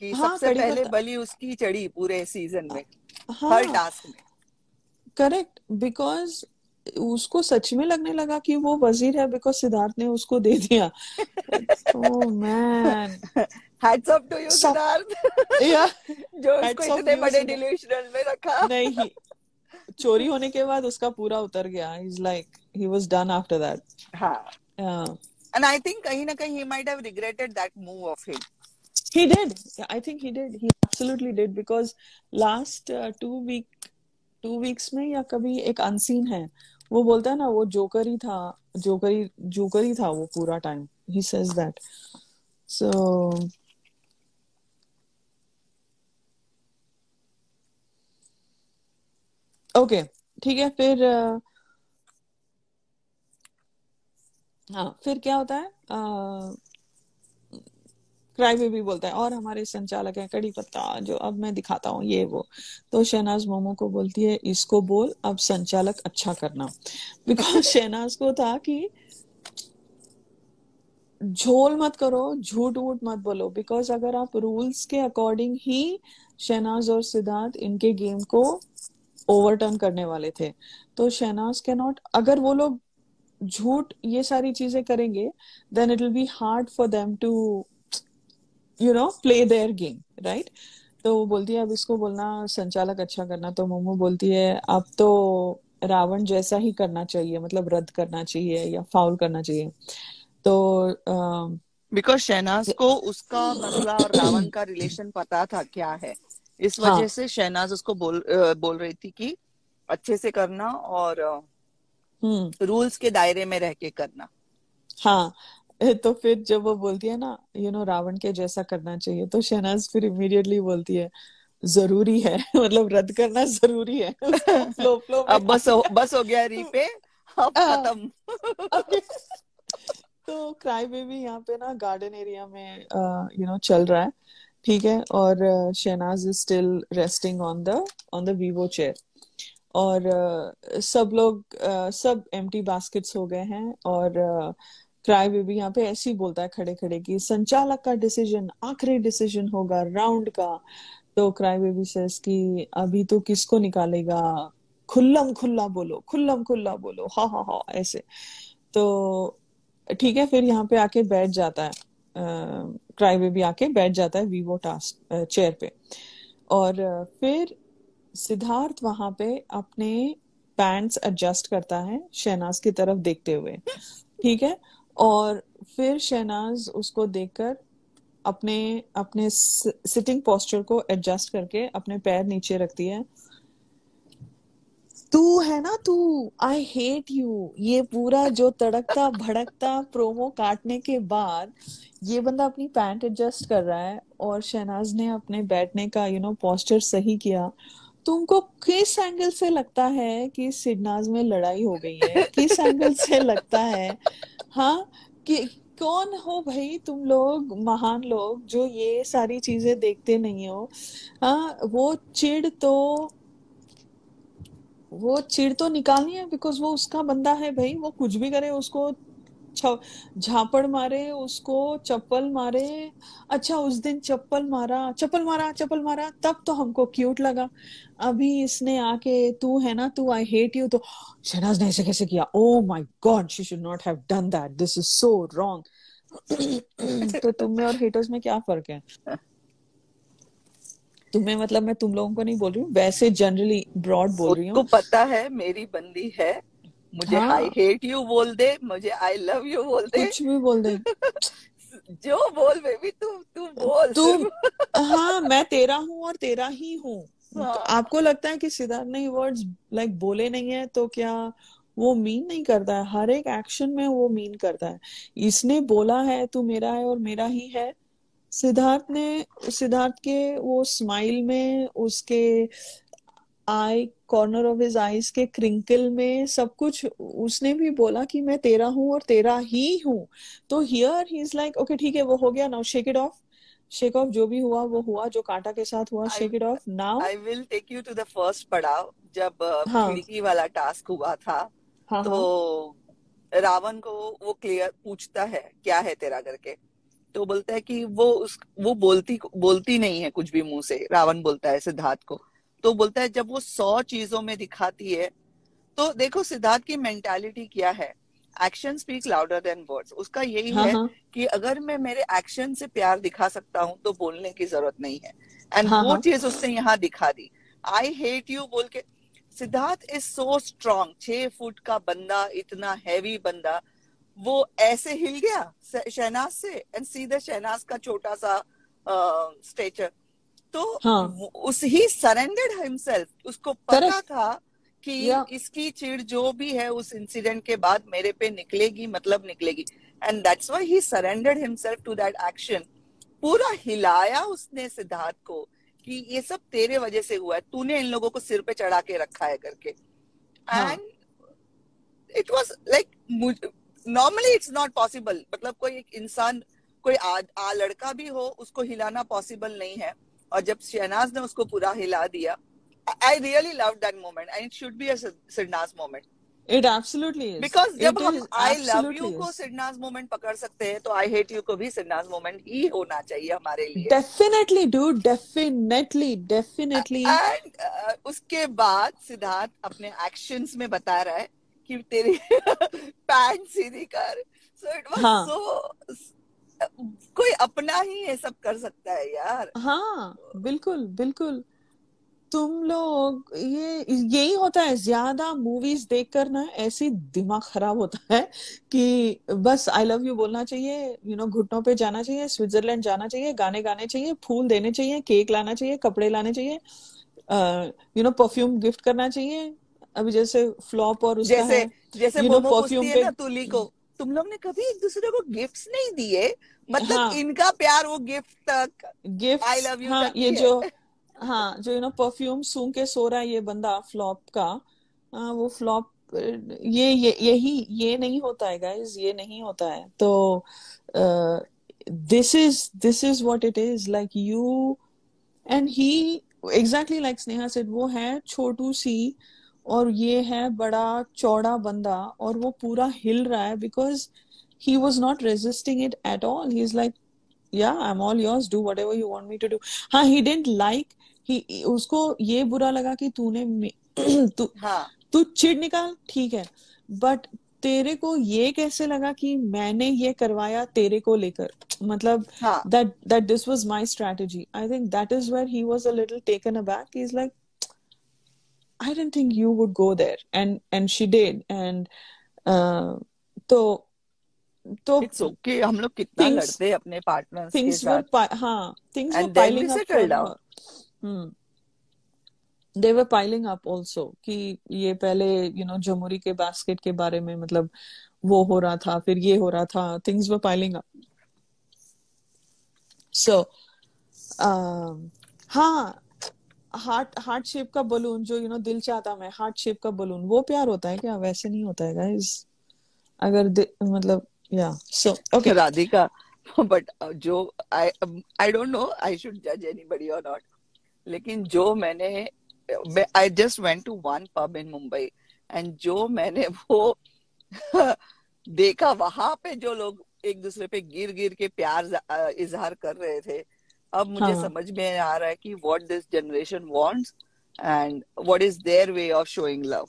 कि हाँ, सबसे पहले बलि उसकी चढ़ी पूरे सीजन में हाँ, हर टास्क में करेक्ट बिकॉज उसको सच में लगने लगा कि वो वजीर है बिकॉज सिद्धार्थ ने उसको दे दिया man up to you Siddharth या जो उसको इतने बड़े डिल्यूशनल में रखा नहीं चोरी होने के बाद उसका पूरा उतर गया is like he was done after that हां एंड आई थिंक कहीं ना कहीं he might have regretted that move of him he did i think he did he absolutely did because last uh, two week two weeks में या कभी एक unseen है वो बोलता है ना वो जोकर ही था जोकर ही जोकर ही था वो पूरा टाइम ही सेज दैट सो ओके ठीक है फिर हाँ फिर क्या होता है uh, क्राई भी बोलता है और हमारे संचालक है कड़ी पत्ता जो अब मैं दिखाता हूँ ये वो तो शहनाज मोमो को बोलती है इसको बोल अब संचालक अच्छा करना बिकॉज शहनाज को था कि झोल मत करो झूठ वूट मत बोलो बिकॉज अगर आप रूल्स के अकॉर्डिंग ही शहनाज और सिद्धार्थ इनके गेम को ओवरटर्न करने वाले थे तो शहनाज के नॉट अगर वो लोग झूठ ये सारी चीजें करेंगे then it will be hard for them to you know play their game right तो वो बोलती है अब इसको बोलना संचालक अच्छा करना तो मोमो बोलती है अब तो रावण जैसा ही करना चाहिए मतलब रद्द करना चाहिए या फाउल करना चाहिए तो बिकॉज uh, शहनाज को उसका मसला और रावण का रिलेशन पता था क्या है इस हाँ। वजह हाँ. से शहनाज उसको बोल बोल रही थी कि अच्छे से करना और रूल्स हम्म। के दायरे में रह के करना हाँ तो फिर जब वो बोलती है ना यू नो रावण के जैसा करना चाहिए तो शहनाज फिर इमीडिएटली बोलती है जरूरी है मतलब रद्द करना जरूरी है फ्लो फ्लो अब बस हो, बस हो गया तो रीपे अब हाँ। खत्म तो क्राई बेबी यहाँ पे ना गार्डन एरिया में you uh, no you know, चल रहा है ठीक है और uh, Shehnaaz is still resting on the on the Vivo chair और uh, सब लोग uh, सब एम्प्टी बास्केट्स हो गए हैं और uh, क्राई बेबी यहाँ पे ऐसे ही बोलता है खड़े खड़े कि संचालक का डिसीजन आखिरी डिसीजन होगा राउंड का तो क्राई बेबी सेस कि अभी तो किसको निकालेगा खुल्लम खुल्ला बोलो खुल्लम खुल्ला बोलो हा हा हा ऐसे तो ठीक है फिर यहाँ पे आके बैठ जाता है क्राई बेबी आके बैठ जाता है वीवो टास्क चेयर पे और फिर सिद्धार्थ वहां पे अपने पैंट्स एडजस्ट करता है शहनाज की तरफ देखते हुए ठीक है और फिर शहनाज उसको देखकर अपने अपने सिटिंग पोस्चर को एडजस्ट करके अपने पैर नीचे रखती है तू है ना तू आई हेट यू ये पूरा जो तड़कता भड़कता प्रोमो काटने के बाद ये बंदा अपनी पैंट एडजस्ट कर रहा है और शहनाज ने अपने बैठने का यू नो पोस्चर सही किया तुमको किस एंगल से लगता है कि सिडनाज में लड़ाई हो गई है किस एंगल से लगता है हाँ कि कौन हो भाई तुम लोग महान लोग जो ये सारी चीजें देखते नहीं हो हाँ वो चिड़ तो वो चिड़ तो निकालनी है बिकॉज वो उसका बंदा है भाई वो कुछ भी करे उसको झापड़ मारे उसको चप्पल मारे अच्छा उस दिन चप्पल मारा चप्पल मारा चप्पल मारा तब तो हमको क्यूट लगा अभी इसने आके तू है ना तू आई हेट यू तो शहनाज ने ऐसे कैसे किया oh my God she should not have done that this is so wrong तो तुम्हें और हेटर्स में क्या फर्क है तुम्हें मतलब मैं तुम लोगों को नहीं बोल रही हूँ वैसे जनरली ब्रॉड बोल रही हूँ पता है मेरी बंदी है मुझे आई हेट यू बोल दे मुझे आई लव यू बोल दे कुछ भी बोल दे जो बोल बेबी तू तू बोल तू हाँ मैं तेरा हूँ और तेरा ही हूँ हाँ. तो आपको लगता है कि सिद्धार्थ ने वर्ड्स लाइक बोले नहीं है तो क्या वो मीन नहीं करता है हर एक एक्शन में वो मीन करता है इसने बोला है तू मेरा है और मेरा ही है सिद्धार्थ ने सिद्धार्थ के वो स्माइल में उसके eye corner of his eyes के क्रिंकल में सब कुछ उसने भी बोला कि मैं तेरा हूं और तेरा ही हूं तो here he is like okay ठीक है वो हो गया now shake it off shake off जो भी हुआ वो हुआ जो कांटा के साथ हुआ shake it off now I will take you to the first पड़ाव जब हाँ. वाला टास्क हुआ था हाँ, तो हाँ। रावण को वो क्लियर पूछता है क्या है तेरा करके तो बोलता है कि वो उस वो बोलती बोलती नहीं है कुछ भी मुंह से रावण बोलता है सिद्धार्थ को तो बोलता है जब वो सौ चीजों में दिखाती है तो देखो सिद्धार्थ की मेंटालिटी क्या है action speak louder than words उसका यही हाँ, है हाँ. कि अगर मैं मेरे एक्शन से प्यार दिखा सकता हूँ तो बोलने की जरूरत नहीं है एंड हाँ, वो हाँ। चीज उसने यहाँ दिखा दी आई हेट यू बोल के सिद्धार्थ इज सो स्ट्रॉन्ग छ फुट का बंदा इतना हैवी बंदा वो ऐसे हिल गया शहनाज से एंड सीधे शहनाज का छोटा सा स्टेचर uh, तो हाँ. उस ही सरेंडर्ड हिमसेल्फ उसको पता था कि इसकी चीड़ जो भी है उस इंसिडेंट के बाद मेरे पे निकलेगी मतलब निकलेगी and that's why he surrendered himself to that action पूरा हिलाया उसने सिद्धार्थ को कि ये सब तेरे वजह से हुआ है तूने इन लोगों को सिर पे चढ़ा के रखा है करके and it was like normally it's not possible मतलब कोई एक इंसान कोई आ, आ लड़का भी हो उसको हिलाना पॉसिबल नहीं है और जब शहनाज ने उसको पूरा हिला दिया I really love that moment and it should be SidNaaz moment it absolutely because जब हम आई लव यू को सिडनाज मोमेंट पकड़ सकते हैं तो आई हेट यू को भी सिडनाज मोमेंट ही होना चाहिए हमारे लिए definitely do definitely definitely and उसके बाद सिद्धार्थ अपने एक्शंस में बता रहा है कि तेरी पैंट सीधी कर सो इट वाज सो कोई अपना ही ये सब कर सकता है यार हाँ बिल्कुल बिल्कुल तुम लोग ये यही होता है ज्यादा मूवीज देखकर ना ऐसी दिमाग खराब होता है कि बस आई लव यू बोलना चाहिए यू नो घुटनों पे जाना चाहिए स्विट्जरलैंड जाना चाहिए गाने गाने चाहिए फूल देने चाहिए केक लाना चाहिए कपड़े लाने चाहिए यू नो परफ्यूम गिफ्ट करना चाहिए अभी जैसे फ्लॉप और उसका जैसे है, जैसे you know, परफ्यूम पे तुली को तुम लोग ने कभी एक दूसरे को गिफ्ट्स नहीं दिए मतलब हाँ, इनका प्यार वो गिफ्ट तक गिफ्ट आई लव यू हाँ, ये जो हाँ जो यू नो परफ्यूम सूंघ के सो रहा है ये बंदा फ्लॉप का आ, हाँ, वो फ्लॉप ये ये यही ये नहीं होता है गाइस ये नहीं होता है तो this is this is what it is like you and he exactly like Sneha said वो है छोटू सी और ये है बड़ा चौड़ा बंदा और वो पूरा हिल रहा है because he was not resisting it at all he is like yeah I am all yours do whatever you want me to do हाँ ही डेंट लाइक ही उसको ये बुरा लगा कि तूने तू हाँ. तू चिड़ निकाल ठीक है बट तेरे को ये कैसे लगा कि मैंने ये करवाया तेरे को लेकर मतलब that that this was my strategy I think that is where he was a little taken aback he is like I didn't think you would go there, and and she did, and uh, तो तो it's okay हम लोग कितना लड़ते अपने partners things were हां things were piling up hmm they were piling up also कि ये पहले यू नो जमुरी के बास्केट के बारे में मतलब वो हो रहा था फिर ये हो रहा था things were piling up so हाँ हार्ट हार्ट शेप का बलून जो यू नो दिल चाहता मैं हार्ट शेप का बलून वो प्यार होता है क्या वैसे नहीं होता है गाइस अगर मतलब yeah so okay Radhika but uh, जो I I don't know I should जज एनीबॉडी और नॉट लेकिन जो मैंने I just went to one pub in Mumbai and जो मैंने वो देखा वहां पे जो लोग एक दूसरे पे गिर गिर के प्यार uh, इजहार कर रहे थे अब मुझे हाँ. समझ में आ रहा है कि what this generation wants and what is their way of showing love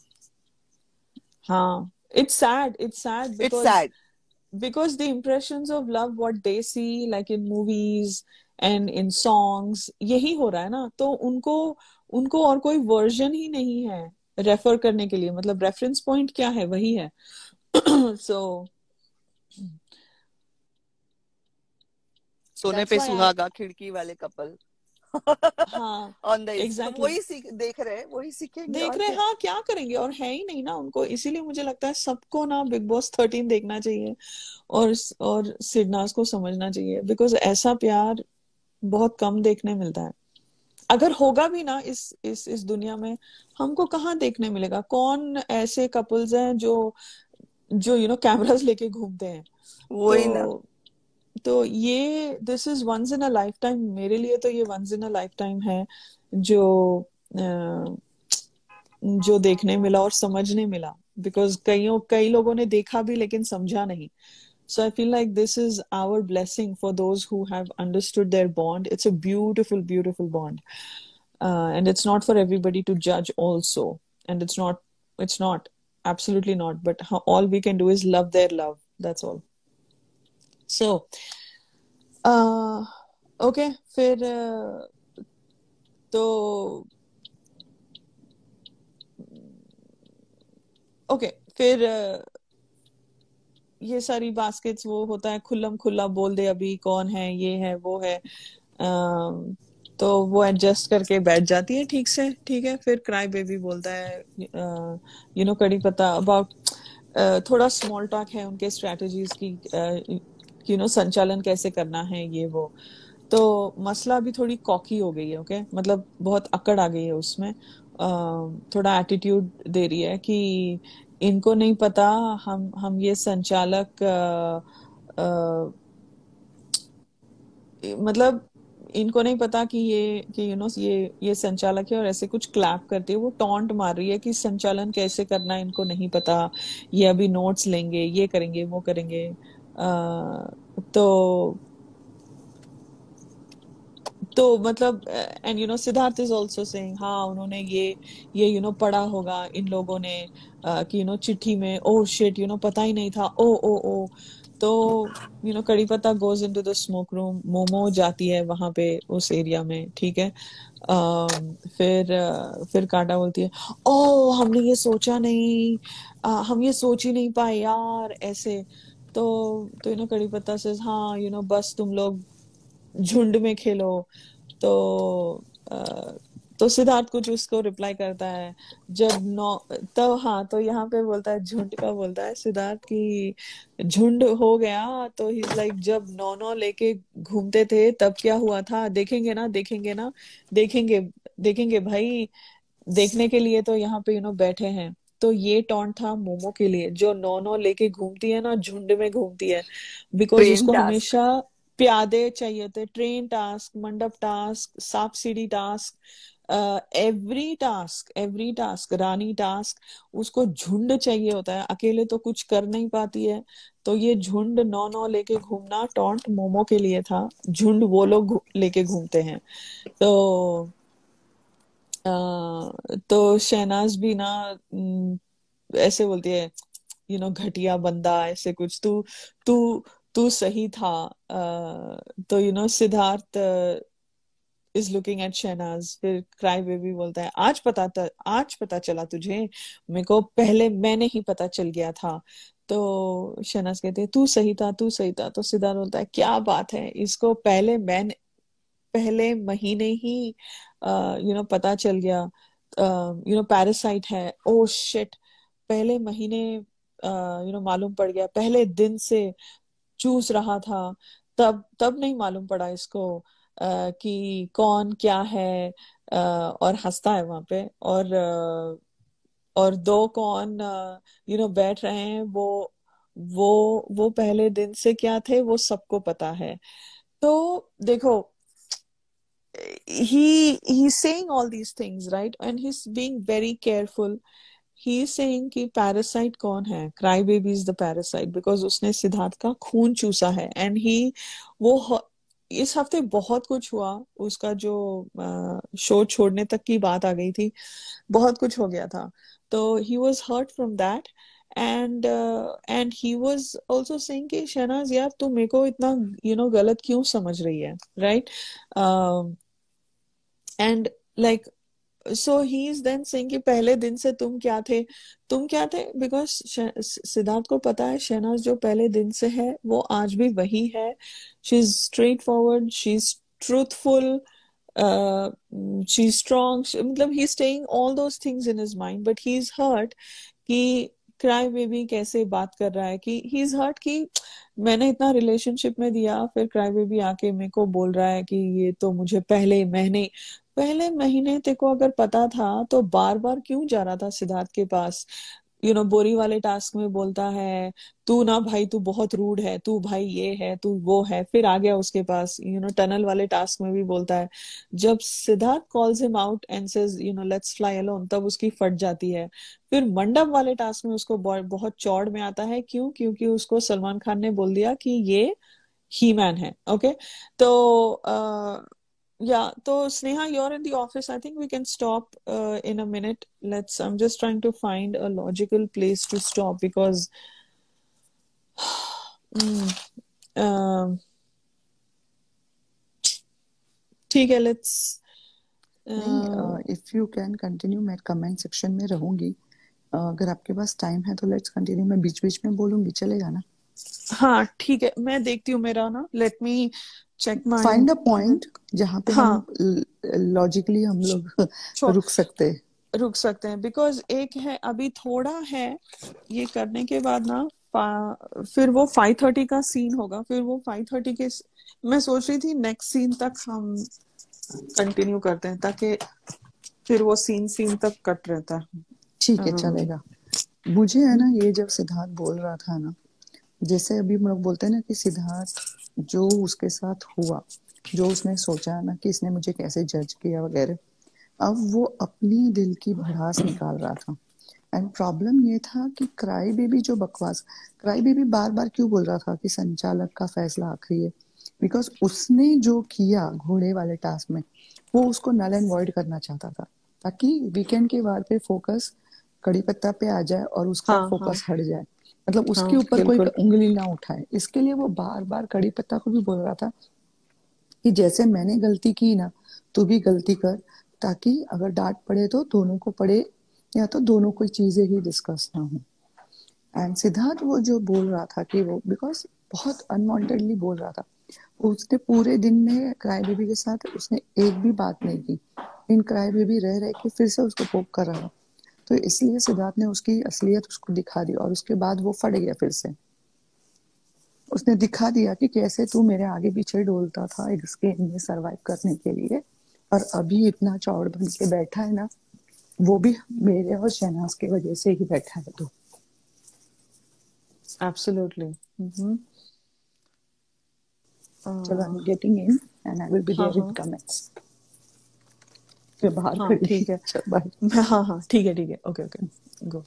हाँ it's sad it's sad because, it's sad because the impressions of love what they see like in movies and in songs यही हो रहा है ना तो उनको उनको और कोई वर्जन ही नहीं है रेफर करने के लिए मतलब रेफरेंस पॉइंट क्या है वही है सो so, सोने पे सुहागा खिड़की वाले कपल हाँ ऑन द exactly. वही सीख देख रहे हैं वही सीखेंगे देख रहे हैं हाँ क्या करेंगे और है ही नहीं ना उनको इसीलिए मुझे लगता है सबको ना बिग बॉस थर्टीन देखना चाहिए और और सिडनास को समझना चाहिए बिकॉज ऐसा प्यार बहुत कम देखने मिलता है अगर होगा भी ना इस इस इस दुनिया में हमको कहाँ देखने मिलेगा कौन ऐसे कपल्स हैं जो जो यू नो कैमरास लेके घूमते हैं वही तो, ना तो ये this is once in a lifetime मेरे लिए तो ये once in a lifetime है जो जो देखने मिला और समझने मिला बिकॉज कईयों कई लोगों ने देखा भी लेकिन समझा नहीं so I feel like this is our blessing for those who have understood their bond it's a beautiful beautiful bond and it's not for everybody to जज also and it's not it's not absolutely not but all we can do is love their love that's all so okay uh, फिर uh, तो okay फिर uh, ये सारी baskets वो होता है खुल्लम खुल्ला बोल दे अभी कौन है ये है वो है um, तो वो एडजस्ट करके बैठ जाती है ठीक से ठीक है फिर क्राई बेबी बोलता है यू नो कड़ी पता अबाउट थोड़ा स्मॉल टॉक है उनके स्ट्रेटजीज की यू you नो know, संचालन कैसे करना है ये वो तो मसला अभी थोड़ी कॉकी हो गई है ओके okay? मतलब बहुत अकड़ आ गई है उसमें uh, थोड़ा एटीट्यूड दे रही है कि इनको नहीं पता हम हम ये संचालक uh, मतलब इनको नहीं पता कि ये कि यू नो ये ये संचालक है और ऐसे कुछ क्लैप करती है वो टॉन्ट मार रही है कि संचालन कैसे करना इनको नहीं पता ये अभी नोट्स लेंगे ये करेंगे वो करेंगे तो तो मतलब and you know Siddharth is also saying हाँ उन्होंने ये ये यू you नो know, पढ़ा होगा इन लोगों ने uh, कि यू नो चिट्ठी में ओ शिट यू नो पता ही नहीं था ओ ओ ओ तो यू नो कड़ी Patta goes into the smoke room momo जाती है वहां पे उस एरिया में ठीक है आ, फिर आ, फिर काटा बोलती है ओ oh, हमने ये सोचा नहीं आ, हम ये सोच ही नहीं पाए यार ऐसे तो तो यू नो कड़ी पत्ता से हाँ यू नो बस तुम लोग झुंड में खेलो तो तो सिद्धार्थ कुछ उसको रिप्लाई करता है जब नौ तब तो हाँ तो यहाँ पे बोलता है झुंड का बोलता है सिद्धार्थ की झुंड हो गया तो ही लाइक जब नौ नौ लेके घूमते थे तब क्या हुआ था देखेंगे ना देखेंगे ना देखेंगे देखेंगे भाई देखने के लिए तो यहाँ पे यू नो बैठे हैं तो ये टॉन्ट था मोमो के लिए जो नौ नौ लेके घूमती है ना झुंड में घूमती है बिकॉज उसको हमेशा प्यादे चाहिए थे ट्रेन टास्क मंडप टास्क साफ सीढ़ी task every task every task रानी टास्क उसको झुंड चाहिए होता है अकेले तो कुछ कर नहीं पाती है तो ये झुंड नौ नौ लेके घूमना टॉन्ट मोमो के लिए था झुंड वो लोग लेके घूमते हैं तो तो शहनाज भी ना ऐसे बोलती है यू नो घटिया बंदा ऐसे कुछ तू तू तू सही था तो you know Siddharth is looking at Shehnaaz फिर क्राई बेबी बोलता है आज पता था आज पता चला तुझे मेरे को पहले मैंने ही पता चल गया था तो शहनाज कहते हैं तू सही था तू सही था तो सिद्धार्थ बोलता है क्या बात है इसको पहले मैंने पहले महीने ही यू नो पता चल गया यू नो पैरासाइट है ओ oh, शिट पहले महीने यू नो मालूम पड़ गया पहले दिन से चूस रहा था तब तब नहीं मालूम पड़ा इसको Uh, कि कौन क्या है uh, और हंसता है वहां पे और uh, और दो कौन यू नो बैठ रहे हैं वो वो वो पहले दिन से क्या थे वो सबको पता है तो देखो he he's saying all these things right and he's being very careful he saying कि पैरासाइट कौन है cry baby is the parasite because उसने सिद्धार्थ का खून चूसा है एंड ही वो इस हफ्ते बहुत कुछ हुआ उसका जो शो छोड़ने तक की बात आ गई थी बहुत कुछ हो गया था तो he was hurt from that and and he was also saying कि शहनाज यार तुम मेरे को इतना यू you नो know, गलत क्यों समझ रही है right right? uh, and like so he is then saying कि पहले दिन से तुम क्या थे तुम क्या थे बिकॉज सिद्धार्थ को पता है शहनाज जो पहले दिन से है वो आज भी वही है she is straightforward she is truthful she strong मतलब he staying all those things in his mind but he is hurt कि क्राई बेबी कैसे बात कर रहा है कि ही इज हर्ट कि मैंने इतना रिलेशनशिप में दिया फिर क्राई बेबी आके मेरे को बोल रहा है कि ये तो मुझे पहले महीने पहले महीने तेको अगर पता था तो बार बार क्यों जा रहा था सिद्धार्थ के पास यू नो बोरी वाले टास्क में बोलता है तू ना भाई तू बहुत रूड है तू भाई ये है तू वो है फिर आ गया उसके पास यू नो टनल वाले टास्क में भी बोलता है जब Siddharth calls him out and says you know let's fly alone तब उसकी फट जाती है फिर मंडप वाले टास्क में उसको बहुत चौड़ में आता है क्यों क्योंकि उसको सलमान खान ने बोल दिया कि ये ही मैन है ओके तो ah, yeah so sneha you're in the office i think we can stop uh, in a minute let's i'm just trying to find a logical place to stop because mm, uh, okay, let's if you can continue मैं comment section में रहूंगी अगर आपके पास time है तो let's continue मैं बीच बीच में बोलूंगी चलेगा ना हाँ ठीक है मैं देखती हूँ मेरा ना let me check mind find a point जहां पे हाँ हम लॉजिकली हम लोग sure. रुक सकते हैं रुक सकते हैं बिकॉज एक है अभी थोड़ा है ये करने के बाद ना फिर वो फाइव थर्टी का सीन होगा फिर वो फाइव थर्टी के मैं सोच रही थी नेक्स्ट सीन तक हम कंटिन्यू करते हैं ताकि फिर वो सीन सीन तक कट रहता है ठीक है हाँ। चलेगा मुझे है ना ये जब सिद्धार्थ बोल रहा था ना जैसे अभी हम लोग बोलते हैं ना कि सिद्धार्थ जो उसके साथ हुआ जो उसने सोचा ना कि इसने मुझे कैसे जज किया वगैरह अब वो अपनी दिल की भड़ास निकाल रहा था एंड प्रॉब्लम ये था कि क्राई बेबी जो बकवास क्राई बेबी बार बार क्यों बोल रहा था कि संचालक का फैसला आखिरी है बिकॉज उसने जो किया घोड़े वाले टास्क में वो उसको नल एंड वॉइड करना चाहता था ताकि वीकेंड के बाद पे फोकस कड़ी पत्ता पे आ जाए और उसका हाँ, फोकस हाँ. हट जाए मतलब उसके हाँ, ऊपर कोई उंगली ना उठाए इसके लिए वो बार बार कड़ी पत्ता को भी बोल रहा था कि जैसे मैंने गलती की ना तू भी गलती कर ताकि अगर डांट पड़े तो दोनों को पड़े या तो दोनों कोई चीजें ही डिस्कस ना हो एंड सिद्धार्थ वो जो बोल रहा था कि वो बिकॉज बहुत अनवांटेडली बोल रहा था उसने पूरे दिन में क्राई बेबी के साथ उसने एक भी बात नहीं की इन क्राई बेबी रह रहे कि फिर से उसको पोक कर रहा तो इसलिए सिद्धार्थ ने उसकी असलियत उसको दिखा दी और उसके बाद वो फट गया फिर से उसने दिखा दिया कि कैसे तू मेरे आगे पीछे डोलता था इस गेम में सरवाइव करने के लिए और अभी इतना चौड़ बन के बैठा है ना वो भी मेरे और शहनाज के वजह से ही बैठा है तो absolutely mm-hmm. uh, so i'm getting in and i will be there uh से बाहर हाँ, ठीक है बाय हाँ हाँ ठीक है ठीक है ओके ओके गो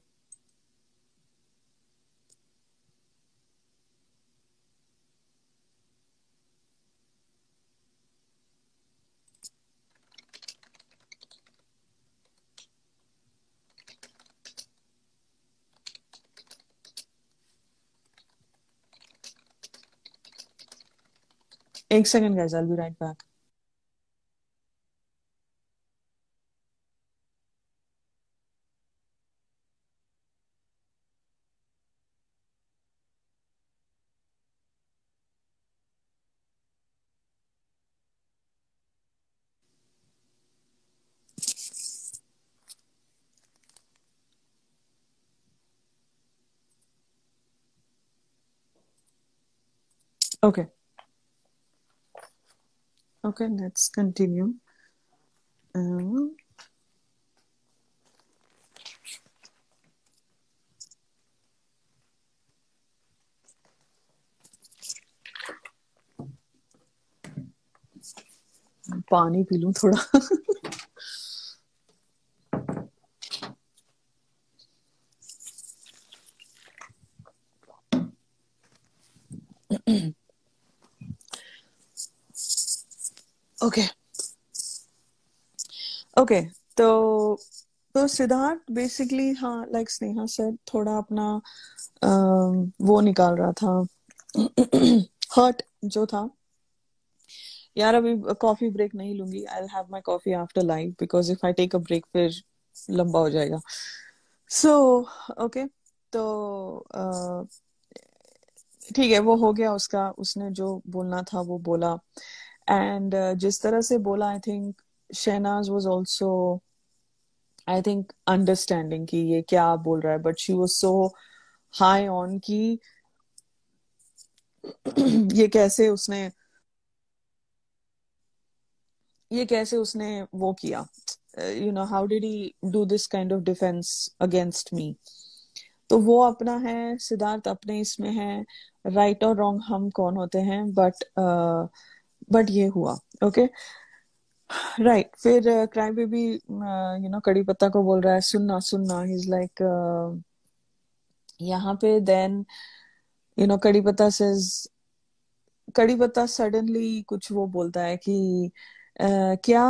एक second guys I will be right back Okay. Okay, let's continue. Um, पानी पी लूं थोड़ा ओके ओके तो तो सिद्धार्थ बेसिकली हाँ लाइक स्नेहा सर थोड़ा अपना आ, वो निकाल रहा था हर्ट जो था यार अभी कॉफी ब्रेक नहीं लूंगी I have my coffee after live because if I take a break फिर लंबा हो जाएगा सो so, ओके okay, तो ठीक है वो हो गया उसका उसने जो बोलना था वो बोला एंड uh, जिस तरह से बोला I think Shehnaaz was also I think understanding की ये क्या बोल रहा है but she was so high on की ये कैसे उसने ये कैसे उसने वो किया you know how did he do this kind of defence against me तो वो अपना है सिद्धार्थ अपने इसमें है राइट और रॉन्ग हम कौन होते हैं बट uh, बट ये हुआ ओके राइट फिर क्राइम बेबी यू नो कड़ी पत्ता को बोल रहा है सुनना सुनना इज लाइक uh, यहाँ पे देन यू नो कड़ी पत्ता से कड़ी पत्ता सडनली कुछ वो बोलता है कि uh, क्या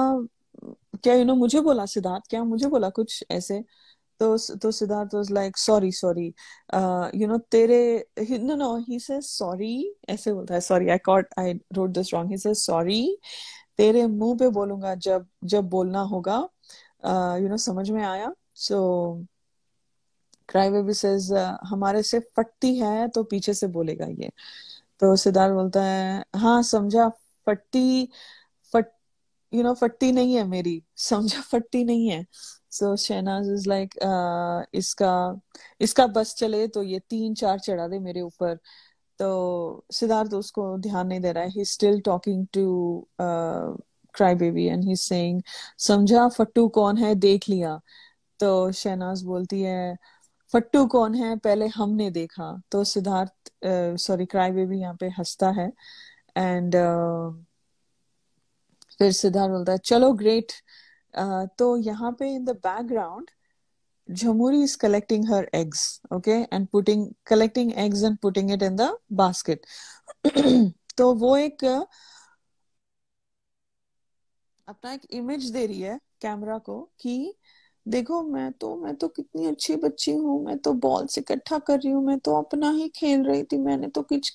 क्या यू नो मुझे बोला सिद्धार्थ क्या मुझे बोला कुछ ऐसे तो तो Siddharth was like sorry sorry you know तेरे no no he he sorry ऐसे बोलता है sorry I caught I wrote this wrong he says sorry तेरे मुंह पे बोलूंगा जब जब बोलना होगा यू uh, नो समझ में आया सो क्राई बेबी सेज हमारे से फटती है तो पीछे से बोलेगा ये तो सिद्धार्थ बोलता है हाँ समझा फटती फट यू नो फटती नहीं है मेरी समझा फटती नहीं है सो शहनाज इज लाइक इसका इसका बस चले तो ये तीन चार चढ़ा दे मेरे ऊपर तो सिद्धार्थ उसको ध्यान नहीं दे रहा है he still talking to cry baby and he saying समझा फट्टू कौन है देख लिया तो शहनाज बोलती है फट्टू कौन है पहले हमने देखा तो सिद्धार्थ सॉरी क्राई बेबी यहाँ पे हंसता है एंड uh, फिर सिद्धार्थ बोलता है चलो ग्रेट uh, तो यहाँ पे in the background Jhamuri is collecting her eggs okay and putting collecting eggs and putting it in the basket तो वो एक अपना एक इमेज दे रही है कैमरा को कि देखो मैं तो मैं तो कितनी अच्छी बच्ची हूँ मैं तो बॉल्स इकट्ठा कर रही हूँ मैं तो अपना ही खेल रही थी मैंने तो कुछ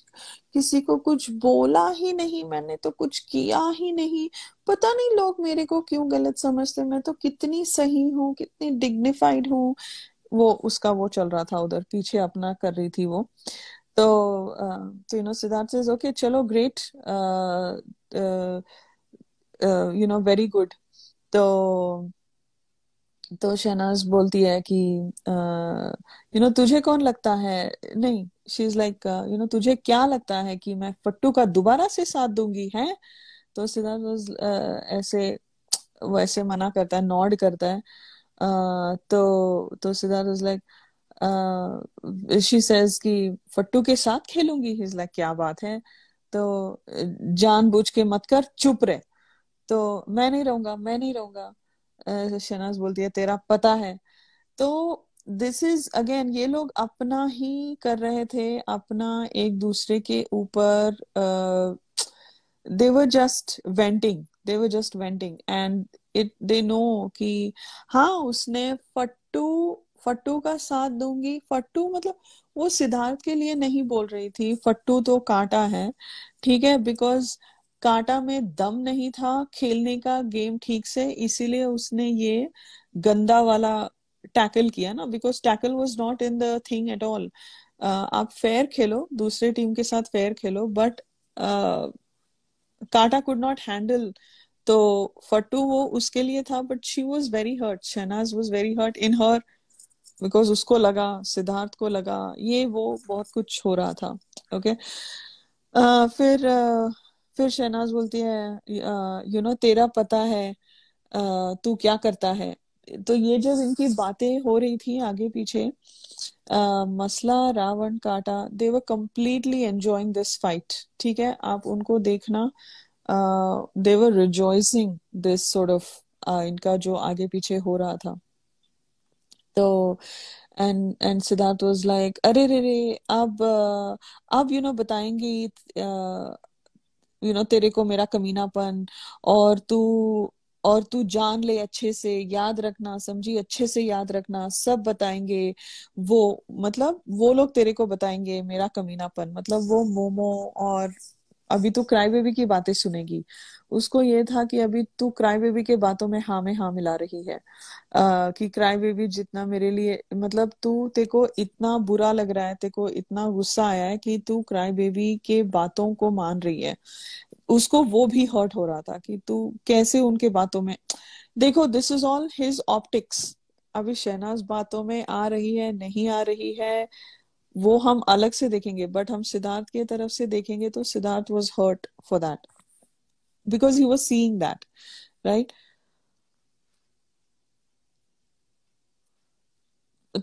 किसी को कुछ बोला ही नहीं मैंने तो कुछ किया ही नहीं पता नहीं लोग मेरे को क्यों गलत समझते मैं तो कितनी सही हूँ कितनी डिग्निफाइड हूँ वो उसका वो चल रहा था उधर पीछे अपना कर रही थी वो तो यू नो तो, सिद्धार्थ सेज ओके चलो great you know very good तो तो शहनाज बोलती है कि यू नो तुझे कौन लगता है नहीं she is like you know तुझे क्या लगता है कि मैं फट्टू का दोबारा से साथ दूंगी है तो सिद्धार्थ uh, ऐसे वैसे मना करता है नॉड करता है uh, तो तो Siddharth was like she says कि फट्टू के साथ खेलूंगी इज लाइक क्या बात है तो बुझ के मत कर चुप रहे तो मैं नहीं रहूंगा मैं नहीं रहूंगा शनाज बोलती है तेरा पता है तो दिस इज अगेन ये लोग अपना ही कर रहे थे अपना एक दूसरे के ऊपर they were just venting they were just venting and it they know कि हाँ उसने फट्टू फट्टू का साथ दूंगी फट्टू मतलब वो सिद्धार्थ के लिए नहीं बोल रही थी फट्टू तो काटा है ठीक है बिकॉज कांटा में दम नहीं था खेलने का गेम ठीक से इसीलिए उसने ये गंदा वाला टैकल किया ना because tackle was not in the thing at all आप फेयर खेलो दूसरे टीम के साथ फेयर खेलो बट काटा कुड नॉट हैंडल तो फटू वो उसके लिए था but she was very hurt Shehnaaz was very hurt in her because उसको लगा सिद्धार्थ को लगा ये वो बहुत कुछ हो रहा था ओके okay? uh, फिर uh, फिर शहनाज बोलती है यू नो तेरा पता है तू क्या करता है तो ये जब इनकी बातें हो रही थी आगे पीछे मसला रावण काटा they were completely enjoying this fight ठीक है आप उनको देखना they were rejoicing this sort of इनका जो आगे पीछे हो रहा था तो and and Siddharth was like अरे रे रे अब अब यू नो बताएंगी यू नो तेरे को मेरा कमीनापन और तू और तू जान ले अच्छे से याद रखना समझी अच्छे से याद रखना सब बताएंगे वो मतलब वो लोग तेरे को बताएंगे मेरा कमीनापन मतलब वो मोमो और अभी तो क्राई बेबी की बातें सुनेगी उसको ये था कि अभी तू क्राई बेबी के बातों में हा में हा मिला रही है आ, कि क्राई बेबी जितना मेरे लिए मतलब तू ते को इतना बुरा लग रहा है ते को इतना गुस्सा आया है कि तू क्राई बेबी के बातों को मान रही है उसको वो भी हर्ट हो रहा था कि तू कैसे उनके बातों में देखो this is all his optics अभी शहनाज बातों में आ रही है नहीं आ रही है वो हम अलग से देखेंगे बट हम सिद्धार्थ की तरफ से देखेंगे तो Siddharth was hurt for that because you were seeing that right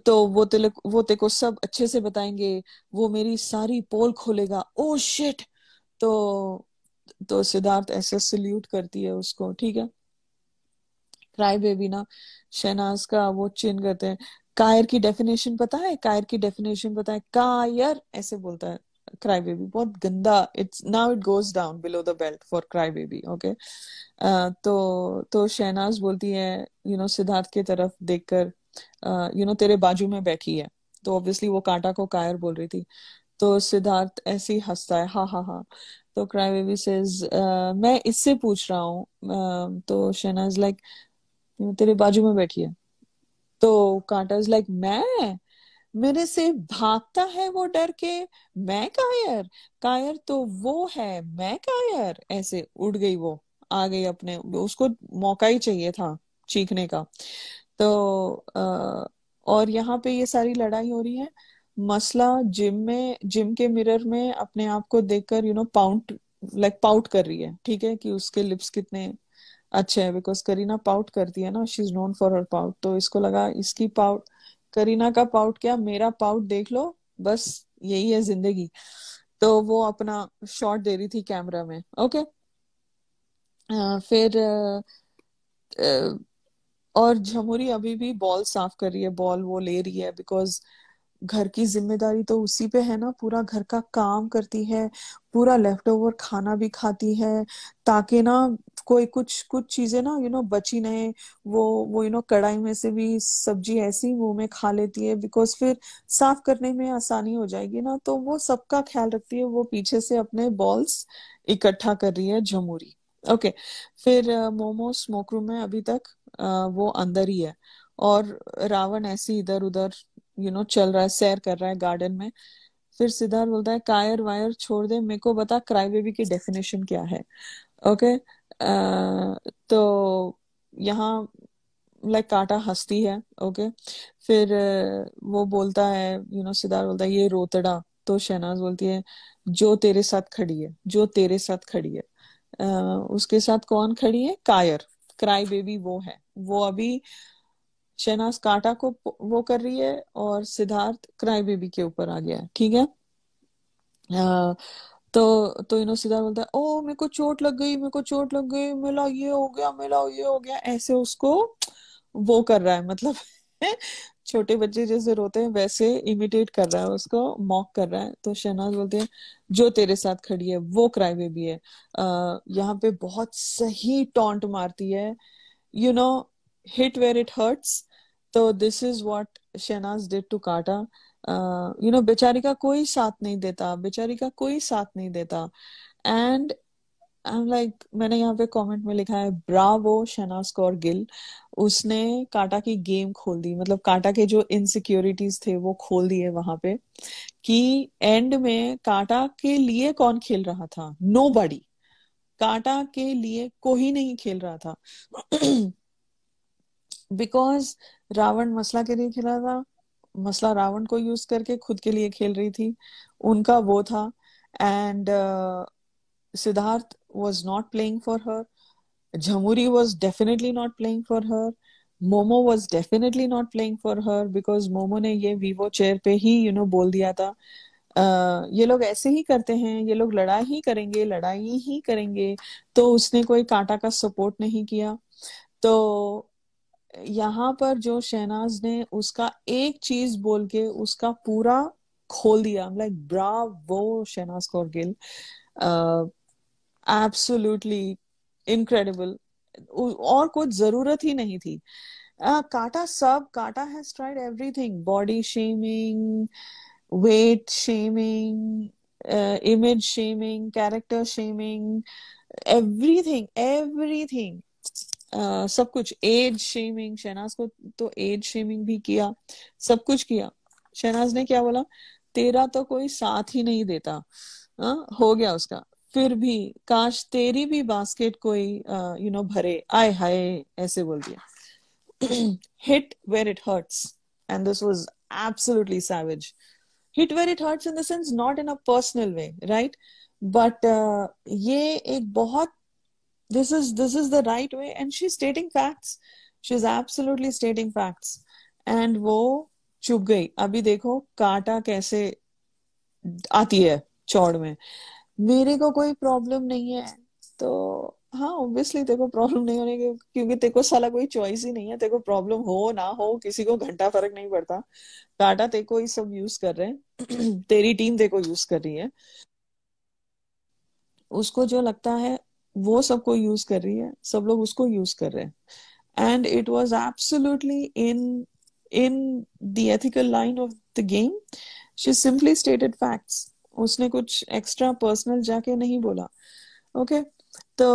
तो वो तेरे वो ते को सब अच्छे से बताएंगे वो मेरी सारी पोल खोलेगा ओ oh, शिट तो तो सिद्धार्थ ऐसे सल्यूट करती है उसको ठीक है क्राई बेबी ना शहनाज का वो चिन करते हैं कायर की डेफिनेशन पता है कायर की डेफिनेशन पता है कायर ऐसे बोलता है crybaby बहुत गंदा it's now it goes down below the belt for crybaby okay तो तो शहनाज बोलती है you you know know, Siddharth की तरफ देखकर यू नो you know, तेरे बाजू में बैठी है तो ऑब्वियसली वो कांटा को कायर बोल रही थी तो सिद्धार्थ ऐसे ही हंसता है हा हा हा तो क्राई बेबी सेज मैं इससे पूछ रहा हूँ तो शहनाज लाइक like, तेरे बाजू में बैठी है तो कांटा इज लाइक मैं मेरे से भागता है वो डर के मैं कायर कायर तो वो है मैं कायर ऐसे उड़ गई वो आ गई अपने उसको मौका ही चाहिए था चीखने का तो आ, और यहाँ पे ये सारी लड़ाई हो रही है मसला जिम में जिम के मिरर में अपने आप को देखकर you know pout like pout कर रही है ठीक है कि उसके लिप्स कितने अच्छे हैं बिकॉज करीना पाउट करती है ना she is known for her pout तो इसको लगा इसकी पाउट करीना का पाउट क्या मेरा पाउट देख लो बस यही है जिंदगी तो वो अपना शॉट दे रही थी कैमरा में ओके आ, फिर आ, और झमुरी अभी भी बॉल साफ कर रही है बॉल वो ले रही है बिकॉज घर की जिम्मेदारी तो उसी पे है ना पूरा घर का काम करती है पूरा लेफ्ट ओवर खाना भी खाती है ताकि ना कोई कुछ कुछ चीजें ना यू नो बची नहीं वो वो यू नो कढ़ाई में से भी सब्जी ऐसी मुंह में खा लेती है बिकॉज फिर साफ करने में आसानी हो जाएगी ना तो वो सबका ख्याल रखती है वो पीछे से अपने बॉल्स इकट्ठा कर रही है जमूरी ओके okay. फिर मोमो स्मोक रूम में अभी तक वो अंदर ही है और रावण ऐसे इधर उधर यू नो चल रहा है सैर कर रहा है गार्डन में फिर सिद्धार्थ बोलता है कायर वायर छोड़ दे मेरे को बता क्राई बेबी की डेफिनेशन क्या है ओके okay? तो यहाँ लाइक काटा हंसती है ओके फिर वो बोलता है यू नो सिद्धार्थ बोलता है ये रोतड़ा तो शहनाज बोलती है जो तेरे साथ खड़ी है जो तेरे साथ खड़ी है uh, उसके साथ कौन खड़ी है कायर क्राई बेबी वो है वो अभी शहनाज काटा को वो कर रही है और सिद्धार्थ क्राई बेबी के ऊपर आ गया है ठीक है uh, तो तो इनो सीधा बोलता है ओ मेरे को चोट लग गई मेरे को चोट लग गई मिला ये हो गया मिला ये हो गया ऐसे उसको वो कर रहा है मतलब छोटे बच्चे जैसे रोते हैं वैसे इमिटेट कर रहा है उसको मॉक कर रहा है तो शहनाज बोलते हैं जो तेरे साथ खड़ी है वो क्राई बेबी है अः यहाँ पे बहुत सही टॉन्ट मारती है you know hit where it hurts तो this is what Shehnaaz did to काटा यू नो बेचारी का कोई साथ नहीं देता बेचारी का कोई साथ नहीं देता एंड आई एम लाइक मैंने यहाँ पे कमेंट में लिखा है ब्रावो शनास कौर गिल उसने काटा की गेम खोल दी मतलब काटा के जो इनसिक्योरिटीज थे वो खोल दिए वहां पे कि एंड में काटा के लिए कौन खेल रहा था नो काटा के लिए कोई नहीं खेल रहा था बिकॉज रावण मसला के लिए खेला था मसला रावण को यूज करके खुद के लिए खेल रही थी उनका वो था and uh, Siddharth was not playing for her Jhamuri was definitely not playing for her Momo was definitely not playing for her because Momo ने ये वीवो चेयर पे ही you know बोल दिया था Uh, ये लोग ऐसे ही करते हैं ये लोग लड़ाई ही करेंगे लड़ाई ही करेंगे तो उसने कोई कांटा का सपोर्ट नहीं किया तो यहाँ पर जो शहनाज ने उसका एक चीज बोल के उसका पूरा खोल दिया लाइक वो शहनाज कौर गिल एब्सोल्युटली इनक्रेडिबल और कुछ जरूरत ही नहीं थी काटा सब काटा has tried everything body shaming weight shaming image shaming character shaming everything everything सब कुछ एज शेमिंग शहनाज को तो एज शेमिंग भी किया सब कुछ किया शहनाज ने क्या बोला तेरा तो कोई साथ ही नहीं देता आ, हो गया उसका फिर भी काश तेरी भी बास्केट कोई यू नो भरे आए हाय ऐसे बोल दिया hit where it hurts and this was absolutely savage hit where it hurts in the sense not in a personal way right but ये एक बहुत this is this is the right way and she's stating facts she's absolutely stating facts and वो चुप गई अभी देखो काटा कैसे आती है चौड़ में मेरे को कोई प्रॉब्लम नहीं है तो हाँ ऑब्वियसली तेरे को प्रॉब्लम नहीं होने की क्योंकि तेरे को साला कोई चॉइस ही नहीं है तेरे को प्रॉब्लम हो ना हो किसी को घंटा फर्क नहीं पड़ता काटा तेरे को ही सब यूज कर रहे हैं तेरी टीम तेरे को यूज कर रही है उसको जो लगता है वो सबको यूज कर रही है सब लोग उसको यूज कर रहे हैं and it was absolutely in in the ethical line of the game she simply stated facts उसने कुछ एक्स्ट्रा पर्सनल जाके नहीं बोला ओके तो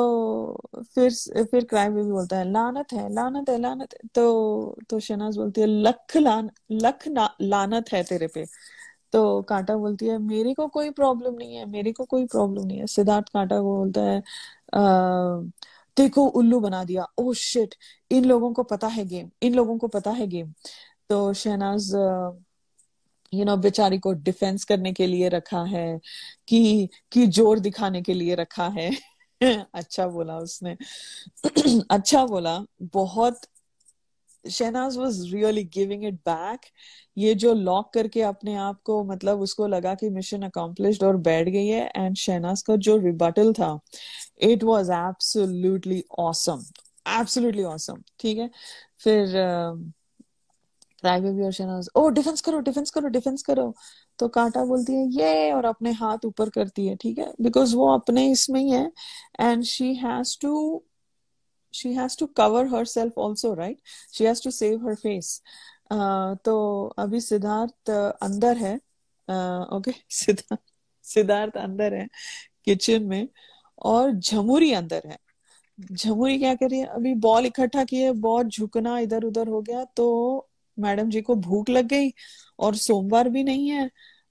फिर फिर क्राइम भी बोलता है लानत है लानत है लानत है तो तो शनाज बोलती है लख लान लख लानत है तेरे पे तो कांटा बोलती है मेरे को कोई प्रॉब्लम नहीं है मेरे को कोई प्रॉब्लम नहीं है सिद्धार्थ कांटा को बोलता है देखो उल्लू बना दिया ओ oh शिट इन लोगों को पता है गेम इन लोगों को पता है गेम तो शहनाज यू नो बेचारी को डिफेंस करने के लिए रखा है कि कि जोर दिखाने के लिए रखा है अच्छा बोला उसने अच्छा बोला बहुत Shehnaaz was really giving it back ये जो लॉक करके अपने आप को मतलब उसको लगा कि मिशन अकम्पलिश्ड और बैठ गई है एंड शहनाज का जो रिबटल था it was absolutely awesome absolutely awesome ठीक है फिर राय um, और शहनाज ओ डिफेंस करो डिफेंस करो डिफेंस करो तो कांटा बोलती है ये और अपने हाथ ऊपर करती है ठीक है बिकॉज वो अपने इसमें ही है and she has to she has to cover herself also right she has to save her face uh, तो अभी सिद्धार्थ अंदर है ओके uh, सिद्धार्थ सिद्धार्थ अंदर है किचन में और झमुरी अंदर है झमुरी क्या करिए अभी बॉल इकट्ठा किए बहुत झुकना इधर उधर हो गया तो मैडम जी को भूख लग गई और सोमवार भी नहीं है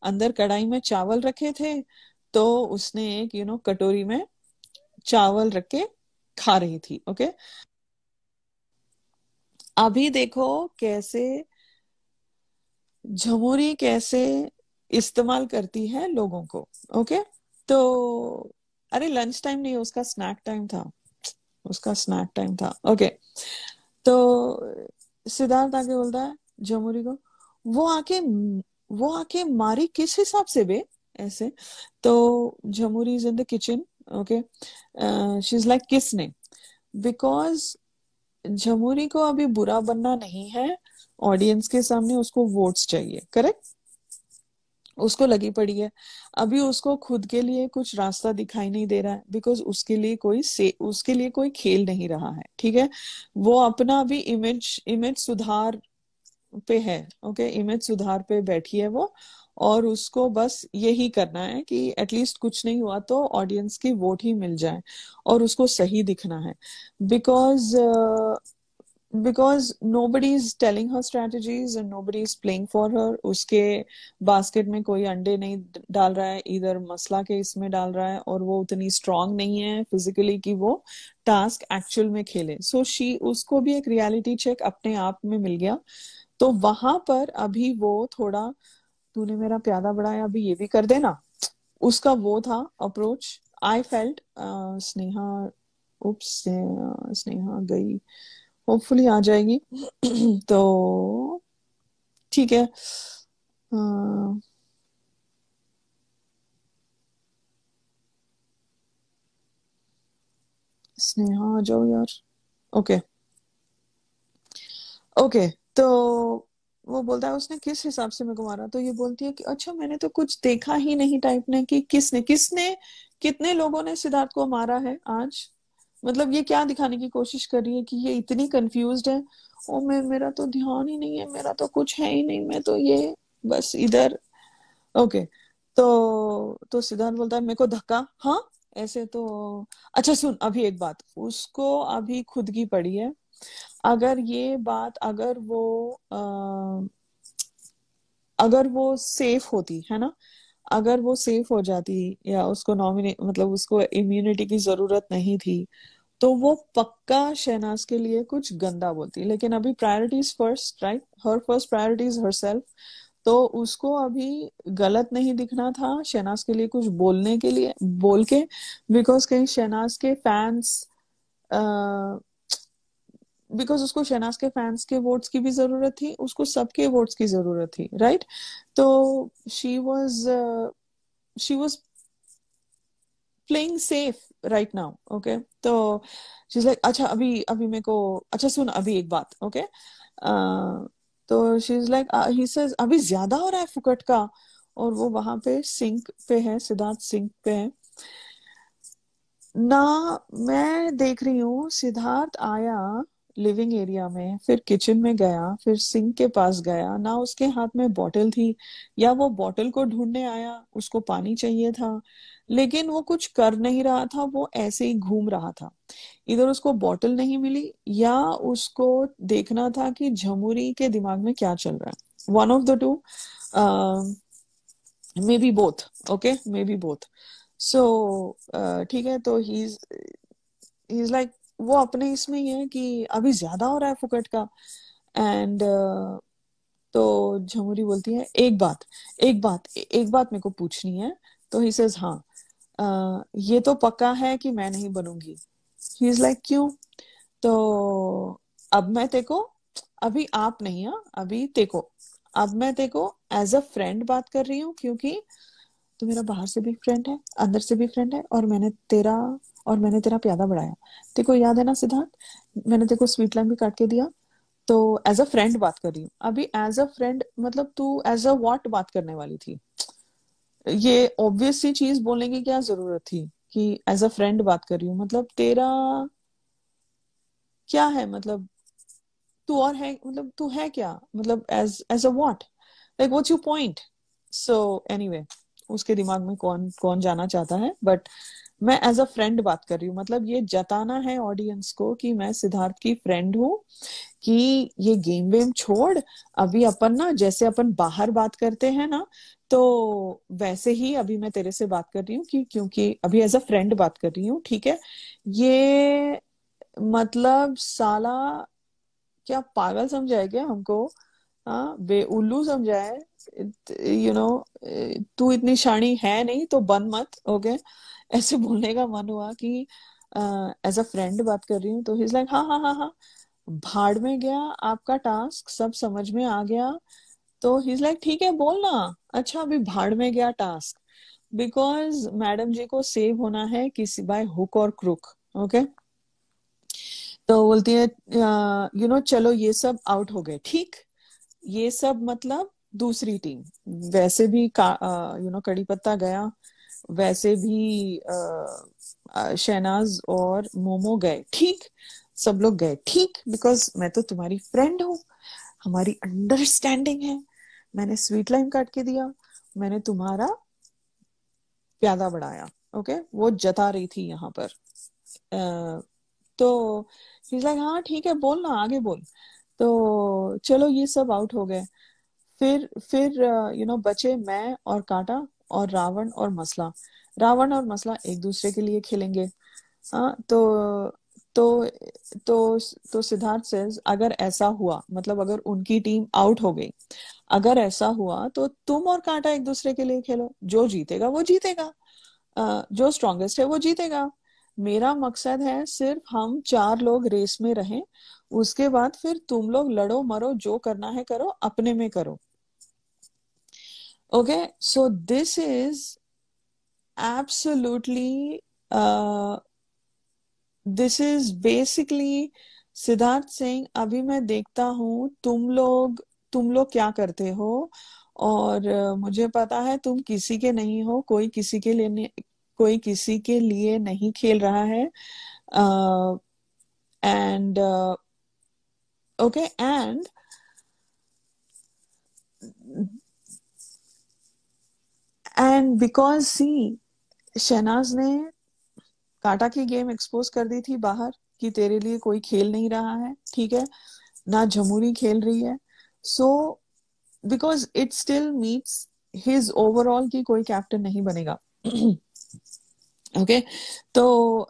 अंदर कढ़ाई में चावल रखे थे तो उसने एक यू नो कटोरी में चावल रख के खा रही थी ओके अभी देखो कैसे झमुरी कैसे इस्तेमाल करती है लोगों को ओके तो अरे लंच टाइम नहीं उसका स्नैक टाइम था उसका स्नैक टाइम था ओके तो सिद्धार्थ आगे बोलता है जमुरी को वो आके वो आके मारी किस हिसाब से बे ऐसे तो Jhamuri is in the kitchen okay she is like किसने because झमूरी को अभी बुरा बनना नहीं है ऑडियंस के सामने उसको वोट्स चाहिए करेक्ट उसको लगी पड़ी है अभी उसको खुद के लिए कुछ रास्ता दिखाई नहीं दे रहा है बिकॉज उसके लिए कोई से उसके लिए कोई खेल नहीं रहा है ठीक है वो अपना अभी इमेज इमेज सुधार पे है ओके इमेज सुधार पे बैठी है वो और उसको बस यही करना है कि एटलीस्ट कुछ नहीं हुआ तो ऑडियंस की वोट ही मिल जाए और उसको सही दिखना है because because nobody is telling her strategies and nobody is playing for her उसके बास्केट में कोई अंडे नहीं डाल रहा है इधर मसला के इसमें डाल रहा है और वो उतनी स्ट्रांग नहीं है फिजिकली कि वो टास्क एक्चुअल में खेले सो so शी उसको भी एक रियलिटी चेक अपने आप में मिल गया तो वहां पर अभी वो थोड़ा तूने मेरा प्यादा बढ़ाया अभी ये भी कर देना उसका वो था approach I felt Sneha oops Sneha गई होपफुली आ जाएगी तो ठीक है स्नेहा आ जाओ यार ओके ओके तो वो बोलता है उसने किस हिसाब से मेरे को मारा तो ये बोलती है कि अच्छा मैंने तो कुछ देखा ही नहीं टाइप ने कि किसने किसने कितने लोगों ने सिद्धार्थ को मारा है आज मतलब ये क्या दिखाने की कोशिश कर रही है कि ये इतनी कंफ्यूज है ओ मैं मेरा तो ध्यान ही नहीं है मेरा तो कुछ है ही नहीं मैं तो ये बस इधर ओके तो तो सिद्धार्थ बोलता है मेरे को धक्का हाँ ऐसे तो अच्छा सुन अभी एक बात उसको अभी खुद की पड़ी है अगर ये बात अगर वो आ, अगर वो सेफ होती है ना अगर वो सेफ हो जाती या उसको नॉमिनेट मतलब उसको इम्यूनिटी की जरूरत नहीं थी तो वो पक्का शहनाज के लिए कुछ गंदा बोलती लेकिन अभी priorities first right her first priorities herself तो उसको अभी गलत नहीं दिखना था शहनाज के लिए कुछ बोलने के लिए बोल के बिकॉज कहीं शहनाज के फैंस बिकॉज उसको शहनाज के फैंस के वोट्स की भी जरूरत थी उसको सबके वोट्स की जरूरत थी राइट तो she was she was playing safe right now okay तो शीज लाइक अच्छा अभी अभी मेरे को अच्छा सुन अभी एक बात ओके तो she is like he says अभी ज्यादा हो रहा है फुकट का और वो वहां पे सिंक पे है सिद्धार्थ सिंक पे है ना मैं देख रही हूँ सिद्धार्थ आया लिविंग एरिया में फिर किचन में गया फिर सिंक के पास गया ना उसके हाथ में बॉटल थी या वो बॉटल को ढूंढने आया उसको पानी चाहिए था लेकिन वो कुछ कर नहीं रहा था वो ऐसे ही घूम रहा था इधर उसको बॉटल नहीं मिली या उसको देखना था कि झमुरी के दिमाग में क्या चल रहा है one of the two maybe both okay maybe both so ठीक है तो ही इज लाइक वो अपने इसमें ही है कि अभी ज्यादा हो रहा है फुकट का एंड uh, तो झमुरी बोलती है एक बात एक बात एक बात मेरे को पूछनी है तो ही सेज हाँ uh, ये तो पक्का है कि मैं नहीं बनूंगी ही इज लाइक क्यों तो अब मैं तेको अभी आप नहीं हाँ अभी तेको अब मैं तेको एज अ फ्रेंड बात कर रही हूँ क्योंकि तो मेरा बाहर से भी फ्रेंड है अंदर से भी फ्रेंड है और मैंने तेरा और मैंने तेरा प्यादा बढ़ाया ते को याद है ना सिद्धार्थ मैंने तेरे को स्वीट लाइम भी काट के दिया तो एज अ फ्रेंड बात कर रही हूँ अभी एज अ फ्रेंड मतलब तू एज अ वॉट बात करने वाली थी ये ऑब्वियस सी चीज बोलने की क्या जरूरत थी कि एज अ फ्रेंड बात कर रही हूँ मतलब तेरा क्या है मतलब तू और है मतलब तू है क्या मतलब as as a what like what's you point so anyway उसके दिमाग में कौन कौन जाना चाहता है बट मैं एज अ फ्रेंड बात कर रही हूँ मतलब ये जताना है ऑडियंस को कि मैं सिद्धार्थ की फ्रेंड हूँ कि ये गेम वेम छोड़ अभी अपन ना जैसे अपन बाहर बात करते हैं ना तो वैसे ही अभी मैं तेरे से बात कर रही हूँ कि क्योंकि अभी एज अ फ्रेंड बात कर रही हूँ ठीक है ये मतलब साला क्या पागल समझाया गया हमको हाँ उल्लू समझाए यू नो तू इतनी शाणी है नहीं तो बन मत ओके okay? ऐसे बोलने का मन हुआ कि एज अ फ्रेंड बात कर रही हूँ तो हिज लाइक हाँ हाँ हाँ हाँ भाड़ में गया आपका टास्क सब समझ में आ गया तो हिज लाइक ठीक है बोलना अच्छा अभी भाड़ में गया टास्क बिकॉज मैडम जी को सेव होना है किसी बाय हुक और क्रुक ओके तो बोलती है यू नो चलो ये सब आउट हो गए ठीक ये सब मतलब दूसरी टीम वैसे भी यू नो कड़ी पत्ता गया वैसे भी शहनाज और मोमो गए ठीक सब लोग गए ठीक बिकॉज मैं तो तुम्हारी फ्रेंड हूँ हमारी अंडरस्टैंडिंग है मैंने स्वीट लाइन काट के दिया मैंने तुम्हारा प्यादा बढ़ाया ओके okay? वो जता रही थी यहाँ पर uh, तो लाइक हाँ ठीक है बोल ना आगे बोल तो चलो ये सब आउट हो गए फिर फिर यू नो बचे मैं और काटा और रावण और मसला रावण और मसला एक दूसरे के लिए खेलेंगे हाँ तो तो तो तो सिद्धार्थ सेज अगर ऐसा हुआ मतलब अगर उनकी टीम आउट हो गई अगर ऐसा हुआ तो तुम और कांटा एक दूसरे के लिए खेलो जो जीतेगा वो जीतेगा जो स्ट्रॉन्गेस्ट है वो जीतेगा मेरा मकसद है सिर्फ हम चार लोग रेस में रहें उसके बाद फिर तुम लोग लड़ो मरो जो करना है करो अपने में करो okay so this is absolutely uh, this is basically Siddharth Singh अभी मैं देखता हूँ तुम लोग तुम लोग क्या करते हो और uh, मुझे पता है तुम किसी के नहीं हो कोई किसी के लिए कोई किसी के लिए नहीं खेल रहा है and okay and and because see Shehnaaz ने काटा की गेम एक्सपोज कर दी थी बाहर कि तेरे लिए कोई खेल नहीं रहा है ठीक है ना झमुरी खेल रही है so because it still meets his overall की कोई कैप्टन नहीं बनेगा ओके okay? तो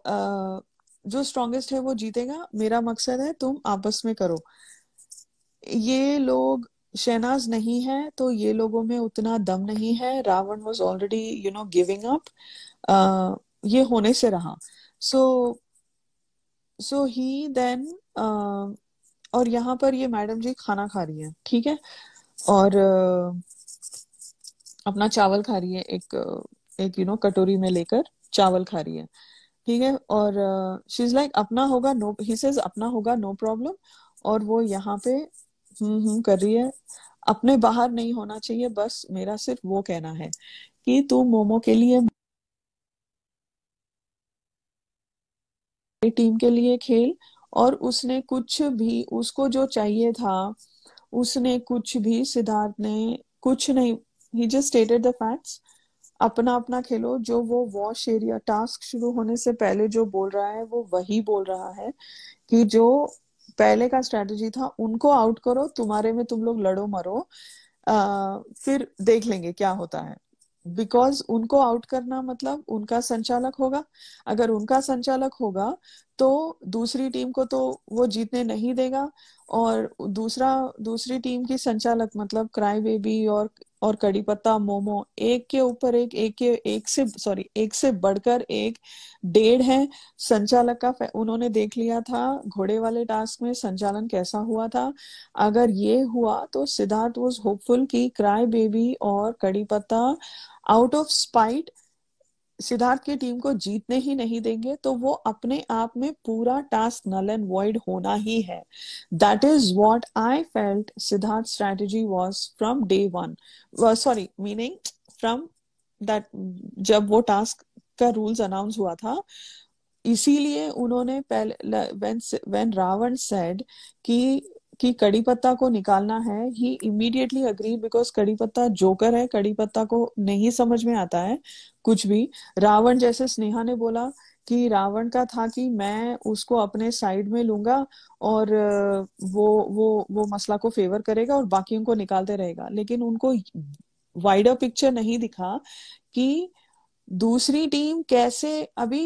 uh, जो स्ट्रॉन्गेस्ट है वो जीतेगा मेरा मकसद है तुम आपस में करो ये लोग शहनाज नहीं है तो ये लोगों में उतना दम नहीं है Ravan was already you know giving up ये होने से रहा सो सो ही देन और यहाँ पर ये मैडम जी खाना खा रही है ठीक है और uh, अपना चावल खा रही है एक एक यू नो कटोरी में लेकर चावल खा रही है ठीक है और शी इज लाइक अपना होगा नो ही सेज अपना होगा नो प्रॉब्लम और वो यहाँ पे हम्म हम्म कर रही है अपने बाहर नहीं होना चाहिए बस मेरा सिर्फ वो कहना है कि तू मोमो के लिए टीम के लिए खेल और उसने कुछ भी उसको जो चाहिए था उसने कुछ भी सिद्धार्थ ने कुछ नहीं ही जस्ट स्टेटेड द फैक्ट्स अपना अपना खेलो जो वो वॉश एरिया टास्क शुरू होने से पहले जो बोल रहा है वो वही बोल रहा है कि जो पहले का स्ट्रेटजी था उनको आउट करो तुम्हारे में तुम लोग लड़ो मरो आ, फिर देख लेंगे क्या होता है बिकॉज उनको आउट करना मतलब उनका संचालक होगा अगर उनका संचालक होगा तो दूसरी टीम को तो वो जीतने नहीं देगा और दूसरा दूसरी टीम की संचालक मतलब क्राई बेबी और और कड़ी पत्ता मोमो एक के ऊपर एक एक के एक से सॉरी एक से बढ़कर एक डेढ़ है संचालक का उन्होंने देख लिया था घोड़े वाले टास्क में संचालन कैसा हुआ था अगर ये हुआ तो सिद्धार्थ वॉज होपफुल कि क्राई बेबी और कड़ी पत्ता आउट ऑफ स्पाइट सिद्धार्थ की टीम को जीतने ही नहीं देंगे तो वो अपने आप में पूरा टास्क नल एंड वॉइड होना ही है that is what I felt Siddharth strategy was from day one sorry meaning from that जब वो टास्क का रूल्स अनाउंस हुआ था इसीलिए उन्होंने पहले व्हेन व्हेन रावण सेड कि कि कड़ी पत्ता को निकालना है ही इमीडिएटली अग्री बिकॉज कड़ी पत्ता जोकर है कड़ी पत्ता को नहीं समझ में आता है कुछ भी रावण जैसे स्नेहा ने बोला कि रावण का था कि मैं उसको अपने साइड में लूंगा और वो वो वो मसला को फेवर करेगा और बाकी उनको निकालते रहेगा लेकिन उनको वाइडर पिक्चर नहीं दिखा कि दूसरी टीम कैसे अभी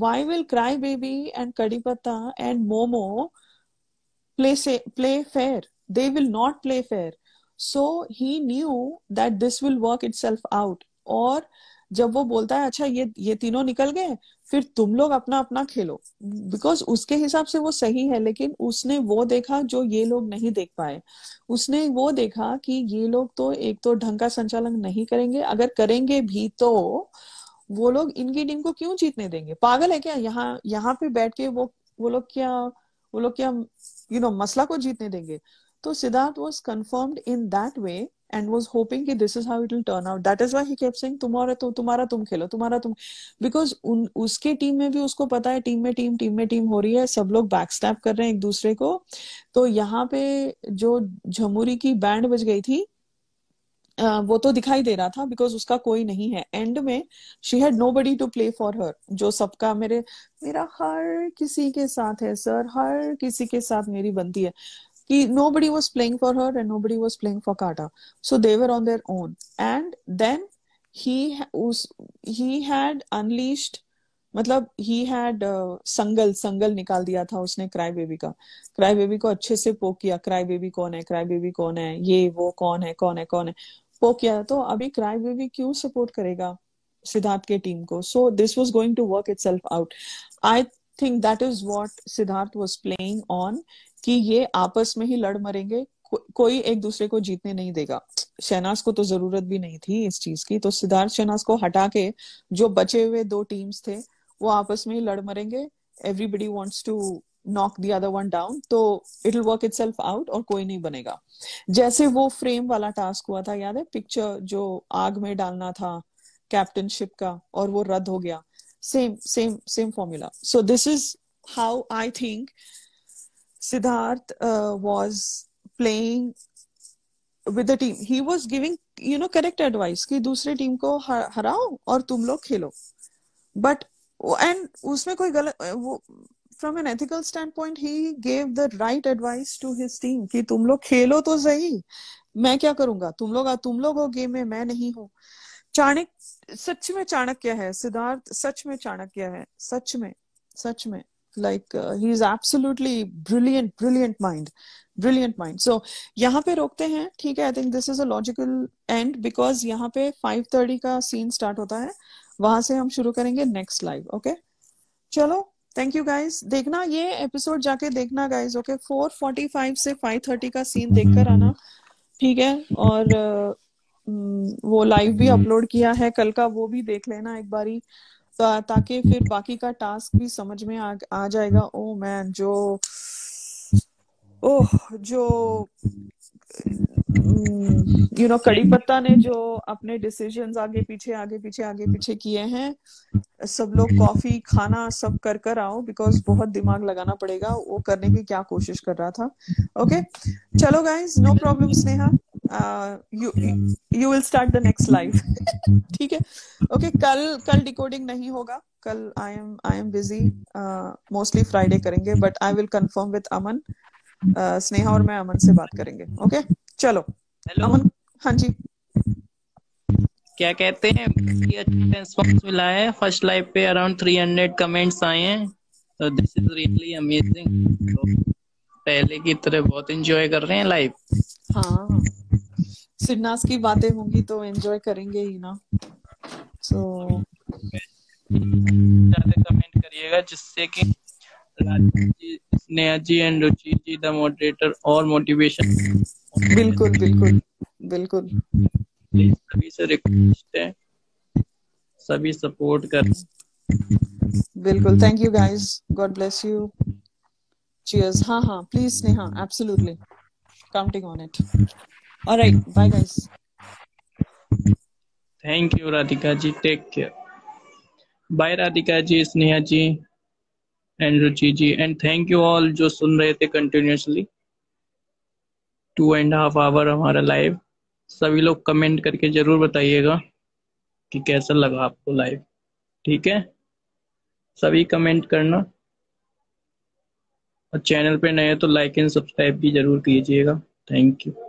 why will cry baby and Kadi Patta and Momo play say, play fair they will not play fair so he knew that this will work itself out और जब वो बोलता है अच्छा ये ये तीनों निकल गए फिर तुम लोग अपना अपना खेलो बिकॉज उसके हिसाब से वो सही है लेकिन उसने वो देखा जो ये लोग नहीं देख पाए उसने वो देखा कि ये लोग तो एक तो ढंग का संचालन नहीं करेंगे अगर करेंगे भी तो वो लोग इनकी टीम को क्यों जीतने देंगे पागल है क्या यहाँ यहाँ पे बैठ के वो वो लोग क्या वो लोग क्या यू नो मसला को जीतने देंगे तो Siddharth was confirmed in that way and was hoping कि this is how it will turn out that is why he kept saying तुम्हारा तो तुम्हारा तुम खेलो तुम्हारा तुम बिकॉज उन उसके टीम में भी उसको पता है टीम में टीम टीम में टीम हो रही है सब लोग बैक स्टैप कर रहे हैं एक दूसरे को तो यहाँ पे जो झमुरी की बैंड बज गई थी वो तो दिखाई दे रहा था बिकॉज उसका कोई नहीं है एंड में she had nobody to play for her जो सबका मेरे मेरा हर किसी के साथ है सर हर किसी के साथ मेरी बनती है कि nobody was playing for her and nobody was playing for काटा so they're on their own and then he he had unleashed मतलब ही हैड संगल संगल निकाल दिया था उसने क्राई बेबी का क्राई बेबी को अच्छे से पोक किया क्राई बेबी कौन है क्राई बेबी कौन है ये वो कौन है कौन है कौन है वो किया तो अभी क्राई बेबी क्यों सपोर्ट करेगा सिद्धार्थ के टीम को so this was going to work itself out I think that is what Siddharth was playing on कि ये आपस में ही लड़ मरेंगे को, कोई एक दूसरे को जीतने नहीं देगा शहनाज को तो जरूरत भी नहीं थी इस चीज की तो सिद्धार्थ शहनाज को हटा के जो बचे हुए दो टीम्स थे वो आपस में ही लड़ मरेंगे everybody wants to knock the other one down तो it will work it out और कोई नहीं बनेगा जैसे वो फ्रेम वाला टास्क हुआ था याद है पिक्चर जो आग में डालना था कैप्टनशिप का और वो रद्द हो गया same same same formula so this is how I think Siddharth was playing with the team he was giving you know correct advice कि दूसरे टीम को हराओ और तुम लोग खेलो बट एंड उसमें कोई गलत वो from an ethical standpoint he gave the right advice to his team कि तुम लोग खेलो तो सही मैं क्या करूंगा तुम लोग तुम लोग हो गेम में मैं नहीं हूँ चाणक्य सच में चाणक्य है सिद्धार्थ सच में चाणक्य है सच में सच में like he is absolutely brilliant brilliant mind brilliant mind so यहाँ पे रोकते हैं ठीक है I think this is a logical end because यहाँ पे फाइव थर्टी का सीन स्टार्ट होता है वहां से हम शुरू करेंगे नेक्स्ट लाइव ओके चलो थैंक यू गाइस देखना ये एपिसोड जाके देखना guys okay four forty five से फाइव थर्टी का सीन देख कर आना हम्म। ठीक है और हम्म, वो लाइव भी अपलोड हम्म। किया है कल का वो भी देख लेना एक बारी ताकि फिर बाकी का टास्क भी समझ में आ, आ जाएगा ओ oh, मैन जो ओह जो यू mm, नो कड़ी पत्ता ने जो अपने डिसीजन आगे पीछे आगे पीछे आगे mm. पीछे किए हैं सब लोग कॉफी mm. खाना सब कर कर आओ बिकॉज बहुत दिमाग लगाना पड़ेगा वो करने की क्या कोशिश कर रहा था ओके चलो guys no problem Sneha you you will start the next life ठीक है ओके कल कल डिकोडिंग नहीं होगा कल I am I am busy mostly Friday करेंगे but I will confirm with Aman Sneha और मैं अमन से बात करेंगे ओके okay? चलो हेलो हाँ जी क्या कहते हैं अच्छा रिस्पॉन्स मिला है फर्स्ट लाइव पे अराउंड 300 कमेंट्स आए हैं तो दिस इज रियली अमेजिंग पहले की तरह बहुत एंजॉय कर रहे हैं लाइव हाँ सिन्नास की बातें होंगी तो एंजॉय करेंगे ही ना सो so... ज्यादा कमेंट करिएगा जिससे कि Sneha ji and Ruchi ji the moderator और मोटिवेशन बिल्कुल बिल्कुल बिल्कुल सभी से रिक्वेस्ट है सभी सपोर्ट कर बिल्कुल thank you guys God bless you cheers ha ha please neha absolutely counting on it all right bye guys thank you radhika ji take care bye radhika ji sneha ji and Ruchi ji and thank you all जो सुन रहे थे continuously two and half hour हमारा live सभी लोग comment करके जरूर बताइएगा कि कैसा लगा आपको लाइव ठीक है सभी कमेंट करना और चैनल पे नए तो लाइक एंड सब्सक्राइब भी जरूर कीजिएगा थैंक यू